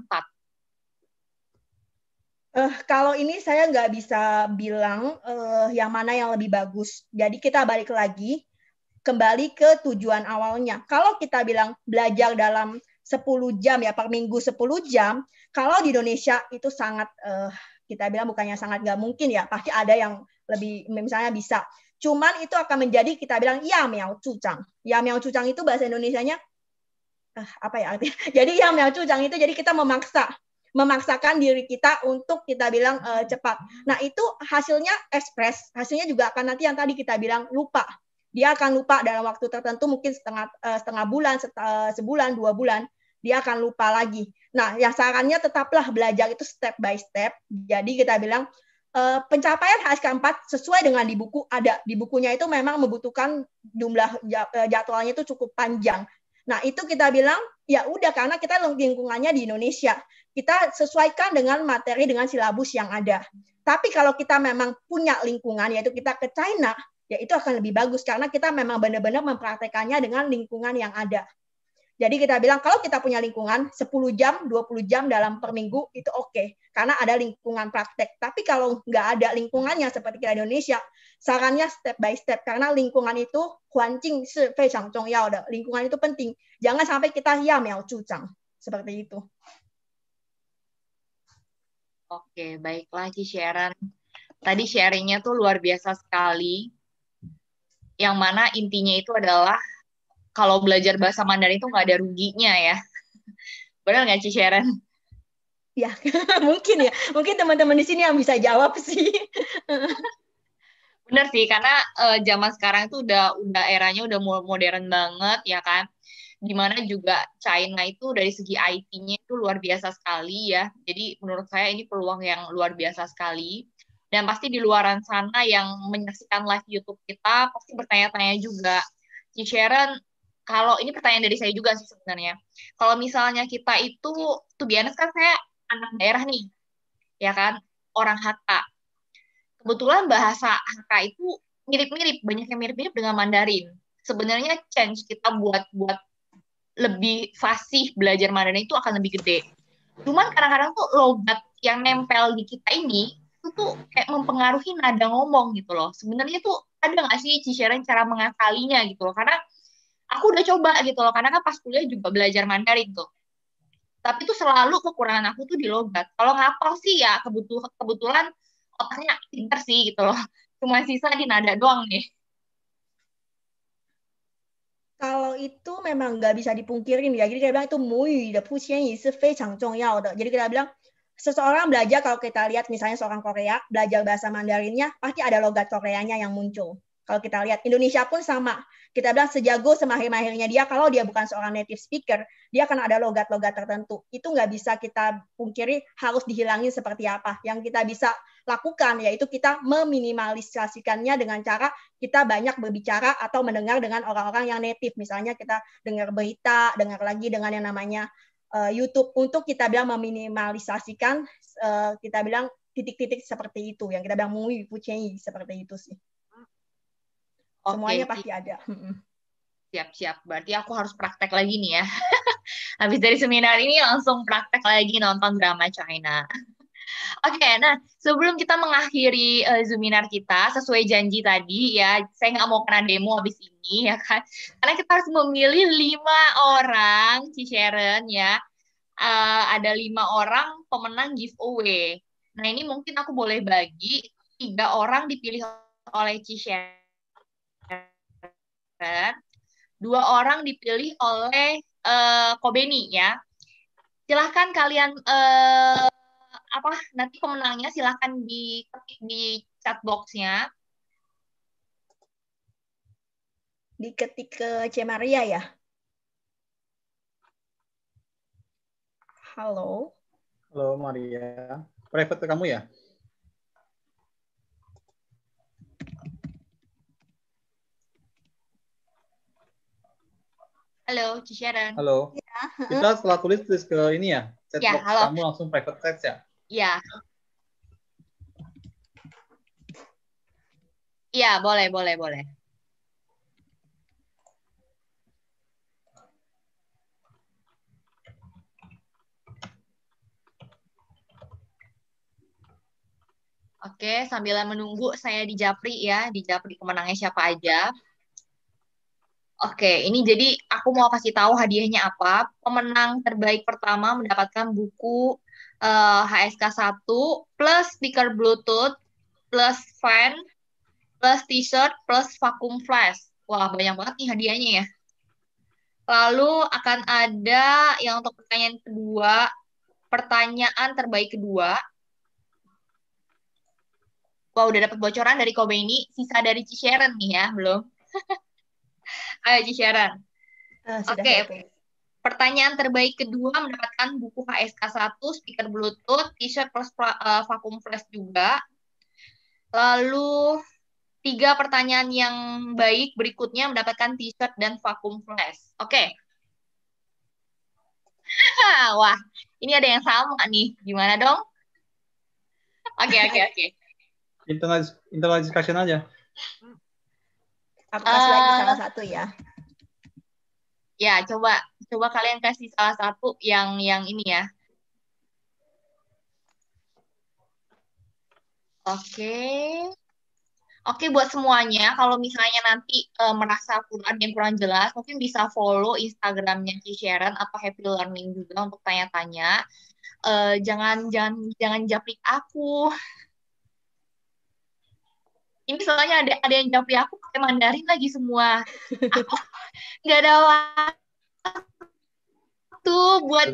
S2: eh, kalau ini saya nggak bisa bilang uh, yang mana yang lebih bagus. Jadi kita balik lagi, kembali ke tujuan awalnya. Kalau kita bilang belajar dalam 10 jam ya per minggu 10 jam, kalau di Indonesia itu sangat uh, kita bilang bukannya sangat nggak mungkin ya, pasti ada yang lebih misalnya bisa. Cuman itu akan menjadi kita bilang ya miao cucang. Ya miao cucang itu bahasa Indonesianya eh, apa ya artinya? *laughs* Jadi ya miao cucang itu jadi kita memaksa memaksakan diri kita untuk kita bilang e, cepat. Nah, itu hasilnya ekspres. Hasilnya juga akan nanti yang tadi kita bilang lupa. Dia akan lupa dalam waktu tertentu mungkin setengah eh, setengah bulan, eh, sebulan, dua bulan, dia akan lupa lagi. Nah, yang sarannya tetaplah belajar itu step by step. Jadi kita bilang Uh, pencapaian HSK 4 sesuai dengan di buku ada di bukunya itu memang membutuhkan jumlah eh, jadwalnya itu cukup panjang. Nah, itu kita bilang ya udah karena kita lingkungannya di Indonesia. Kita sesuaikan dengan materi dengan silabus yang ada. Tapi kalau kita memang punya lingkungan yaitu kita ke China, ya itu akan lebih bagus karena kita memang benar-benar mempraktekannya dengan lingkungan yang ada. Jadi kita bilang kalau kita punya lingkungan 10 jam, 20 jam dalam per minggu itu oke okay, karena ada lingkungan praktek. Tapi kalau nggak ada lingkungannya seperti kita di Indonesia, sarannya step by step karena lingkungan itu huancing si eh, fei yao de. Lingkungan itu penting. Jangan sampai kita ya miao cucang. Seperti itu.
S1: Oke, baiklah Ci Sharon. Tadi sharingnya tuh luar biasa sekali. Yang mana intinya itu adalah kalau belajar bahasa Mandarin itu nggak ada ruginya ya. *laughs* Benar nggak sih Sharon? Ya, *laughs* mungkin ya. Mungkin teman-teman di sini yang bisa jawab sih. *laughs* Bener sih, karena uh, zaman sekarang itu udah udah eranya udah modern banget ya kan. Dimana juga China itu dari segi IT-nya itu luar biasa sekali ya. Jadi menurut saya ini peluang yang luar biasa sekali. Dan pasti di luaran sana yang menyaksikan live YouTube kita pasti bertanya-tanya juga Si Sharon kalau ini pertanyaan dari saya juga sih sebenarnya. Kalau misalnya kita itu, tuh biasa kan saya anak daerah nih, ya kan, orang Hakka. Kebetulan bahasa Hakka itu mirip-mirip, banyak yang mirip-mirip dengan Mandarin. Sebenarnya change kita buat buat lebih fasih belajar Mandarin itu akan lebih gede. Cuman kadang-kadang tuh logat yang nempel di kita ini itu tuh kayak mempengaruhi nada ngomong gitu loh. Sebenarnya tuh ada nggak sih cara mengakalinya gitu loh? Karena aku udah coba gitu loh karena kan pas kuliah juga belajar Mandarin tuh tapi tuh selalu kekurangan aku tuh di logat kalau ngapal sih ya kebutuh kebetulan otaknya pinter sih gitu loh cuma sisa di nada doang nih
S2: kalau itu memang nggak bisa dipungkirin ya jadi kita bilang itu mui de pushing is very fei ya. jadi kita bilang seseorang belajar kalau kita lihat misalnya seorang Korea belajar bahasa Mandarinnya pasti ada logat Koreanya yang muncul kalau kita lihat Indonesia pun sama. Kita bilang sejago semahir-mahirnya dia kalau dia bukan seorang native speaker, dia akan ada logat-logat tertentu. Itu nggak bisa kita pungkiri harus dihilangin seperti apa. Yang kita bisa lakukan yaitu kita meminimalisasikannya dengan cara kita banyak berbicara atau mendengar dengan orang-orang yang native. Misalnya kita dengar berita, dengar lagi dengan yang namanya uh, YouTube untuk kita bilang meminimalisasikan uh, kita bilang titik-titik seperti itu yang kita bilang
S1: mengikuti seperti itu sih. Okay. Semuanya pasti ada. Siap-siap. Berarti aku harus praktek lagi nih ya. *laughs* Habis dari seminar ini langsung praktek lagi nonton drama China. *laughs* Oke, okay, nah sebelum kita mengakhiri uh, seminar kita sesuai janji tadi ya, saya nggak mau kena demo habis ini *laughs* ya kan, karena kita harus memilih lima orang, si Sharon ya, uh, ada lima orang pemenang giveaway. Nah ini mungkin aku boleh bagi tiga orang dipilih oleh Ci Sharon Kan? dua orang dipilih oleh uh, Kobeni ya silahkan kalian uh, apa nanti pemenangnya silahkan di di chat boxnya
S2: diketik ke C Maria ya
S4: halo halo Maria private kamu ya
S1: Halo, Ci Halo. Ya. Kita
S4: setelah tulis tulis ke ini ya.
S1: Chat ya, halo. Kamu
S4: langsung private chat ya?
S1: Iya. Iya, boleh, boleh, boleh. Oke, sambil menunggu saya di Japri ya, di Japri pemenangnya siapa aja. Oke, ini jadi aku mau kasih tahu hadiahnya apa. Pemenang terbaik pertama mendapatkan buku uh, eh, HSK 1 plus speaker Bluetooth plus fan plus t-shirt plus vacuum flash. Wah, banyak banget nih hadiahnya ya. Lalu akan ada yang untuk pertanyaan kedua, pertanyaan terbaik kedua. Wah, udah dapat bocoran dari Kobe ini, sisa dari Cisheren nih ya, belum? *laughs* *laughs* Ayo Jisyaran. Uh, ah, Oke. Okay. Pertanyaan terbaik kedua mendapatkan buku HSK 1, speaker Bluetooth, t-shirt plus uh, vakum flash juga. Lalu tiga pertanyaan yang baik berikutnya mendapatkan t-shirt dan vakum flash. Oke. Okay. *laughs* Wah, ini ada yang sama nih. Gimana dong? Oke, oke, oke.
S4: Internal, internal discussion aja. Hmm.
S5: Apa kasih uh, lagi ah. salah satu
S1: ya. Ya, coba coba kalian kasih salah satu yang yang ini ya. Oke. Oke buat semuanya, kalau misalnya nanti e, merasa kurang yang kurang jelas, mungkin bisa follow Instagramnya Ki Sharon atau Happy Learning juga untuk tanya-tanya. E, jangan jangan jangan japrik aku ini soalnya ada ada yang japri aku pakai Mandarin lagi semua *laughs* nggak ada waktu buat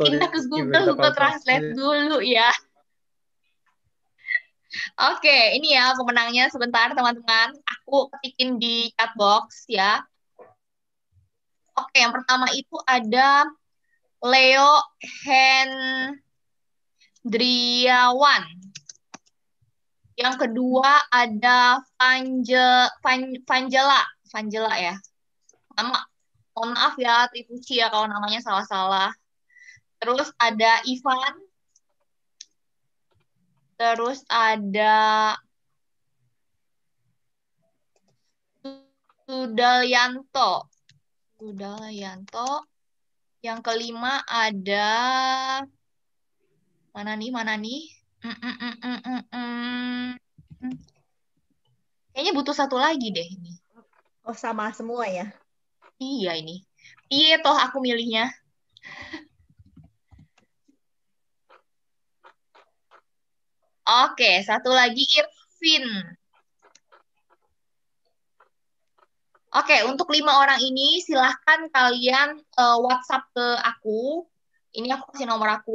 S3: kita ya, ke Google Google Translate
S1: dulu ya Oke, okay, ini ya pemenangnya sebentar teman-teman. Aku ketikin di chat box ya. Oke, okay, yang pertama itu ada Leo Hendriawan. Yang kedua ada Vanje, Van, Vanjela, Vanjela ya. Nama, mohon maaf ya, Trifuci ya kalau namanya salah-salah. Terus ada Ivan. Terus ada Sudalyanto. Sudalyanto. Yang kelima ada mana nih, mana nih? Eh, eh, eh, Kayaknya butuh satu lagi deh ini. Oh, sama semua ya? Iya ini. iya toh aku milihnya? Oke, satu lagi Irvin. Oke, untuk lima orang ini silahkan kalian uh, WhatsApp ke aku. Ini aku kasih nomor aku.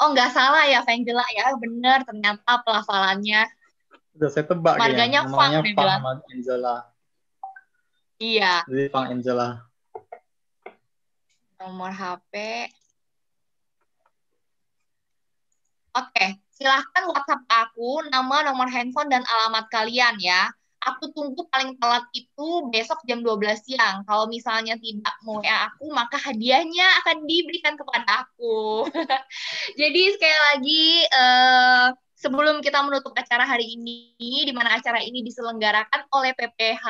S1: Oh nggak salah ya Vangela ya, bener ternyata pelafalannya.
S4: Udah saya tebak
S1: Marganya ya, namanya Fang, Fang Angela. Iya.
S3: Jadi Fang Angela.
S1: Nomor HP. Oke, silahkan WhatsApp aku, nama, nomor handphone, dan alamat kalian ya aku tunggu paling telat itu besok jam 12 siang. Kalau misalnya tidak mau ya aku, maka hadiahnya akan diberikan kepada aku. *laughs* Jadi sekali lagi uh, sebelum kita menutup acara hari ini di mana acara ini diselenggarakan oleh PPH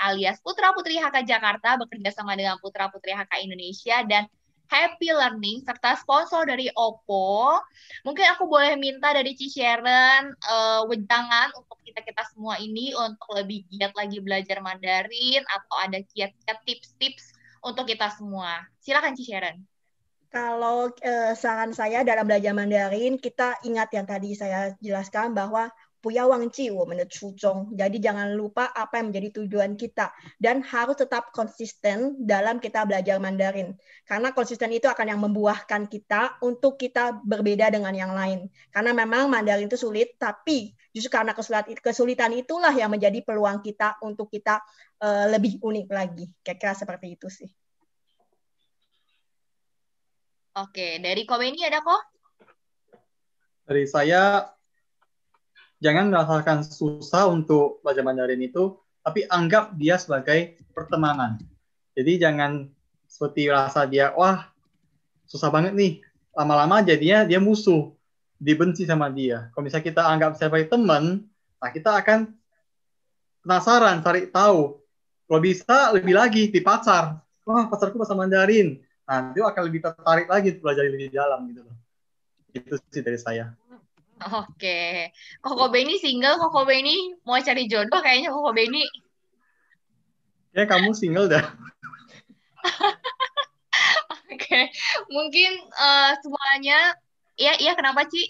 S1: alias Putra Putri HK Jakarta bekerja sama dengan Putra Putri HK Indonesia dan Happy Learning serta sponsor dari Oppo. Mungkin aku boleh minta dari Ci Sharon uh, wejangan untuk kita-kita semua ini untuk lebih giat lagi belajar Mandarin atau ada kiat-kiat tips-tips untuk kita semua. Silakan Ci Sharon.
S2: Kalau eh, saran saya dalam belajar Mandarin, kita ingat yang tadi saya jelaskan bahwa 不要忘记我们的初衷. Jadi jangan lupa apa yang menjadi tujuan kita dan harus tetap konsisten dalam kita belajar Mandarin. Karena konsisten itu akan yang membuahkan kita untuk kita berbeda dengan yang lain. Karena memang Mandarin itu sulit, tapi justru karena kesulitan itulah yang menjadi peluang kita untuk kita eh, lebih unik lagi. Kira-kira
S1: seperti itu sih. Oke, dari komennya ada kok?
S4: Dari saya jangan merasakan susah untuk belajar Mandarin itu, tapi anggap dia sebagai pertemanan. Jadi jangan seperti rasa dia, wah susah banget nih, lama-lama jadinya dia musuh, dibenci sama dia. Kalau misalnya kita anggap sebagai teman, nah kita akan penasaran, cari tahu. Kalau bisa lebih lagi di pacar, wah pacarku bahasa Mandarin, nanti akan lebih tertarik lagi belajar lebih dalam gitu loh. Itu sih dari saya.
S1: Oke. Koko Beni single, Koko Beni mau cari jodoh kayaknya Koko Beni.
S4: Ya kamu single dah. *laughs*
S1: Oke. okay. Mungkin uh, semuanya iya iya kenapa, sih?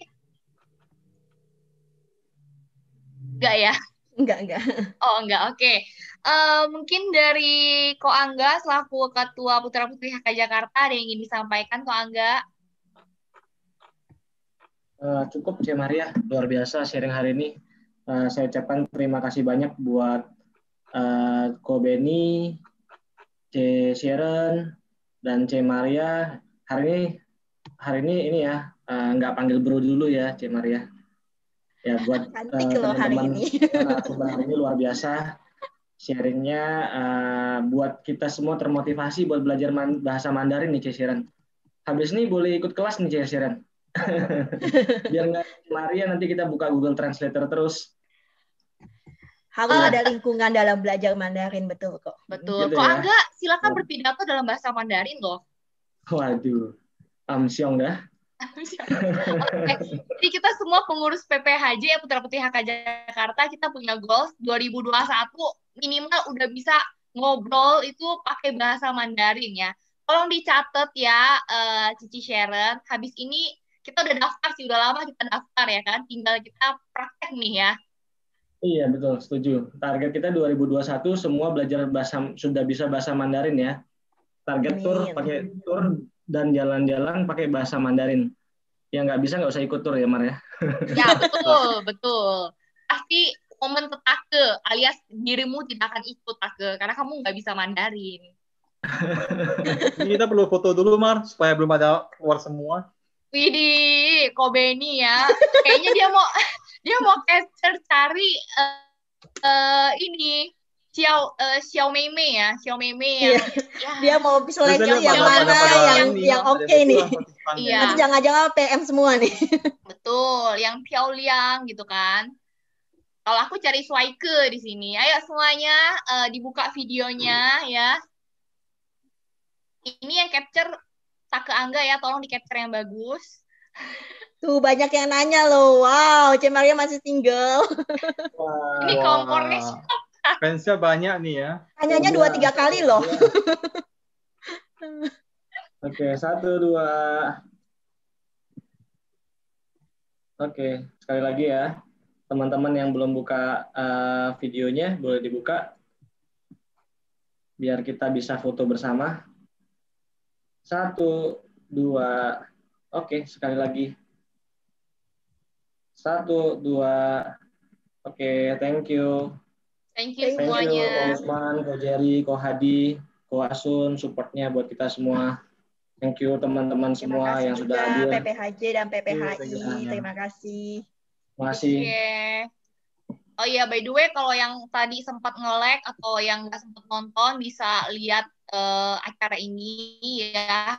S1: Enggak ya? Enggak, enggak. Oh, enggak. Oke. Okay. Uh, eh, mungkin dari Ko Angga selaku Ketua Putra Putri HK Jakarta ada yang ingin disampaikan Ko Angga?
S7: Eh, cukup C Maria, ya. luar biasa sharing hari ini. Uh, saya ucapkan terima kasih banyak buat uh, eh, Ko Benny, C Sharon, dan C Maria. Hari ini hari ini ini ya uh, panggil bro dulu ya C Maria. Ya buat teman teman-teman hari, uh, *laughs* hari ini luar biasa sharingnya uh, buat kita semua termotivasi buat belajar man bahasa Mandarin nih C Sharon. Habis ini boleh ikut kelas nih C Sharon. *laughs* Biar nggak ya nanti kita buka Google Translator terus.
S2: Harus ada lingkungan dalam belajar Mandarin betul kok. Betul. Gitu kok ya? Angga silakan
S1: oh. berpidato dalam bahasa Mandarin loh.
S7: Waduh. Amsyong um, ya? dah. okay.
S1: Jadi kita semua pengurus PPHJ ya Putra Putri HK Jakarta kita punya goals 2021 minimal udah bisa ngobrol itu pakai bahasa Mandarin ya. Tolong dicatat ya uh, Cici Sharon. Habis ini kita udah daftar sih udah lama kita daftar ya kan tinggal kita praktek nih ya
S7: iya betul setuju target kita 2021 semua belajar bahasa sudah bisa bahasa Mandarin ya target tur tour pakai tour dan jalan-jalan pakai bahasa Mandarin yang nggak bisa nggak usah ikut tour ya Mar ya
S1: *laughs* ya betul betul pasti momen tetake alias dirimu tidak akan ikut tetake karena kamu nggak bisa Mandarin.
S4: *laughs* kita perlu foto dulu Mar supaya belum ada keluar semua.
S1: Widi, Kobe ini ya. Kayaknya dia mau *laughs* dia mau capture cari uh, uh, ini Xiao uh, Xiao Mei Mei ya, Xiao Mei Mei yang iya. ya. dia mau visualisasi
S3: yang mana yang yang oke okay nih. Iya. Nanti
S1: jangan-jangan
S2: PM semua nih.
S1: Betul, yang Piao Liang gitu kan. Kalau aku cari Swike di sini. Ayo semuanya uh, dibuka videonya ya. Ini yang capture tak ke Angga ya, tolong di capture yang bagus.
S2: *laughs* Tuh banyak yang nanya loh, wow, Cemaria masih single. *laughs* Wow,
S7: Ini kompornya wow.
S2: siapa?
S4: Fansnya banyak nih ya.
S2: Tanyanya iya. dua tiga kali loh. Oke,
S7: iya. *laughs* Oke, satu dua. Oke, sekali lagi ya, teman-teman yang belum buka uh, videonya boleh dibuka, biar kita bisa foto bersama. Satu, dua, oke, sekali lagi. Satu, dua, oke, thank you.
S1: Thank you
S2: thank semuanya. Thank you, Ko Usman,
S7: Ko Jerry, Ko Hadi, Ko Asun, supportnya buat kita semua. Thank you teman-teman semua yang sudah hadir.
S2: PPHJ
S1: dan PPHI. Iya, Terima kasih. Terima kasih.
S3: Terima
S1: kasih. Oh iya, by the way, kalau yang tadi sempat ngelek atau yang nggak sempat nonton bisa lihat uh, acara ini ya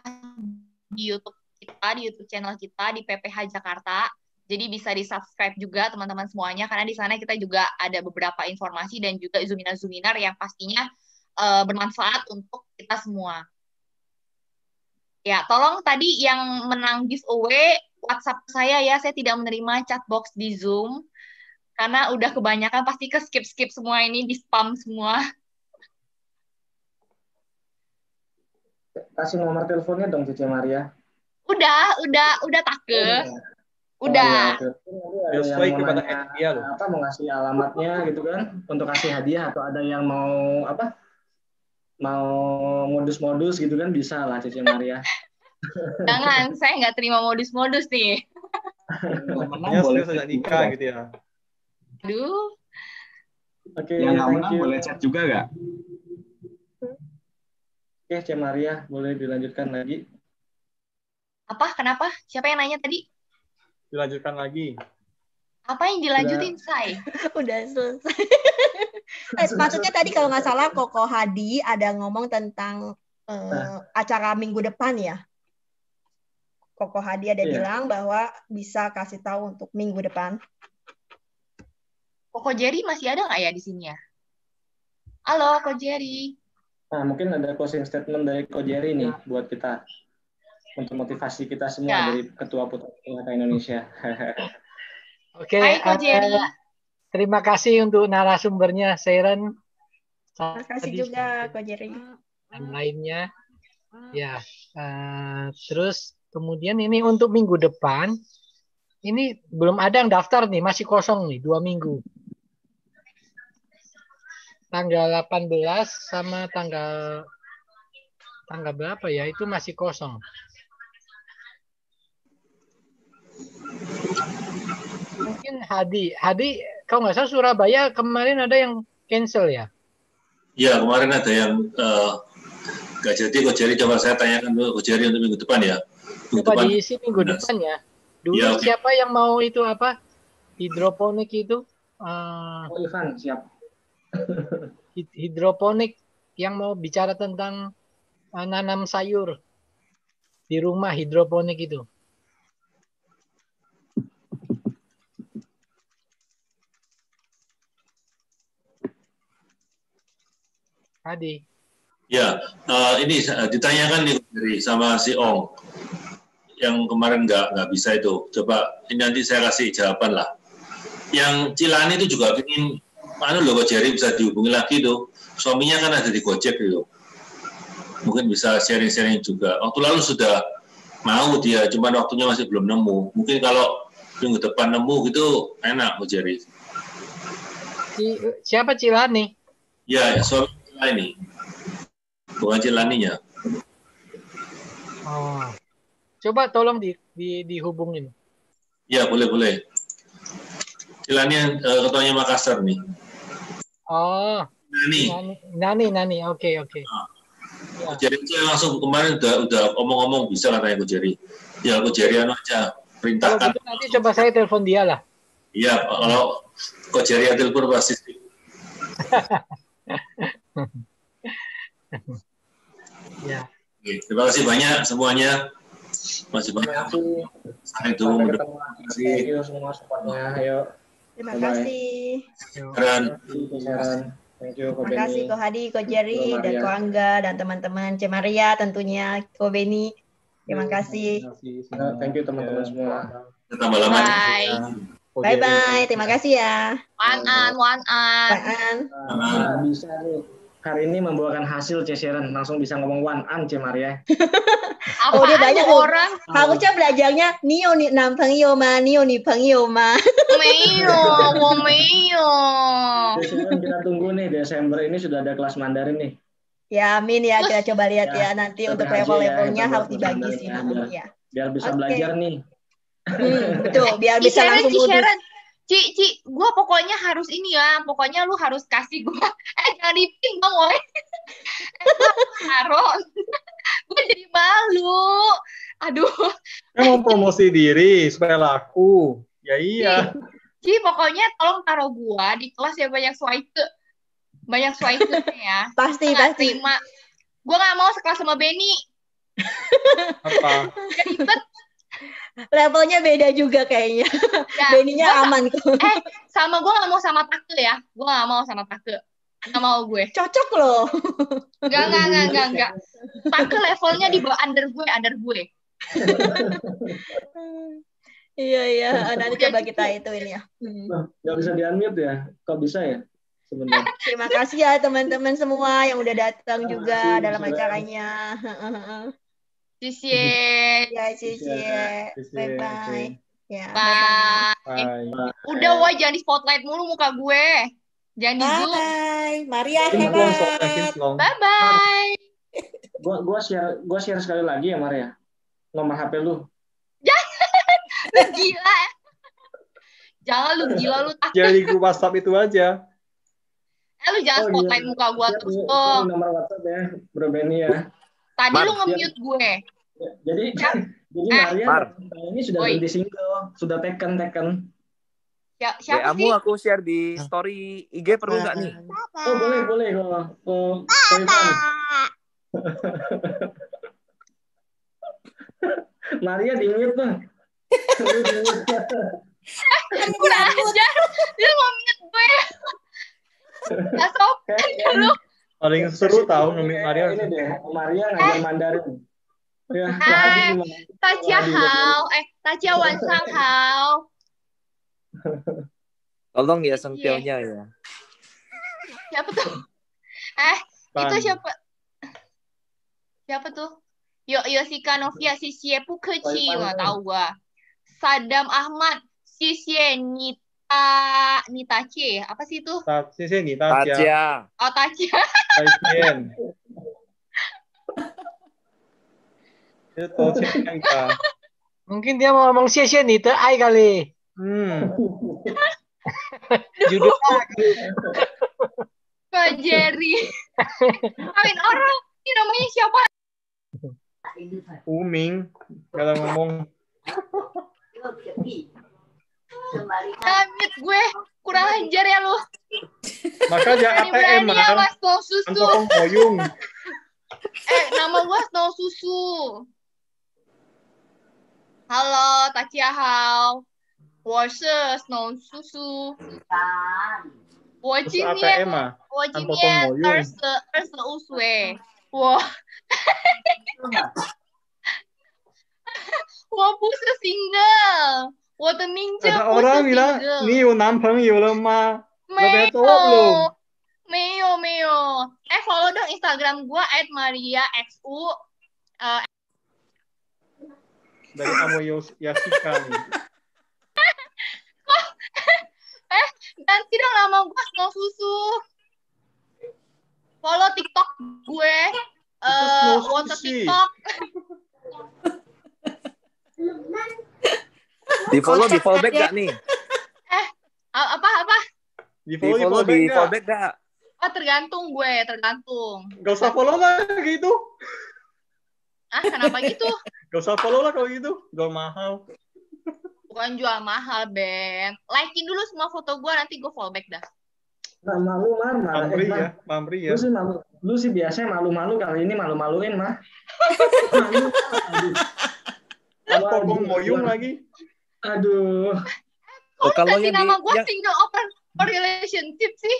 S1: di YouTube kita, di YouTube channel kita di PPH Jakarta. Jadi bisa di subscribe juga teman-teman semuanya karena di sana kita juga ada beberapa informasi dan juga zuminar-zuminar yang pastinya uh, bermanfaat untuk kita semua. Ya, tolong tadi yang menang giveaway WhatsApp saya ya, saya tidak menerima chatbox di Zoom karena udah kebanyakan pasti ke skip skip semua ini di spam semua
S7: kasih nomor teleponnya dong Cici Maria
S1: udah udah udah take
S3: oh, iya. udah, oh, iya, udah.
S7: sesuai apa mau ngasih alamatnya gitu kan untuk kasih hadiah atau ada yang mau apa mau modus-modus gitu kan bisa lah Cici Maria
S3: *laughs* jangan
S1: saya nggak terima modus-modus nih
S4: temennya boleh saja nikah gitu ya Aduh. Oke, okay, yang nggak menang boleh chat juga nggak?
S7: Oke, okay, Cem Maria, boleh dilanjutkan lagi.
S1: Apa? Kenapa? Siapa yang nanya tadi?
S4: Dilanjutkan lagi.
S1: Apa yang dilanjutin, Udah. Say? *laughs* Udah
S2: selesai. *laughs* eh, maksudnya tadi kalau nggak salah Koko Hadi ada ngomong tentang nah. eh, acara minggu depan ya? Koko Hadi ada yeah. bilang
S1: bahwa bisa kasih tahu untuk minggu depan. Koko Jerry masih ada nggak ya di sini ya? Halo, Koko Jerry.
S7: Nah, mungkin ada closing statement dari Koko Jerry nih ya. buat kita untuk motivasi kita semua ya. dari Ketua Putra Putra Indonesia. *laughs* Oke, Hai, Jerry.
S3: terima kasih untuk narasumbernya, Seren. Terima kasih juga, Koko Jerry. Dan lainnya. Hmm. Ya, uh, terus kemudian ini untuk minggu depan, ini belum ada yang daftar nih, masih kosong nih, dua minggu tanggal 18 sama tanggal tanggal berapa ya itu masih kosong. Mungkin Hadi, Hadi kalau nggak salah Surabaya kemarin ada yang cancel ya?
S5: ya kemarin ada yang uh, eh, gak jadi jadi coba saya tanyakan dulu jadi untuk minggu depan ya. Minggu coba depan. diisi
S3: minggu nah. depan ya. Dulu ya, okay. siapa yang mau itu apa hidroponik itu? Uh, oh, Ivan siap hidroponik yang mau bicara tentang eh, nanam sayur di rumah hidroponik itu. tadi
S5: Ya, uh, ini ditanyakan nih sama si Ong yang kemarin nggak nggak bisa itu. Coba ini nanti saya kasih jawaban lah. Yang Cilani itu juga ingin anu loh kok Jerry bisa dihubungi lagi tuh. Suaminya kan ada di Gojek loh. Mungkin bisa sharing-sharing juga. Waktu lalu sudah mau dia, cuma waktunya masih belum nemu. Mungkin kalau minggu depan nemu gitu enak Coach Jerry.
S3: Siapa Cilani?
S5: Ya, ya, suami Cilani. Bukan Cilaninya.
S3: Oh. Coba tolong di, di dihubungin.
S5: Ya, boleh boleh. Cilani uh, ketuanya Makassar nih.
S3: Oh. Nani. Nani, Nani. Oke, oke. Okay,
S5: saya Nah. Ya. langsung kemarin udah udah omong-omong bisa lah tanya Jerry. Ya aku Jerry anu aja perintahkan. Oh,
S3: nanti coba saya telepon dia lah.
S5: Iya, kalau kok Jerry telepon pasti. *laughs* ya. Oke, terima kasih banyak semuanya. Masih banyak. Terima kasih. Sampai ketemu lagi. Terima
S7: kasih semua supportnya. Terima bye kasih. Dan Terima kasih Ko
S2: Hadi, Ko Jerry, dan Ko Angga, dan teman-teman Cemaria tentunya, Ko Beni. Terima kasih.
S7: Thank you teman-teman semua. Bye. Bye bye.
S2: Terima kasih ya. Wan an, wan an. Wan an.
S7: Bisa hari ini membawakan hasil Ceseren langsung bisa ngomong one an Cemar Maria. Apa *laughs* oh, banyak orang. Aku Harusnya
S2: belajarnya Nio ni nam yo ma, Nio ni yo ma. Meio, mau
S1: meio.
S2: kita
S7: tunggu nih Desember ini sudah ada kelas Mandarin nih.
S2: Ya, amin ya. Kita coba lihat ya, ya nanti untuk ya, level-levelnya ya, harus
S7: dibagi sih. Ya. Biar bisa okay. belajar nih.
S2: Hmm, betul,
S7: biar bisa langsung. Kiseren,
S1: Ci, Ci, gue pokoknya harus ini ya, pokoknya lu harus kasih gue, *laughs* eh jangan diping dong, woy. harus, *laughs* eh, *laughs* gue jadi malu, aduh.
S4: Emang promosi diri supaya laku, ya iya.
S1: Ci, Ci pokoknya tolong taruh gue di kelas ya banyak swipe, banyak swipe ya. pasti, gak pasti. Gue gak mau sekelas sama Benny. Apa? Jadi ribet
S2: levelnya beda juga kayaknya. Ya, Beninya aman kok. Eh,
S1: sama gue gak mau sama Take ya. Gue gak mau sama Take. Gak mau gue. Cocok loh. Gak, gak, gak, gak, gak. Take levelnya di bawah under gue, under gue. iya, iya. Nah, nah, nanti coba kita itu ini ya.
S7: Hmm. Nah, gak bisa di-unmute ya? Kok bisa
S2: ya? Sebenarnya. *laughs* Terima kasih ya teman-teman semua yang udah datang juga dalam
S1: acaranya. *laughs* Cie, ya,
S2: cie ya, cie. Bye
S3: bye.
S1: Ya, bye.
S3: bye. Eh, bye. Udah wah
S1: jangan di spotlight mulu muka gue. Jangan di zoom. Bye. Maria
S3: hebat. Bye bye.
S7: *laughs* Gua gua share gua share sekali lagi ya Maria. Nomor HP lu.
S1: Jangan. Lu *laughs* gila. Jangan lu gila lu.
S4: *laughs* Jadi grup WhatsApp itu aja.
S1: Eh lu jangan oh, spotlight iya. muka gua iya, terus dong.
S4: Nomor WhatsApp ya, Bro Benny
S7: ya.
S1: Tadi Mar, lu iya. nge-mute gue.
S7: Ya, jadi kan, *laughs* jadi eh. Maria Mar. ini sudah lebih di single, sudah teken teken. Ya, siapa sih? aku share di story IG perlu nggak nih? Oh boleh boleh kok. Oh, *laughs* Maria dingin tuh.
S5: Aku udah dia mau mute gue.
S3: Asok kalau
S4: Paling seru tahu nge Maria. Ini deh,
S7: Maria ngajar eh. Mandarin.
S3: Ya,
S1: eh, eh, *laughs*
S7: Tolong ya sengpilnya iya. ya.
S1: Siapa tuh? Eh, Pan. itu siapa? Siapa tuh? Yo si Novia si Xie pu Keci, wa tahu gua. Saddam Ahmad si Xie Nita Nita C, apa sih itu?
S4: Si Xie Nita Cia. Ya. Ya.
S1: Oh, Tacia. Ya.
S4: Tacia. *laughs*
S3: itu Mungkin dia mau ngomong sia-sia nih, tuh ai kali. Hmm. *laughs* Judul
S1: Pak Jerry. Amin orang, ini namanya siapa?
S4: Uming, kalau ngomong.
S1: Amit gue, kurang ajar ya lu.
S3: Maka jangan ATM, Berani ya, Mas Susu.
S1: eh, nama gue Snow Susu. Hello，大家好，我是 Snow 叔叔。我今天我今天二十二十五岁，我我不是 *laughs* single，我的名字不是 single。你有
S4: 男朋友了吗？没有，
S1: 没有，没有。Eh follow dong Instagram gue @maria_xu. Uh,
S4: dari kamu Yasika
S5: nih. *laughs*
S1: Eh, ganti dong nama gue mau susu. Follow TikTok gue. Eh, uh, untuk TikTok.
S3: di follow di follow back gak nih?
S1: Eh, apa apa?
S3: Di
S5: follow di follow,
S4: back gak?
S1: Oh, tergantung gue, tergantung.
S4: Gak usah follow lah gitu
S1: ah kenapa gitu
S4: gak usah follow lah kalau gitu jual mahal
S1: bukan jual mahal Ben likein dulu semua foto gue nanti gue follow back dah
S7: Nah, malu mah, malu mamri eh, ya,
S4: mamri ya. Lu sih
S7: malu, lu sih biasanya malu-malu kali ini malu-maluin mah. malu, Pogong moyung lagi.
S4: Aduh. Oh, kalau yang nama gue ya.
S1: single open relationship sih.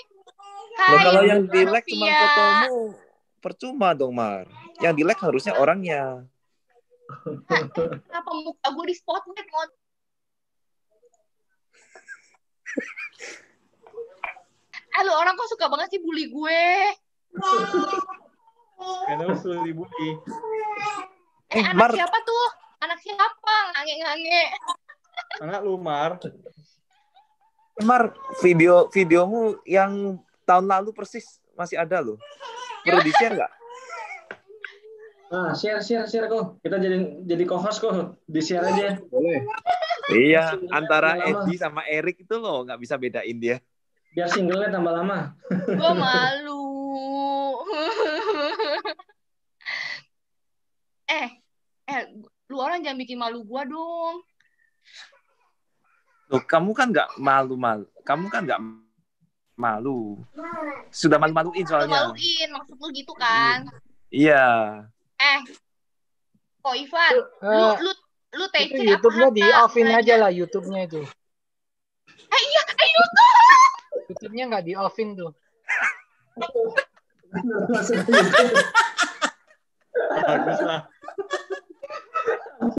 S1: Hai, kalau yang di like cuma fotomu,
S4: percuma dong Mar yang di like harusnya orangnya kenapa
S1: muka gue di spotlight mau Halo orang kok suka banget sih bully gue
S4: Karena lu dibully Eh, eh anak Mar... siapa
S1: tuh? Anak siapa? Ngange-ngange
S4: Anak lu Mar Mar, video videomu yang tahun lalu persis masih ada loh. Perlu di share nggak?
S7: Nah, share share share kok. Kita jadi jadi co-host kok. Di share aja. Boleh. Iya, antara Edi sama Erik itu loh nggak bisa bedain dia. Biar singlenya tambah lama.
S3: Gua malu.
S1: eh, eh, lu orang jangan bikin malu gua dong.
S5: Loh, kamu kan nggak malu-malu. Kamu kan nggak malu sudah malu-maluin soalnya
S1: maluin maksud lu gitu kan iya eh kok Ivan uh, lu lu lu TC itu YouTube-nya di offin aja
S3: lah YouTube-nya itu eh iya eh, YouTube YouTube-nya nggak di offin tuh
S5: lah.